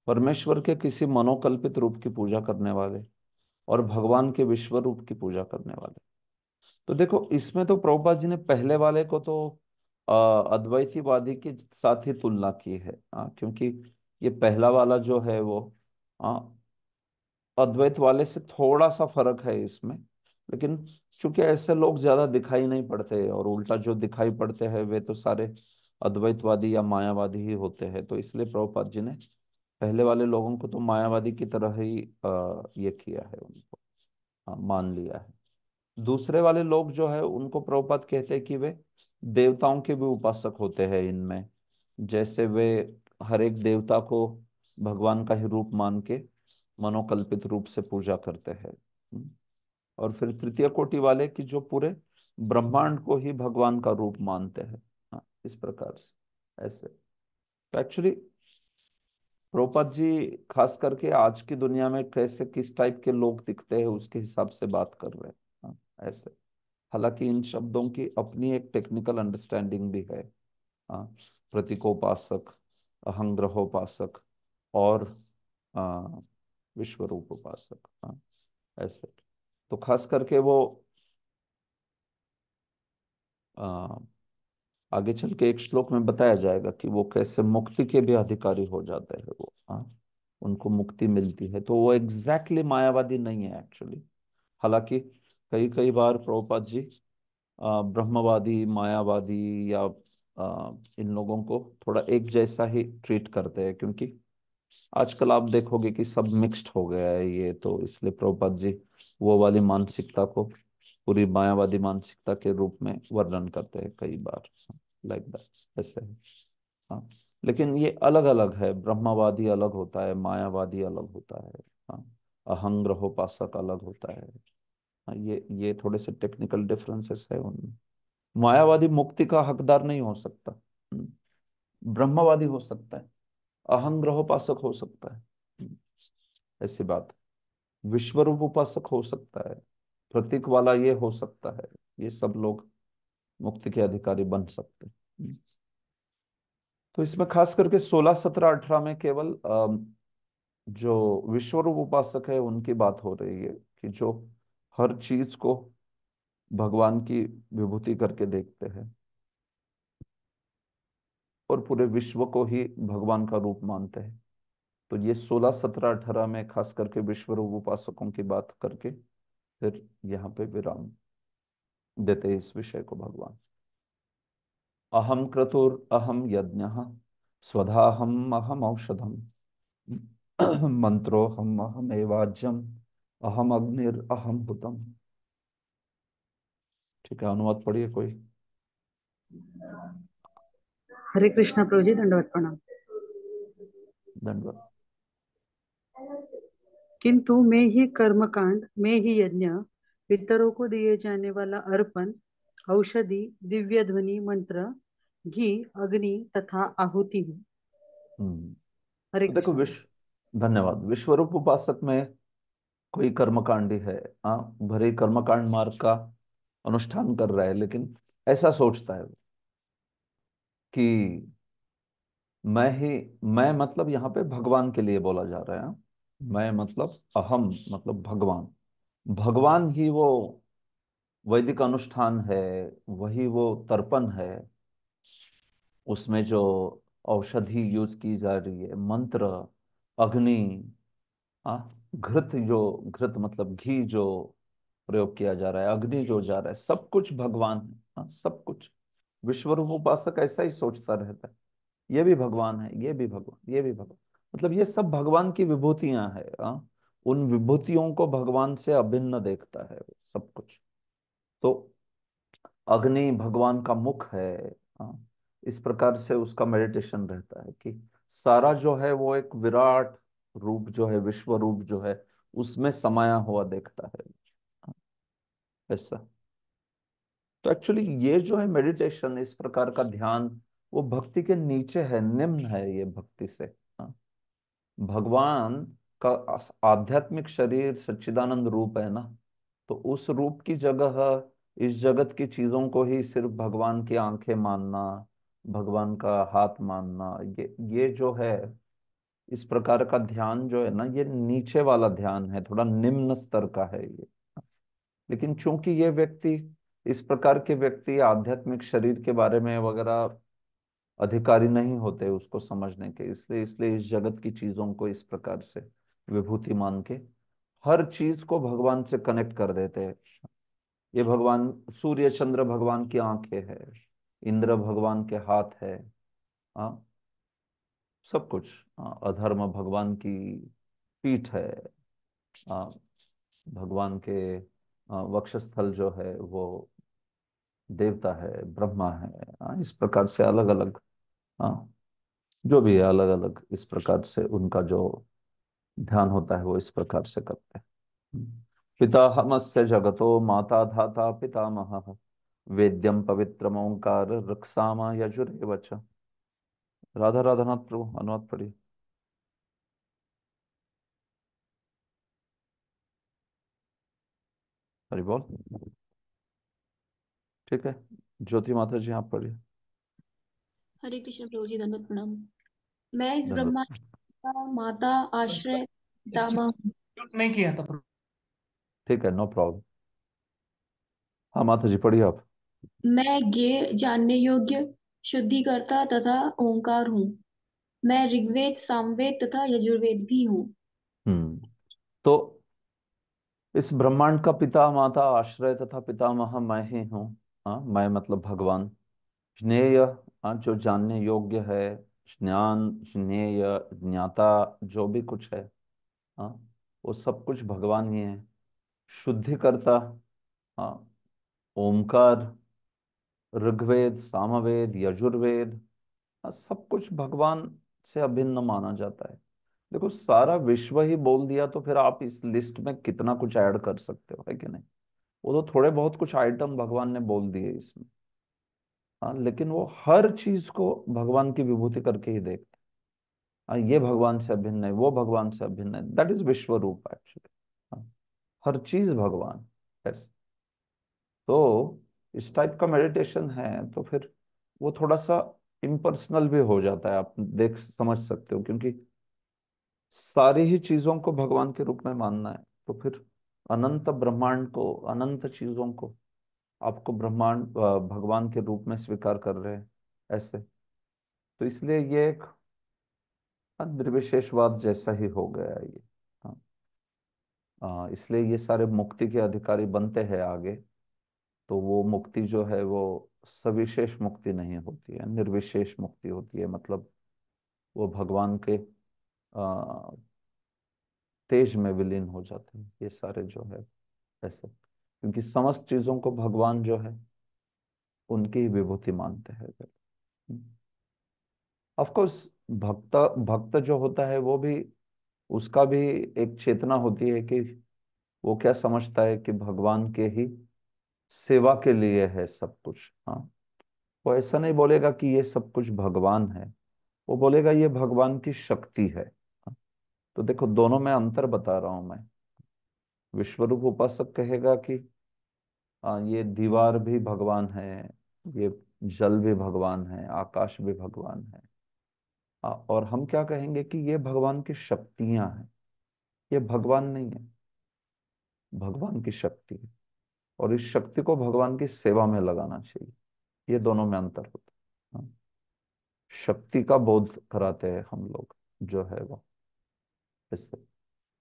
परमेश्वर के किसी मनोकल्पित रूप की पूजा करने वाले और भगवान के विश्व रूप की पूजा करने वाले तो देखो इसमें तो प्रभुपा जी ने पहले वाले को तो अद्वैतीवादी के साथ ही तुलना की है आ, क्योंकि ये पहला वाला जो है वो अद्वैत वाले से थोड़ा सा फर्क है इसमें लेकिन चूंकि ऐसे लोग ज्यादा दिखाई नहीं पड़ते और उल्टा जो दिखाई पड़ते हैं वे तो सारे अद्वैतवादी या मायावादी ही होते हैं तो इसलिए प्रभुपाद जी ने पहले वाले लोगों को तो मायावादी की तरह ही ये किया है उनको मान लिया है दूसरे वाले लोग जो है उनको प्रभुपाद कहते हैं कि वे देवताओं के भी उपासक होते हैं इनमें जैसे वे हर एक देवता को भगवान का ही रूप मान के मनोकल्पित रूप से पूजा करते हैं और फिर तृतीय कोटि वाले की जो पूरे ब्रह्मांड को ही भगवान का रूप मानते हैं हाँ, इस प्रकार से ऐसे तो एक्चुअली प्रोपत जी खास करके आज की दुनिया में कैसे किस टाइप के लोग दिखते हैं उसके हिसाब से बात कर रहे हैं हाँ, ऐसे हालांकि इन शब्दों की अपनी एक टेक्निकल अंडरस्टैंडिंग भी है हाँ, प्रतीकोपासक अहंग्रहोपासक और हाँ, विश्वरूप उपासक हाँ, ऐसे तो खास करके वो आ, आगे चल के एक श्लोक में बताया जाएगा कि वो कैसे मुक्ति के भी अधिकारी हो जाते हैं वो आ, हाँ, उनको मुक्ति मिलती है तो वो एग्जैक्टली exactly मायावादी नहीं है एक्चुअली हालांकि कई कई बार प्रभुपाद जी आ, ब्रह्मवादी मायावादी या आ, इन लोगों को थोड़ा एक जैसा ही ट्रीट करते हैं क्योंकि आजकल आप देखोगे कि सब मिक्स्ड हो गया है ये तो इसलिए प्रभुपाद जी वो वाली मानसिकता को पूरी मायावादी मानसिकता के रूप में वर्णन करते हैं कई बार लाइक दैट ऐसे है हाँ लेकिन ये अलग अलग है ब्रह्मवादी अलग होता है मायावादी अलग होता है हाँ अहंग रहोपासक अलग होता है हाँ ये ये थोड़े से टेक्निकल डिफरेंसेस है उनमें मायावादी मुक्ति का हकदार नहीं हो सकता हम्म, ब्रह्मवादी हो सकता है अहंग्रहोपासक हो सकता है हम्म, ऐसी बात विश्व रूप उपासक हो सकता है प्रतीक वाला ये हो सकता है ये सब लोग मुक्ति के अधिकारी बन सकते हैं तो इसमें खास करके 16, 17, 18 में केवल जो विश्व रूप उपासक है उनकी बात हो रही है कि जो हर चीज को भगवान की विभूति करके देखते हैं और पूरे विश्व को ही भगवान का रूप मानते हैं तो ये सोलह सत्रह अठारह में खास करके विश्व रूप उपासकों की बात करके फिर यहाँ पे विराम देते इस विषय को भगवान अहम क्रतुर अहम यज्ञ स्वधाहम अहम औषधम मंत्रोहम अहम एवाज्यम अहम अग्निर अहम हुतम ठीक है अनुवाद पढ़िए कोई हरे कृष्णा प्रभु जी दंडवत प्रणाम दंडवत किंतु मैं ही कर्मकांड मैं ही यज्ञ पितरों को दिए जाने वाला अर्पण औषधि दिव्य ध्वनि मंत्र घी अग्नि तथा आहुति हूँ हम्म। तो देखो विश्व धन्यवाद विश्वरूप उपासक में कोई कर्मकांड है आ, हाँ, भरे कर्मकांड मार्ग का अनुष्ठान कर रहा है लेकिन ऐसा सोचता है कि मैं ही मैं मतलब यहाँ पे भगवान के लिए बोला जा रहा है मैं मतलब अहम मतलब भगवान भगवान ही वो वैदिक अनुष्ठान है वही वो तर्पण है उसमें जो औषधि यूज की जा रही है मंत्र अग्नि हाँ, घृत जो घृत मतलब घी जो प्रयोग किया जा रहा है अग्नि जो जा रहा है सब कुछ भगवान है हाँ, सब कुछ विश्वरूप उपासक ऐसा ही सोचता रहता है ये भी भगवान है ये भी भगवान ये भी भगवान मतलब ये सब भगवान की विभूतियां है आ? हाँ। उन विभूतियों को भगवान से अभिन्न देखता है सब कुछ तो अग्नि भगवान का मुख है आ? हाँ। इस प्रकार से उसका मेडिटेशन रहता है कि सारा जो है वो एक विराट रूप जो है विश्व रूप जो है उसमें समाया हुआ देखता है ऐसा तो एक्चुअली ये जो है मेडिटेशन इस प्रकार का ध्यान वो भक्ति के नीचे है निम्न है ये भक्ति से भगवान का आध्यात्मिक शरीर सच्चिदानंद रूप है ना तो उस रूप की जगह इस जगत की चीजों को ही सिर्फ भगवान की आंखें मानना भगवान का हाथ मानना ये ये जो है इस प्रकार का ध्यान जो है ना ये नीचे वाला ध्यान है थोड़ा निम्न स्तर का है ये लेकिन चूंकि ये व्यक्ति इस प्रकार के व्यक्ति आध्यात्मिक शरीर के बारे में वगैरह अधिकारी नहीं होते उसको समझने के इसलिए इसलिए इस जगत की चीजों को इस प्रकार से विभूति मान के हर चीज को भगवान से कनेक्ट कर देते हैं ये भगवान सूर्य चंद्र भगवान की आंखें है इंद्र भगवान के हाथ है आ, हाँ। सब कुछ आ, हाँ, अधर्म भगवान की पीठ है आ, हाँ। भगवान के वक्षस्थल जो है वो देवता है ब्रह्मा है इस प्रकार से अलग अलग हाँ जो भी है अलग अलग इस प्रकार से उनका जो ध्यान होता है वो इस प्रकार से करते हैं पिता हमस्य जगतो माता धाता पितामह वेद्यम पवित्र ओंकार रक्षामा यजुरेव राधा राधानाथ प्रभु अनुवाद पढ़िए बोल ठीक है ज्योति माता जी आप पढ़िए हरे कृष्ण प्रभु जी धनवत प्रणाम मैं इस ब्रह्मा का माता आश्रय दामा नहीं किया था ठीक है नो प्रॉब्लम हाँ माता जी पढ़िए आप मैं गे जानने योग्य शुद्धिकर्ता तथा ओंकार हूँ मैं ऋग्वेद सामवेद तथा यजुर्वेद भी हूँ हम्म, तो इस ब्रह्मांड का पिता माता आश्रय तथा पितामह मैं ही हूँ हाँ, मैं मतलब भगवान ज्ञेय हाँ, जो जानने योग्य है ज्ञान ज्ञेय ज्ञाता जो भी कुछ है आ, हाँ, वो सब कुछ भगवान ही है शुद्धिकर्ता हाँ ओमकार ऋग्वेद सामवेद यजुर्वेद हाँ, सब कुछ भगवान से अभिन्न माना जाता है देखो सारा विश्व ही बोल दिया तो फिर आप इस लिस्ट में कितना कुछ ऐड कर सकते हो है कि नहीं वो तो थोड़े बहुत कुछ आइटम भगवान ने बोल दिए इसमें हाँ लेकिन वो हर चीज को भगवान की विभूति करके ही देखते हाँ ये भगवान से अभिन्न है वो भगवान से अभिन्न है दैट इज विश्व रूप एक्चुअली हर चीज भगवान ऐसे तो इस टाइप का मेडिटेशन है तो फिर वो थोड़ा सा इम्पर्सनल भी हो जाता है आप देख समझ सकते हो क्योंकि सारी ही चीजों को भगवान के रूप में मानना है तो फिर अनंत ब्रह्मांड को अनंत चीजों को आपको ब्रह्मांड भगवान के रूप में स्वीकार कर रहे हैं ऐसे तो इसलिए ये एक निर्विशेषवाद जैसा ही हो गया है ये हाँ। इसलिए ये सारे मुक्ति के अधिकारी बनते हैं आगे तो वो मुक्ति जो है वो सविशेष मुक्ति नहीं होती है निर्विशेष मुक्ति होती है मतलब वो भगवान के तेज में विलीन हो जाते हैं ये सारे जो है ऐसे क्योंकि समस्त चीजों को भगवान जो है उनकी ही विभूति मानते हैं ऑफकोर्स भक्त भक्त जो होता है वो भी उसका भी एक चेतना होती है कि वो क्या समझता है कि भगवान के ही सेवा के लिए है सब कुछ हाँ वो ऐसा नहीं बोलेगा कि ये सब कुछ भगवान है वो बोलेगा ये भगवान की शक्ति है हाँ। तो देखो दोनों में अंतर बता रहा हूं मैं विश्वरूप उपासक कहेगा कि आ, हाँ, ये दीवार भी भगवान है ये जल भी भगवान है आकाश भी भगवान है आ, और हम क्या कहेंगे कि ये भगवान की शक्तियां हैं ये भगवान नहीं है भगवान की शक्ति है और इस शक्ति को भगवान की सेवा में लगाना चाहिए ये दोनों में अंतर होता है हाँ। शक्ति का बोध कराते हैं हम लोग जो है वो इससे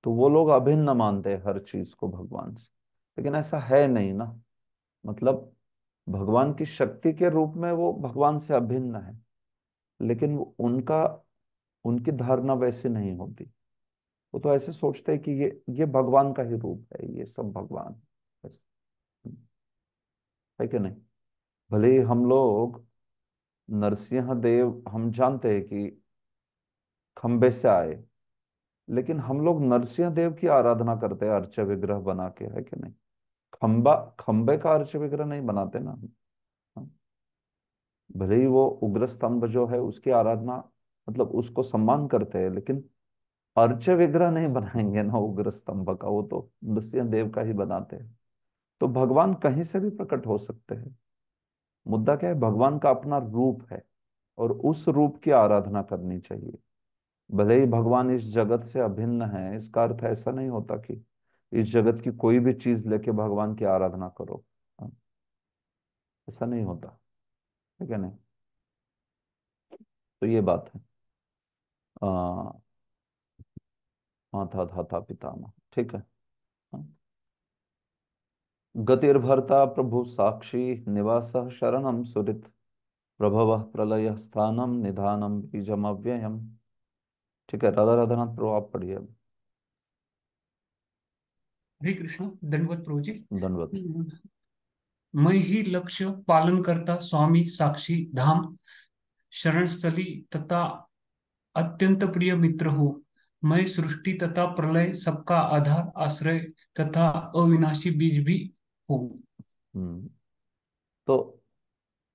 तो वो लोग अभिन्न मानते हैं हर चीज को भगवान से लेकिन ऐसा है नहीं ना मतलब भगवान की शक्ति के रूप में वो भगवान से अभिन्न है लेकिन उनका उनकी धारणा वैसे नहीं होती वो तो ऐसे सोचते हैं कि ये ये भगवान का ही रूप है ये सब भगवान है कि नहीं भले ही हम लोग नरसिंह देव हम जानते हैं कि खंबे से आए लेकिन हम लोग नरसिंह देव की आराधना करते हैं अर्च विग्रह बना के है कि नहीं खंबा खंबे का अर्च विग्रह नहीं बनाते ना हाँ। भले ही वो उग्र स्तंभ जो है उसकी आराधना मतलब उसको सम्मान करते हैं लेकिन अर्च विग्रह नहीं बनाएंगे ना उग्र स्तंभ का वो तो नृसिंह देव का ही बनाते हैं तो भगवान कहीं से भी प्रकट हो सकते हैं मुद्दा क्या है भगवान का अपना रूप है और उस रूप की आराधना करनी चाहिए भले ही भगवान इस जगत से अभिन्न है इसका अर्थ ऐसा नहीं होता कि इस जगत की कोई भी चीज लेके भगवान की आराधना करो ऐसा नहीं होता ठीक है नहीं तो ये बात है आ, माथा धाता पितामह ठीक है गतिर्भरता प्रभु साक्षी निवास शरण सुरित प्रभव प्रलय स्थानम निधानम बीजम अव्ययम ठीक है राधा राधानाथ प्रभु आप पढ़िए अब हरे कृष्ण दंडवत प्रभु जी दंडवत मैं ही लक्ष्य पालन करता स्वामी साक्षी धाम शरण स्थली तथा अत्यंत प्रिय मित्र हो मैं सृष्टि तथा प्रलय सबका आधार आश्रय तथा अविनाशी बीज भी हूँ हम्म, तो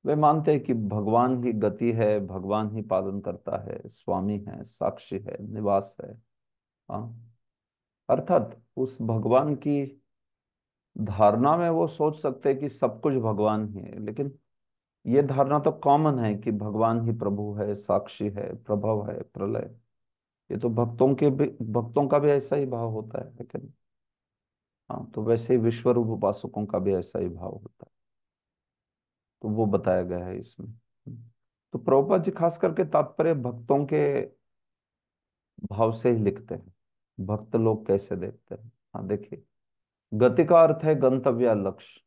वे मानते हैं कि भगवान ही गति है भगवान ही पालन करता है स्वामी है साक्षी है निवास है हाँ। अर्थात उस भगवान की धारणा में वो सोच सकते हैं कि सब कुछ भगवान ही है लेकिन ये धारणा तो कॉमन है कि भगवान ही प्रभु है साक्षी है प्रभव है प्रलय ये तो भक्तों के भी भक्तों का भी ऐसा ही भाव होता है लेकिन हाँ तो वैसे ही विश्व रूप उपासकों का भी ऐसा ही भाव होता है तो वो बताया गया है इसमें तो प्रभुपा जी खास करके तात्पर्य भक्तों के भाव से ही लिखते हैं भक्त लोग कैसे देखते हैं हाँ देखिए गति का अर्थ है गंतव्य लक्ष्य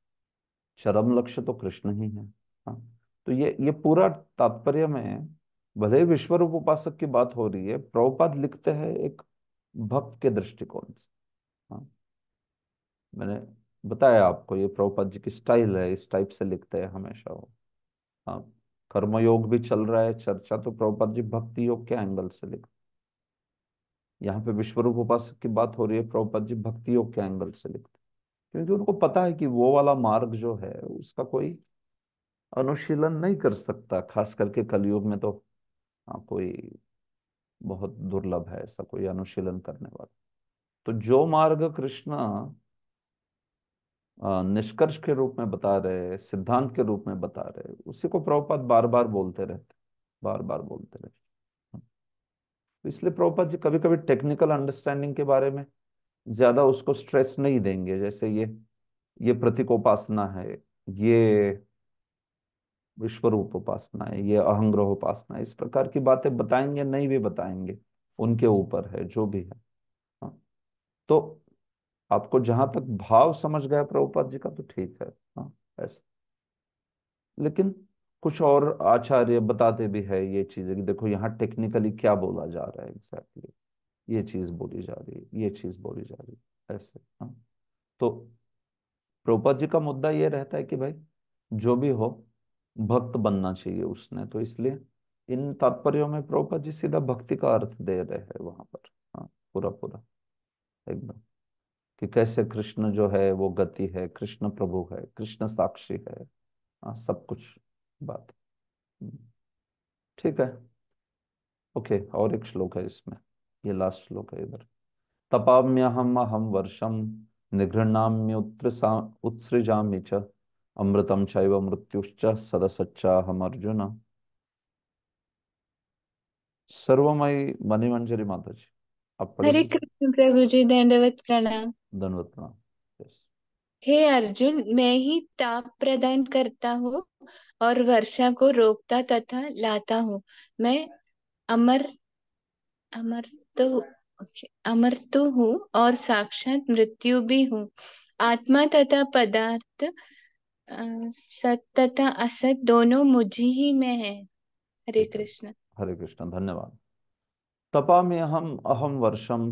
चरम लक्ष्य तो कृष्ण ही है हाँ तो ये ये पूरा तात्पर्य में भले विश्व रूप उपासक की बात हो रही है प्रभुपाद लिखते हैं एक भक्त के दृष्टिकोण से हाँ मैंने बताया आपको ये प्रभुपाद जी की स्टाइल है इस टाइप से लिखते हैं हमेशा वो हाँ कर्मयोग भी चल रहा है चर्चा तो प्रभुपाद जी भक्ति योग के एंगल से लिखते यहाँ पे विश्वरूप उपासक की बात हो रही है प्रभुपाद जी भक्ति योग के एंगल से लिखते क्योंकि उनको पता है कि वो वाला मार्ग जो है उसका कोई अनुशीलन नहीं कर सकता खास करके कलयुग में तो हाँ कोई बहुत दुर्लभ है ऐसा कोई अनुशीलन करने वाला तो जो मार्ग कृष्णा निष्कर्ष के रूप में बता रहे सिद्धांत के रूप में बता रहे उसी को प्रभुपाद बार बार बोलते रहते बार बार बोलते रहते तो इसलिए प्रभुपाद जी कभी कभी टेक्निकल अंडरस्टैंडिंग के बारे में ज्यादा उसको स्ट्रेस नहीं देंगे जैसे ये ये प्रतीकोपासना है ये विश्व रूप उपासना है ये अहंग्रह उपासना है इस प्रकार की बातें बताएंगे नहीं भी बताएंगे उनके ऊपर है जो भी है हाँ। तो आपको जहां तक भाव समझ गया प्रभुपाद जी का तो ठीक है हाँ, ऐसा लेकिन कुछ और आचार्य बताते भी है ये चीजें कि देखो यहाँ टेक्निकली क्या बोला जा रहा है एग्जैक्टली exactly. ये चीज बोली जा रही है ये चीज बोली जा रही है ऐसे हाँ तो प्रभुपाद जी का मुद्दा ये रहता है कि भाई जो भी हो भक्त बनना चाहिए उसने तो इसलिए इन तात्पर्यों में प्रभुपाद जी सीधा भक्ति का अर्थ दे रहे हैं वहां पर हाँ पूरा पूरा एकदम कि कैसे कृष्ण जो है वो गति है कृष्ण प्रभु है कृष्ण साक्षी है आ, हाँ, सब कुछ बात हम्म। ठीक है ओके और एक श्लोक है इसमें ये लास्ट श्लोक है इधर तपाम्य हम अहम वर्षम निघृणाम्युत्र उत्सृजा च अमृतम चैव मृत्युश्च हम अर्जुन सर्वमयी मणिमंजरी माता जी आप हरे प्रभु जी दंडवत प्रणाम दंडवत प्रणाम हे अर्जुन मैं ही ताप प्रदान करता हूँ और वर्षा को रोकता तथा लाता हूँ मैं अमर अमर तो अमर तो हूँ और साक्षात मृत्यु भी हूँ आत्मा तथा पदार्थ सत तथा असत दोनों मुझे ही में है हरे कृष्ण हरे कृष्ण धन्यवाद तपा में हम अहम वर्षम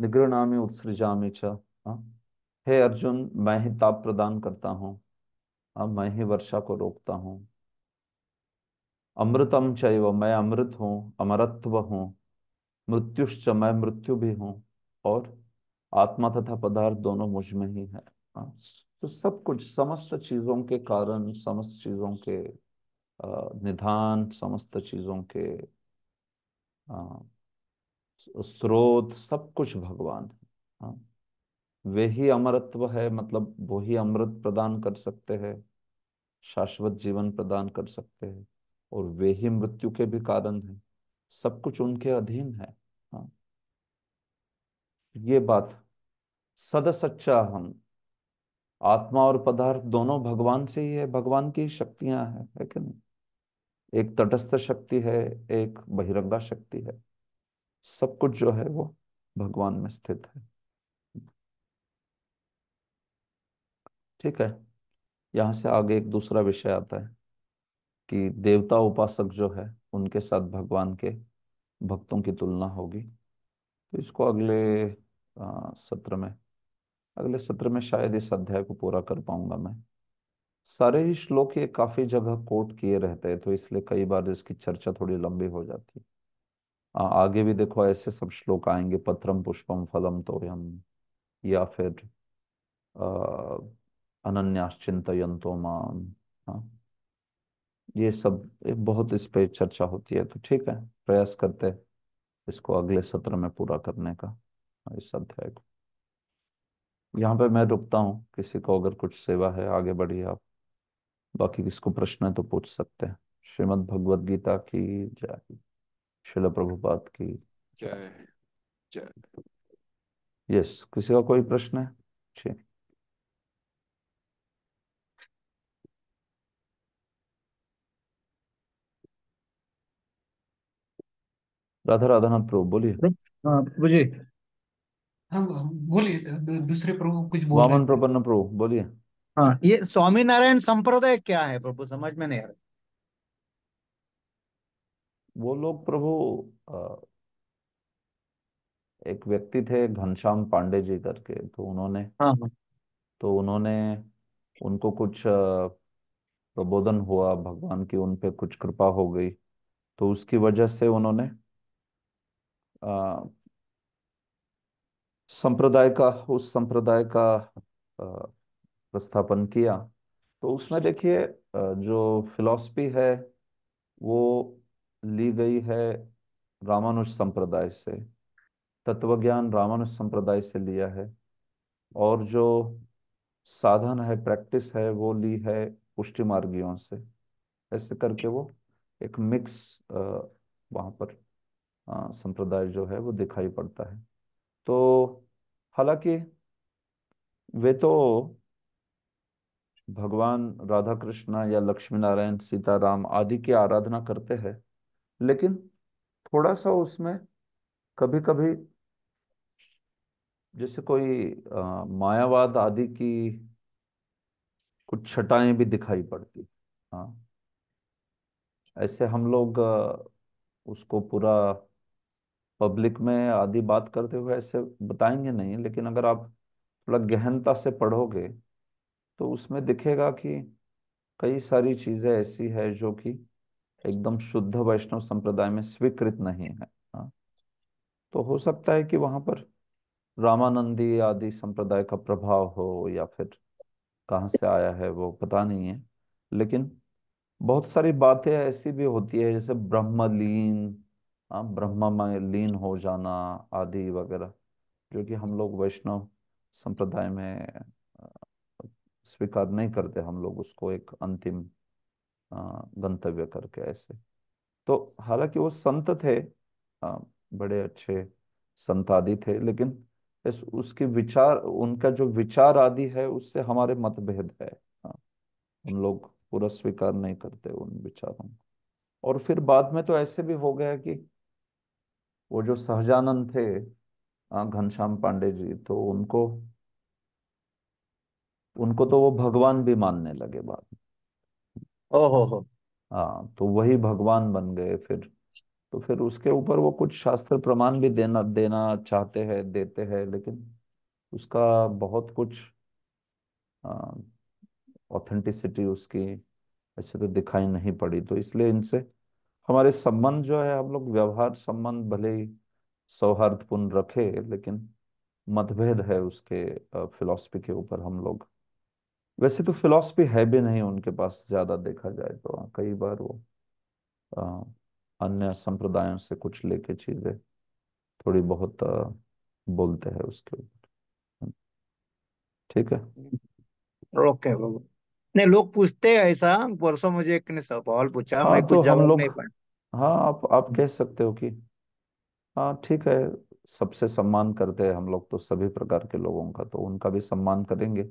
निगृणामे उत्सृजामे च हाँ। हे अर्जुन मैं ही ताप प्रदान करता हूँ हाँ, मैं ही वर्षा को रोकता हूँ अमृतम चैव मैं अमृत हूँ अमरत्व हूँ मृत्युश्च मैं मृत्यु भी हूँ और आत्मा तथा पदार्थ दोनों मुझ में ही है हाँ। तो सब कुछ समस्त चीजों के कारण समस्त चीजों के निधान समस्त चीजों के स्रोत सब कुछ भगवान है हाँ। वे ही अमरत्व है मतलब वो ही अमृत प्रदान कर सकते हैं शाश्वत जीवन प्रदान कर सकते हैं और वे ही मृत्यु के भी कारण है सब कुछ उनके अधीन है हाँ। ये बात सदसच्चा हम आत्मा और पदार्थ दोनों भगवान से ही है भगवान की शक्तियां हैं है कि नहीं एक तटस्थ शक्ति है एक बहिरंगा शक्ति है सब कुछ जो है वो भगवान में स्थित है ठीक है यहां से आगे एक दूसरा विषय आता है कि देवता उपासक जो है उनके साथ भगवान के भक्तों की तुलना होगी तो इसको अगले सत्र में अगले सत्र में शायद इस अध्याय को पूरा कर पाऊंगा मैं सारे ही श्लोक ये काफी जगह कोट किए रहते हैं तो इसलिए कई बार इसकी चर्चा थोड़ी लंबी हो जाती है आगे भी देखो ऐसे सब श्लोक आएंगे पत्रम पुष्पम फलम तोयम या फिर अनन्याश्चिंतयंतो मान हाँ। ये सब बहुत इस पे चर्चा होती है तो ठीक है प्रयास करते हैं इसको अगले सत्र में पूरा करने का इस अध्याय को यहाँ पे मैं रुकता हूँ किसी को अगर कुछ सेवा है आगे बढ़िए आप बाकी किसको प्रश्न है तो पूछ सकते हैं श्रीमद् भगवद गीता की जय शिल प्रभुपात की जय जय यस किसी का कोई प्रश्न है जी राधा नाथ प्रभु बोलिए प्रभु हाँ, जी बोलिए हाँ, दूसरे प्रभु कुछ बोल वामन प्रपन्न प्रभु बोलिए हाँ ये स्वामीनारायण संप्रदाय क्या है प्रभु समझ में नहीं आ रहा वो लोग प्रभु एक व्यक्ति थे घनश्याम पांडे जी करके तो उन्होंने हाँ, हाँ। तो उन्होंने उनको कुछ प्रबोधन हुआ भगवान की उन पे कुछ कृपा हो गई तो उसकी वजह से उन्होंने संप्रदाय का उस संप्रदाय का प्रस्थापन किया तो उसमें देखिए जो फिलॉसफी है वो ली गई है रामानुज संप्रदाय से तत्वज्ञान रामानुज संप्रदाय से लिया है और जो साधन है प्रैक्टिस है वो ली है पुष्टि मार्गियों से ऐसे करके वो एक मिक्स वहाँ पर संप्रदाय जो है वो दिखाई पड़ता है तो हालांकि वे तो भगवान राधा कृष्ण या लक्ष्मी नारायण सीताराम आदि की आराधना करते हैं लेकिन थोड़ा सा उसमें कभी कभी जैसे कोई आ, मायावाद आदि की कुछ छटाएं भी दिखाई पड़ती हाँ ऐसे हम लोग उसको पूरा पब्लिक में आदि बात करते हुए ऐसे बताएंगे नहीं लेकिन अगर आप थोड़ा गहनता से पढ़ोगे तो उसमें दिखेगा कि कई सारी चीज़ें ऐसी है जो कि एकदम शुद्ध वैष्णव संप्रदाय में स्वीकृत नहीं है हाँ। तो हो सकता है कि वहां पर रामानंदी आदि संप्रदाय का प्रभाव हो या फिर कहाँ से आया है वो पता नहीं है लेकिन बहुत सारी बातें ऐसी भी होती है जैसे ब्रह्मलीन लीन हाँ, ब्रह्म लीन हो जाना आदि वगैरह जो कि हम लोग वैष्णव संप्रदाय में स्वीकार नहीं करते हम लोग उसको एक अंतिम गंतव्य करके ऐसे तो हालांकि वो संत थे बड़े अच्छे संत आदि थे लेकिन इस उसके विचार उनका जो विचार आदि है उससे हमारे मतभेद है हम लोग पूरा स्वीकार नहीं करते उन विचारों और फिर बाद में तो ऐसे भी हो गया कि वो जो सहजानंद थे घनश्याम पांडे जी तो उनको उनको तो वो भगवान भी मानने लगे बाद में ओहो हाँ तो वही भगवान बन गए फिर तो फिर उसके ऊपर वो कुछ शास्त्र प्रमाण भी देना देना चाहते हैं देते हैं लेकिन उसका बहुत कुछ ऑथेंटिसिटी उसकी ऐसे तो दिखाई नहीं पड़ी तो इसलिए इनसे हमारे संबंध जो है हम लोग व्यवहार संबंध भले ही सौहार्दपूर्ण रखे लेकिन मतभेद है उसके फिलॉसफी के ऊपर हम लोग वैसे तो फिलॉसफी है भी नहीं उनके पास ज्यादा देखा जाए तो हाँ, कई बार वो आ, अन्य संप्रदायों से कुछ लेके चीजें थोड़ी बहुत आ, बोलते हैं उसके ऊपर ठीक है ओके बाबू नहीं लोग पूछते हैं ऐसा परसों मुझे एक ने सवाल पूछा हाँ मैं तो कुछ तो हम जवाब लोग नहीं पाया हाँ आप आप कह सकते हो कि हाँ ठीक है सबसे सम्मान करते हैं हम लोग तो सभी प्रकार के लोगों का तो उनका भी सम्मान करेंगे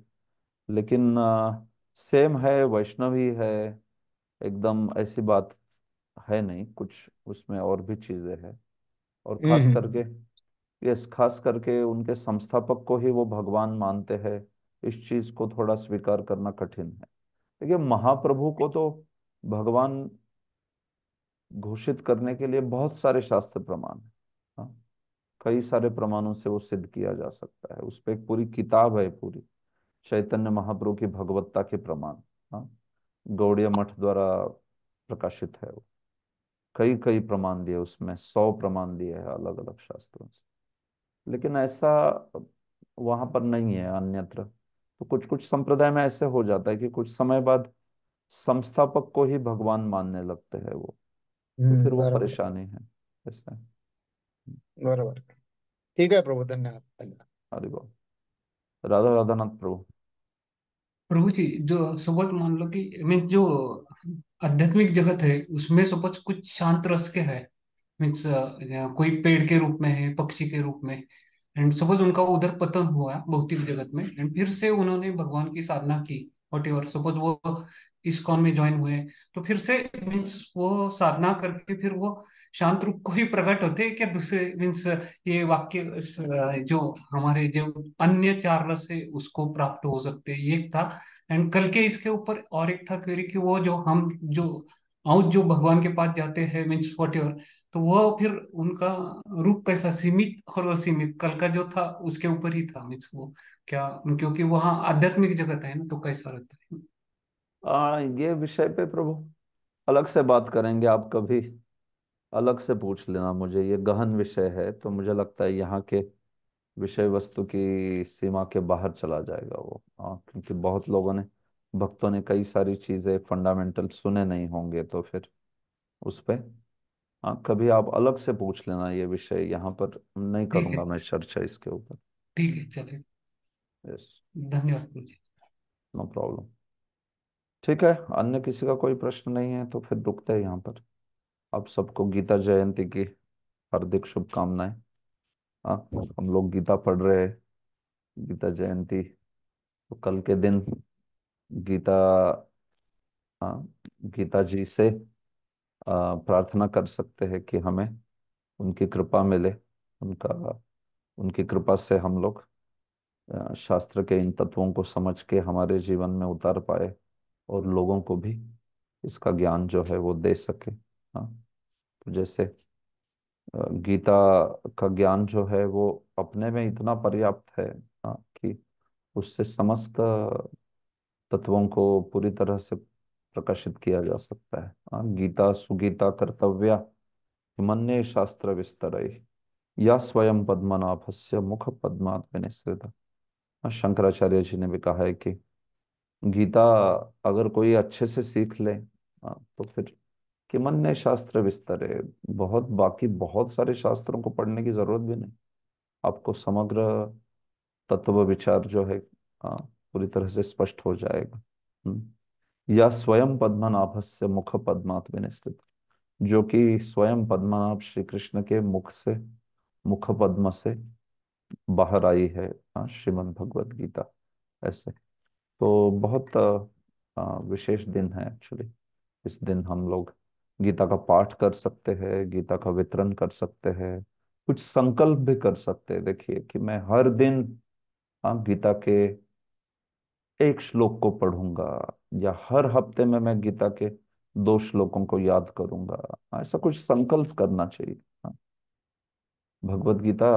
लेकिन सेम है वैष्णवी है एकदम ऐसी बात है नहीं कुछ उसमें और भी चीजें हैं और हम्म, खास हम्म, करके यस हम्म। खास करके उनके संस्थापक को ही वो भगवान मानते हैं इस चीज को थोड़ा स्वीकार करना कठिन है देखिए महाप्रभु को तो भगवान घोषित करने के लिए बहुत सारे शास्त्र प्रमाण है हाँ। कई सारे प्रमाणों से वो सिद्ध किया जा सकता है उस पर एक पूरी किताब है पूरी चैतन्य महाप्रभु की भगवत्ता के प्रमाण हाँ, गौड़िया मठ द्वारा प्रकाशित है वो कई कई प्रमाण दिए उसमें सौ प्रमाण दिए है अलग अलग शास्त्रों से लेकिन ऐसा वहां पर नहीं है अन्यत्र तो कुछ कुछ संप्रदाय में ऐसे हो जाता है कि कुछ समय बाद संस्थापक को ही भगवान मानने लगते हैं वो तो हम्म, फिर वो परेशानी है ऐसा बराबर ठीक है प्रभु धन्यवाद हरिभा राधा राधानाथ प्रभु प्रभु जी जो सपोज मान लो कि मीन जो आध्यात्मिक जगत है उसमें सपोज कुछ शांत रस के है मीन्स कोई पेड़ के रूप में है पक्षी के रूप में एंड सपोज उनका उधर पतन हुआ भौतिक जगत में एंड फिर से उन्होंने भगवान की साधना की वट एवर सपोज वो इसकॉन में ज्वाइन हुए तो फिर से मीन्स वो साधना करके फिर वो शांत रूप को ही प्रकट होते हैं क्या दूसरे मीन्स ये वाक्य जो हमारे जो अन्य चार रस है उसको प्राप्त हो सकते हैं एक था एंड कल के इसके ऊपर और एक था क्वेरी कि वो जो हम जो आउट जो भगवान के पास जाते हैं मीन्स वॉट एवर तो वो फिर उनका रूप कैसा सीमित और असीमित कल का जो था उसके ऊपर ही था मीन्स वो क्या क्योंकि वहाँ आध्यात्मिक जगत है ना तो कैसा रहता है आ, हाँ, ये विषय पे प्रभु अलग से बात करेंगे आप कभी अलग से पूछ लेना मुझे ये गहन विषय है तो मुझे लगता है यहाँ के विषय वस्तु की सीमा के बाहर चला जाएगा वो आ, हाँ, क्योंकि बहुत लोगों ने भक्तों ने कई सारी चीजें फंडामेंटल सुने नहीं होंगे तो फिर उस पर हाँ कभी आप अलग से पूछ लेना ये विषय यहाँ पर नहीं करूंगा मैं चर्चा इसके ऊपर ठीक है चलेगा यस धन्यवाद नो प्रॉब्लम ठीक है अन्य किसी का कोई प्रश्न नहीं है तो फिर रुकते हैं यहाँ पर आप सबको गीता जयंती की हार्दिक शुभकामनाएं हाँ हम लोग गीता पढ़ रहे हैं गीता जयंती तो कल के दिन गीता आ, हाँ, गीता जी से प्रार्थना कर सकते हैं कि हमें उनकी कृपा मिले उनका उनकी कृपा से हम लोग शास्त्र के इन तत्वों को समझ के हमारे जीवन में उतार पाए और लोगों को भी इसका ज्ञान जो है वो दे सके हाँ तो जैसे गीता का ज्ञान जो है वो अपने में इतना पर्याप्त है हाँ कि उससे समस्त तत्वों को पूरी तरह से प्रकाशित किया जा सकता है आ, हाँ, गीता सुगीता कर्तव्य मन्ये शास्त्र विस्तर या स्वयं पद्मनाभस्य मुख पद्मात्मनिश्रित हाँ, शंकराचार्य जी ने भी कहा है कि गीता अगर कोई अच्छे से सीख ले हाँ, तो फिर कि मन ने शास्त्र विस्तर है बहुत बाकी बहुत सारे शास्त्रों को पढ़ने की जरूरत भी नहीं आपको समग्र तत्व विचार जो है हाँ, पूरी तरह से स्पष्ट हो जाएगा हम्म। या स्वयं पद्मनाभ से मुख पद्मात्म स्थित जो कि स्वयं पद्मनाभ श्री कृष्ण के मुख से मुख पद्म से बाहर आई है हाँ, श्रीमद भगवद गीता ऐसे तो बहुत विशेष दिन है एक्चुअली इस दिन हम लोग गीता का पाठ कर सकते हैं गीता का वितरण कर सकते हैं कुछ संकल्प भी कर सकते हैं देखिए कि मैं हर दिन गीता के एक श्लोक को पढ़ूंगा या हर हफ्ते में मैं गीता के दो श्लोकों को याद करूंगा ऐसा कुछ संकल्प करना चाहिए हाँ। भगवत गीता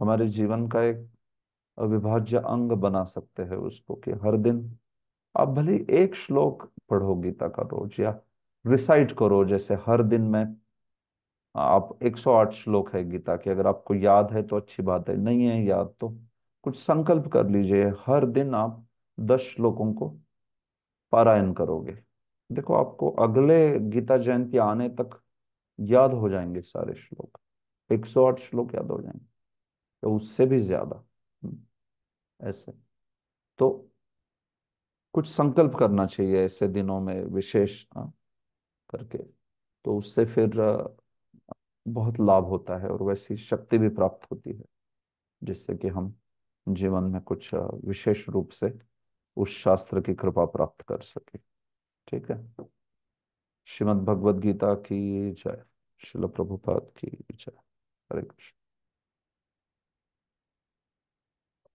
हमारे जीवन का एक अविभाज्य अंग बना सकते हैं उसको कि हर दिन आप भले एक श्लोक पढ़ो गीता का रोज या रिसाइट करो जैसे हर दिन में आप 108 श्लोक है गीता के अगर आपको याद है तो अच्छी बात है नहीं है याद तो कुछ संकल्प कर लीजिए हर दिन आप दस श्लोकों को पारायण करोगे देखो आपको अगले गीता जयंती आने तक याद हो जाएंगे सारे श्लोक 108 श्लोक याद हो जाएंगे तो उससे भी ज्यादा ऐसे तो कुछ संकल्प करना चाहिए ऐसे दिनों में विशेष हाँ, करके तो उससे फिर बहुत लाभ होता है और वैसी शक्ति भी प्राप्त होती है जिससे कि हम जीवन में कुछ विशेष रूप से उस शास्त्र की कृपा प्राप्त कर सके ठीक है श्रीमद भगवद गीता की जय शिल प्रभुपाद की जय हरे कृष्ण